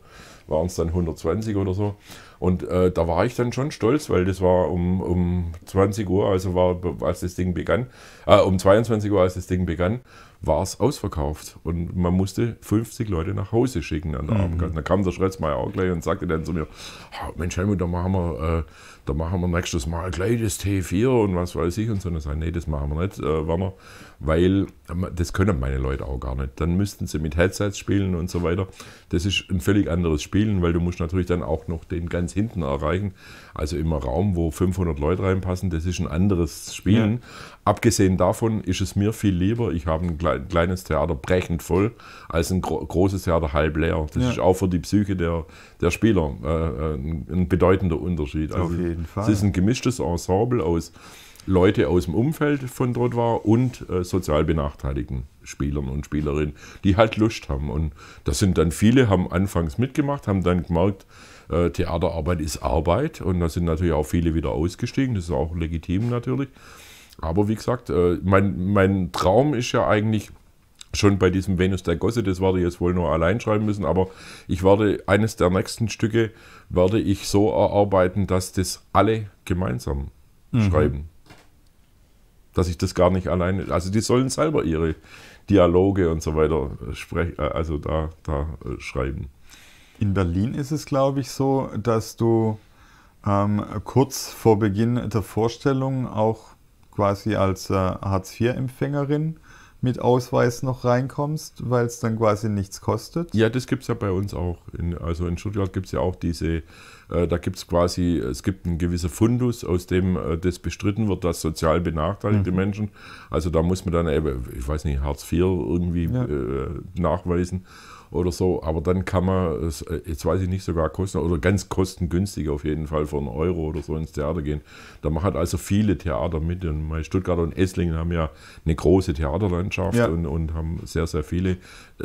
waren es dann 120 oder so und äh, da war ich dann schon stolz, weil das war um, um 20 Uhr, also war, als das Ding begann, äh, um 22 Uhr, als das Ding begann, war es ausverkauft. Und man musste 50 Leute nach Hause schicken an der mhm. Abendkasse. Da kam der Schretzmeier auch gleich und sagte dann zu mir, oh, Mensch Helmut, da machen wir... Äh, da machen wir nächstes Mal gleich das T4 und was weiß ich und so. Und er sagte nee, das machen wir nicht, äh, Werner, weil ähm, das können meine Leute auch gar nicht. Dann müssten sie mit Headsets spielen und so weiter. Das ist ein völlig anderes Spielen, weil du musst natürlich dann auch noch den ganz hinten erreichen. Also im Raum, wo 500 Leute reinpassen, das ist ein anderes Spielen. Ja. Abgesehen davon ist es mir viel lieber, ich habe ein kleines Theater brechend voll, als ein gro großes Theater halb leer. Das ja. ist auch für die Psyche der, der Spieler äh, äh ein, ein bedeutender Unterschied. Also, Auf jeden Fall. Es ist ein gemischtes Ensemble aus Leute aus dem Umfeld von Trottoir und äh, sozial benachteiligten Spielern und Spielerinnen, die halt Lust haben. Und das sind dann viele, haben anfangs mitgemacht, haben dann gemerkt, äh, Theaterarbeit ist Arbeit und da sind natürlich auch viele wieder ausgestiegen, das ist auch legitim natürlich. Aber wie gesagt, äh, mein, mein Traum ist ja eigentlich, schon bei diesem Venus der Gosse, das werde ich jetzt wohl nur allein schreiben müssen, aber ich werde eines der nächsten Stücke werde ich so erarbeiten, dass das alle gemeinsam mhm. schreiben dass ich das gar nicht alleine. Also die sollen selber ihre Dialoge und so weiter sprech, äh, also da, da äh, schreiben. In Berlin ist es, glaube ich, so, dass du ähm, kurz vor Beginn der Vorstellung auch quasi als äh, Hartz-IV-Empfängerin mit Ausweis noch reinkommst, weil es dann quasi nichts kostet? Ja, das gibt es ja bei uns auch. In, also in Stuttgart gibt es ja auch diese, äh, da gibt es quasi, es gibt einen gewissen Fundus, aus dem äh, das bestritten wird, dass sozial benachteiligte mhm. Menschen, also da muss man dann eben, ich weiß nicht, Hartz IV irgendwie ja. äh, nachweisen oder so. Aber dann kann man, äh, jetzt weiß ich nicht, sogar kosten oder ganz kostengünstig auf jeden Fall für einen Euro oder so ins Theater gehen. Da machen halt also viele Theater mit. Und meine Stuttgarter und Esslingen haben ja eine große Theaterlandschaft ja. und, und haben sehr, sehr viele, äh,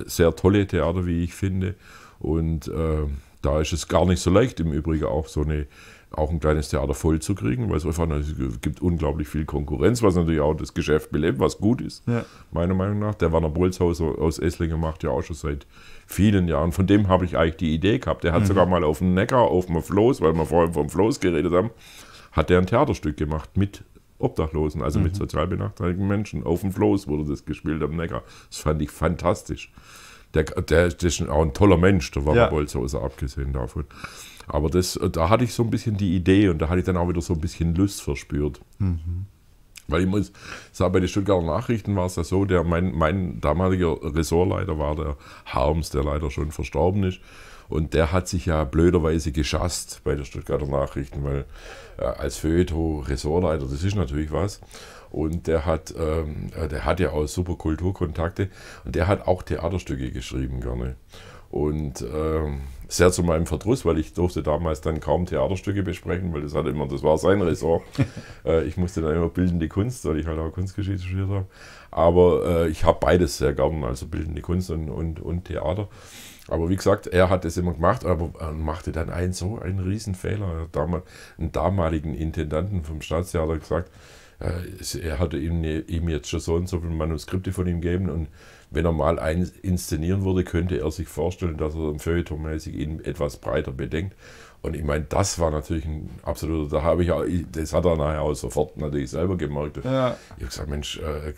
sehr tolle Theater, wie ich finde. Und äh, da ist es gar nicht so leicht im Übrigen auch so eine auch ein kleines Theater voll zu kriegen, weil es einfach es gibt unglaublich viel Konkurrenz, was natürlich auch das Geschäft belebt, was gut ist, ja. meiner Meinung nach. Der Werner Bolzhauser aus Esslingen macht ja auch schon seit vielen Jahren. Von dem habe ich eigentlich die Idee gehabt. Der hat mhm. sogar mal auf dem Neckar, auf dem Floß, weil wir vorhin vom Floß geredet haben, hat der ein Theaterstück gemacht mit Obdachlosen, also mhm. mit sozial benachteiligten Menschen. Auf dem Floß wurde das gespielt am Neckar. Das fand ich fantastisch. Der, der, der ist auch ein toller Mensch, der Werner ja. Bolzhauser, also abgesehen davon. Aber das, da hatte ich so ein bisschen die Idee und da hatte ich dann auch wieder so ein bisschen Lust verspürt. Mhm. Weil ich muss sagen, bei den Stuttgarter Nachrichten war es ja so, der, mein, mein damaliger Ressortleiter war der Harms, der leider schon verstorben ist. Und der hat sich ja blöderweise geschasst bei den Stuttgarter Nachrichten, weil äh, als Feuilleton Ressortleiter, das ist natürlich was. Und der hat, ähm, äh, der hat ja auch super Kulturkontakte und der hat auch Theaterstücke geschrieben gerne. Und ähm, sehr zu meinem Verdruss, weil ich durfte damals dann kaum Theaterstücke besprechen, weil das hatte immer, das war sein Ressort. äh, ich musste dann immer bildende Kunst, weil ich halt auch Kunstgeschichte studiert habe. Aber äh, ich habe beides sehr gern, also bildende Kunst und, und, und Theater. Aber wie gesagt, er hat das immer gemacht, aber er machte dann einen so einen Riesenfehler. Er hat damals einen damaligen Intendanten vom Staatstheater gesagt, äh, er hatte ihm, ihm jetzt schon so und so viele Manuskripte von ihm gegeben und wenn er mal ein inszenieren würde, könnte er sich vorstellen, dass er im feuilletonmäßig ihn etwas breiter bedenkt. Und ich meine, das war natürlich ein absoluter, da habe ich auch, das hat er nachher auch sofort natürlich selber gemerkt. Ja. Ich habe gesagt, Mensch, äh,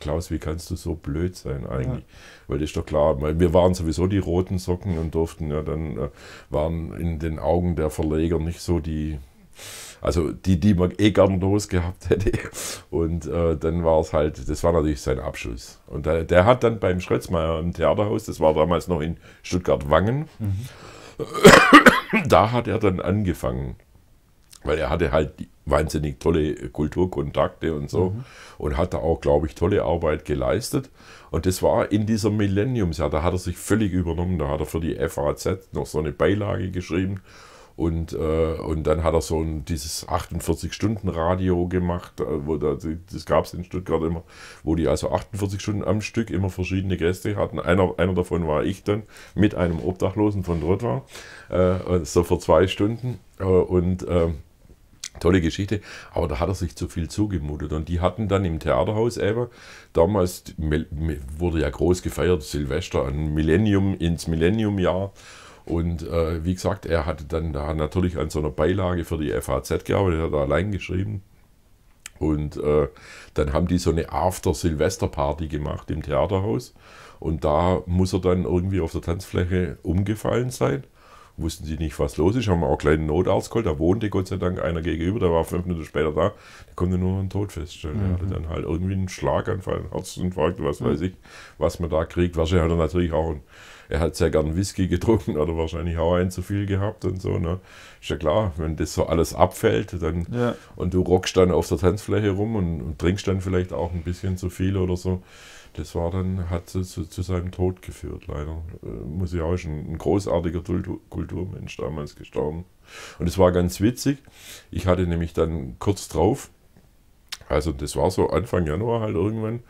Klaus, wie kannst du so blöd sein eigentlich? Ja. Weil das ist doch klar, wir waren sowieso die roten Socken und durften ja dann, äh, waren in den Augen der Verleger nicht so die, also die, die man eh gern losgehabt hätte. Und äh, dann war es halt, das war natürlich sein Abschluss. Und der, der hat dann beim Schrötzmeier im Theaterhaus, das war damals noch in Stuttgart-Wangen, mhm. da hat er dann angefangen. Weil er hatte halt wahnsinnig tolle Kulturkontakte und so mhm. und hat da auch, glaube ich, tolle Arbeit geleistet. Und das war in dieser Millenniumsjahr, da hat er sich völlig übernommen, da hat er für die FAZ noch so eine Beilage geschrieben und, äh, und dann hat er so ein, dieses 48-Stunden-Radio gemacht, äh, wo da, das gab es in Stuttgart immer, wo die also 48 Stunden am Stück immer verschiedene Gäste hatten. Einer, einer davon war ich dann mit einem Obdachlosen von Rottweil, äh, so also vor zwei Stunden. Äh, und ähm, tolle Geschichte, aber da hat er sich zu viel zugemutet. Und die hatten dann im Theaterhaus eben, damals wurde ja groß gefeiert, Silvester, ein Millennium ins Millenniumjahr. Und äh, wie gesagt, er hatte dann da natürlich an so einer Beilage für die FAZ gearbeitet, hat er allein geschrieben. Und äh, dann haben die so eine After-Silvester-Party gemacht im Theaterhaus. Und da muss er dann irgendwie auf der Tanzfläche umgefallen sein. Wussten sie nicht, was los ist, haben auch gleich einen Notarzt geholt. Da wohnte Gott sei Dank einer gegenüber, der war fünf Minuten später da. Der konnte nur einen Tod feststellen. Mhm. Er hatte dann halt irgendwie einen Schlaganfall, einen Herzinfarkt, was mhm. weiß ich, was man da kriegt. Wahrscheinlich hat er natürlich auch einen er hat sehr gern Whisky getrunken oder wahrscheinlich auch einen zu viel gehabt und so. Ne? Ist ja klar, wenn das so alles abfällt dann, ja. und du rockst dann auf der Tanzfläche rum und, und, trinkst dann vielleicht auch ein bisschen zu viel oder so. Das war dann, hat zu, zu seinem Tod geführt, leider. Äh, muss ich auch schon ein großartiger Kultur Kulturmensch damals gestorben. Und es war ganz witzig. Ich hatte nämlich dann kurz drauf, also das war so Anfang Januar halt irgendwann,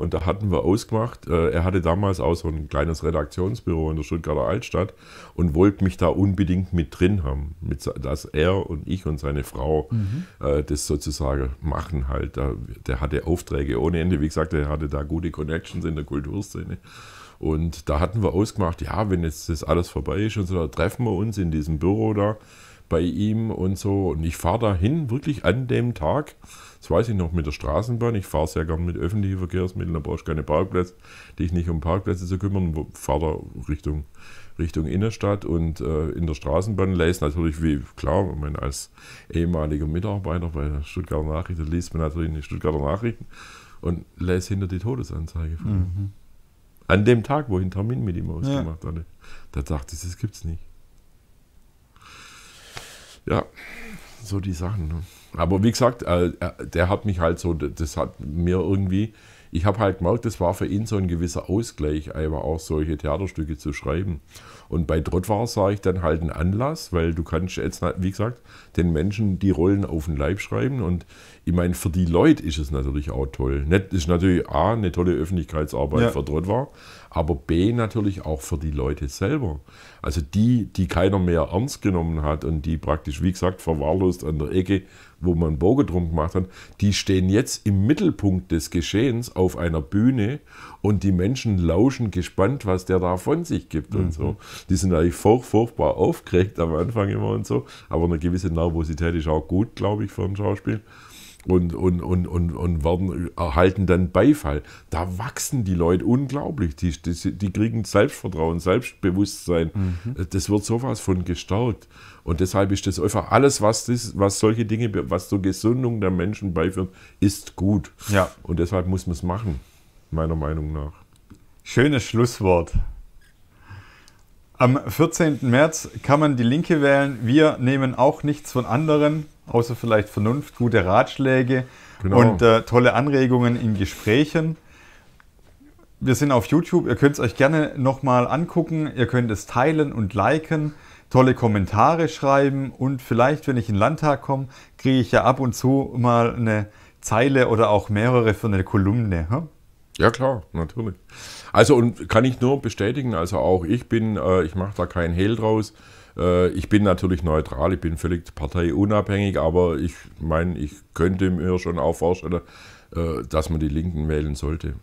und da hatten wir ausgemacht, äh, er hatte damals auch so ein kleines Redaktionsbüro in der Stuttgarter Altstadt und wollte mich da unbedingt mit drin haben, mit, dass er und ich und seine Frau mhm. äh, das sozusagen machen halt. Da, der hatte Aufträge ohne Ende, wie gesagt, er hatte da gute Connections in der Kulturszene. Und da hatten wir ausgemacht, ja, wenn jetzt das alles vorbei ist und so, dann treffen wir uns in diesem Büro da bei ihm und so. Und ich fahre da hin, wirklich an dem Tag. Das weiß ich noch mit der Straßenbahn. Ich fahre sehr gern mit öffentlichen Verkehrsmitteln, da brauchst du keine Parkplätze, dich nicht um Parkplätze zu kümmern, fahre da Richtung, Richtung Innenstadt und äh, in der Straßenbahn lese natürlich, wie klar, ich als ehemaliger Mitarbeiter bei der Stuttgarter Nachrichten liest man natürlich in die Stuttgarter Nachrichten und lese hinter die Todesanzeige von mhm. An dem Tag, wo ich einen Termin mit ihm ausgemacht ja. hatte, da dachte ich, das gibt's nicht. Ja, so die Sachen. Ne? Aber wie gesagt, äh, äh, der hat mich halt so, das hat mir irgendwie, ich habe halt gemerkt, das war für ihn so ein gewisser Ausgleich, einfach auch solche Theaterstücke zu schreiben. Und bei Trottwar sah ich dann halt einen Anlass, weil du kannst jetzt, wie gesagt, den Menschen die Rollen auf den Leib schreiben. Und ich meine, für die Leute ist es natürlich auch toll. Nicht, ist natürlich A, eine tolle Öffentlichkeitsarbeit ja. für Drittwar, aber B, natürlich auch für die Leute selber. Also die, die keiner mehr ernst genommen hat und die praktisch, wie gesagt, verwahrlost an der Ecke, wo man Bogen drum gemacht hat, die stehen jetzt im Mittelpunkt des Geschehens auf einer Bühne und die Menschen lauschen gespannt, was der da von sich gibt mhm. und so. Mhm. Die sind eigentlich furch, furchtbar aufgeregt am Anfang immer und so, aber eine gewisse Nervosität ist auch gut, glaube ich, für ein Schauspiel und, und, und, und, und werden, erhalten dann Beifall. Da wachsen die Leute unglaublich. Die, die, die kriegen Selbstvertrauen, Selbstbewusstsein. Mhm. Das wird sowas von gestärkt. Und deshalb ist das einfach alles, was, das, was solche Dinge, was zur Gesundung der Menschen beiführt, ist gut. Ja. Und deshalb muss man es machen, meiner Meinung nach. Schönes Schlusswort. Am 14. März kann man die Linke wählen. Wir nehmen auch nichts von anderen außer vielleicht Vernunft, gute Ratschläge genau. und äh, tolle Anregungen in Gesprächen. Wir sind auf YouTube, ihr könnt es euch gerne nochmal angucken, ihr könnt es teilen und liken, tolle Kommentare schreiben und vielleicht, wenn ich in den Landtag komme, kriege ich ja ab und zu mal eine Zeile oder auch mehrere für eine Kolumne. Hm? Ja klar, natürlich. Also und kann ich nur bestätigen, also auch ich bin, äh, ich mache da keinen Hehl draus. Äh, ich bin natürlich neutral, ich bin völlig parteiunabhängig, aber ich meine, ich könnte mir schon auch vorstellen, äh, dass man die Linken wählen sollte.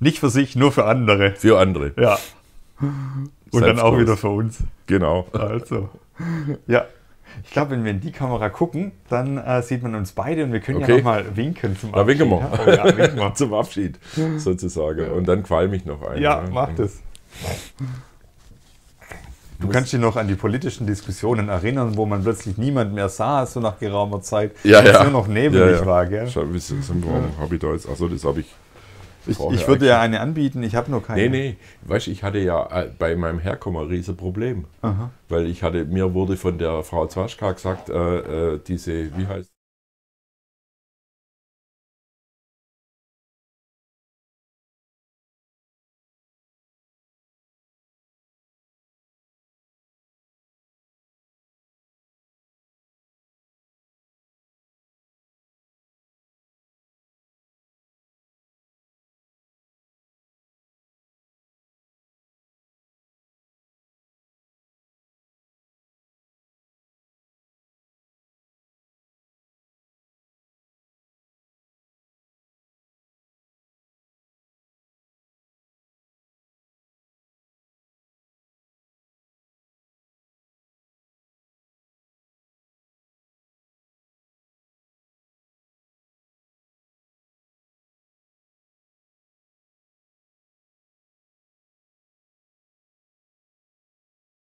Nicht für sich, nur für andere. Für andere. Ja. Und dann auch wieder für uns. Genau. Also. Ja. Ich glaube, wenn wir in die Kamera gucken, dann äh, sieht man uns beide und wir können okay. ja nochmal winken zum Abschied. Da winken wir. Oh, ja, winken wir. zum Abschied sozusagen. Und dann qual mich noch ein. Ja, ja. mach das. Du kannst dich noch an die politischen Diskussionen erinnern, wo man plötzlich niemand mehr sah, so nach geraumer Zeit, ja, ja. nur noch nebelig ja, ja. war, gell? Ich ein Syndrom ja. habe ich da jetzt, achso, das habe ich. Ich, ich würde ja eine anbieten, ich habe nur keine. Nee, nee, weißt du, ich hatte ja äh, bei meinem Herkommen ein riesen Problem. Aha. Weil ich hatte, mir wurde von der Frau Zwaschka gesagt, äh, äh diese, wie heißt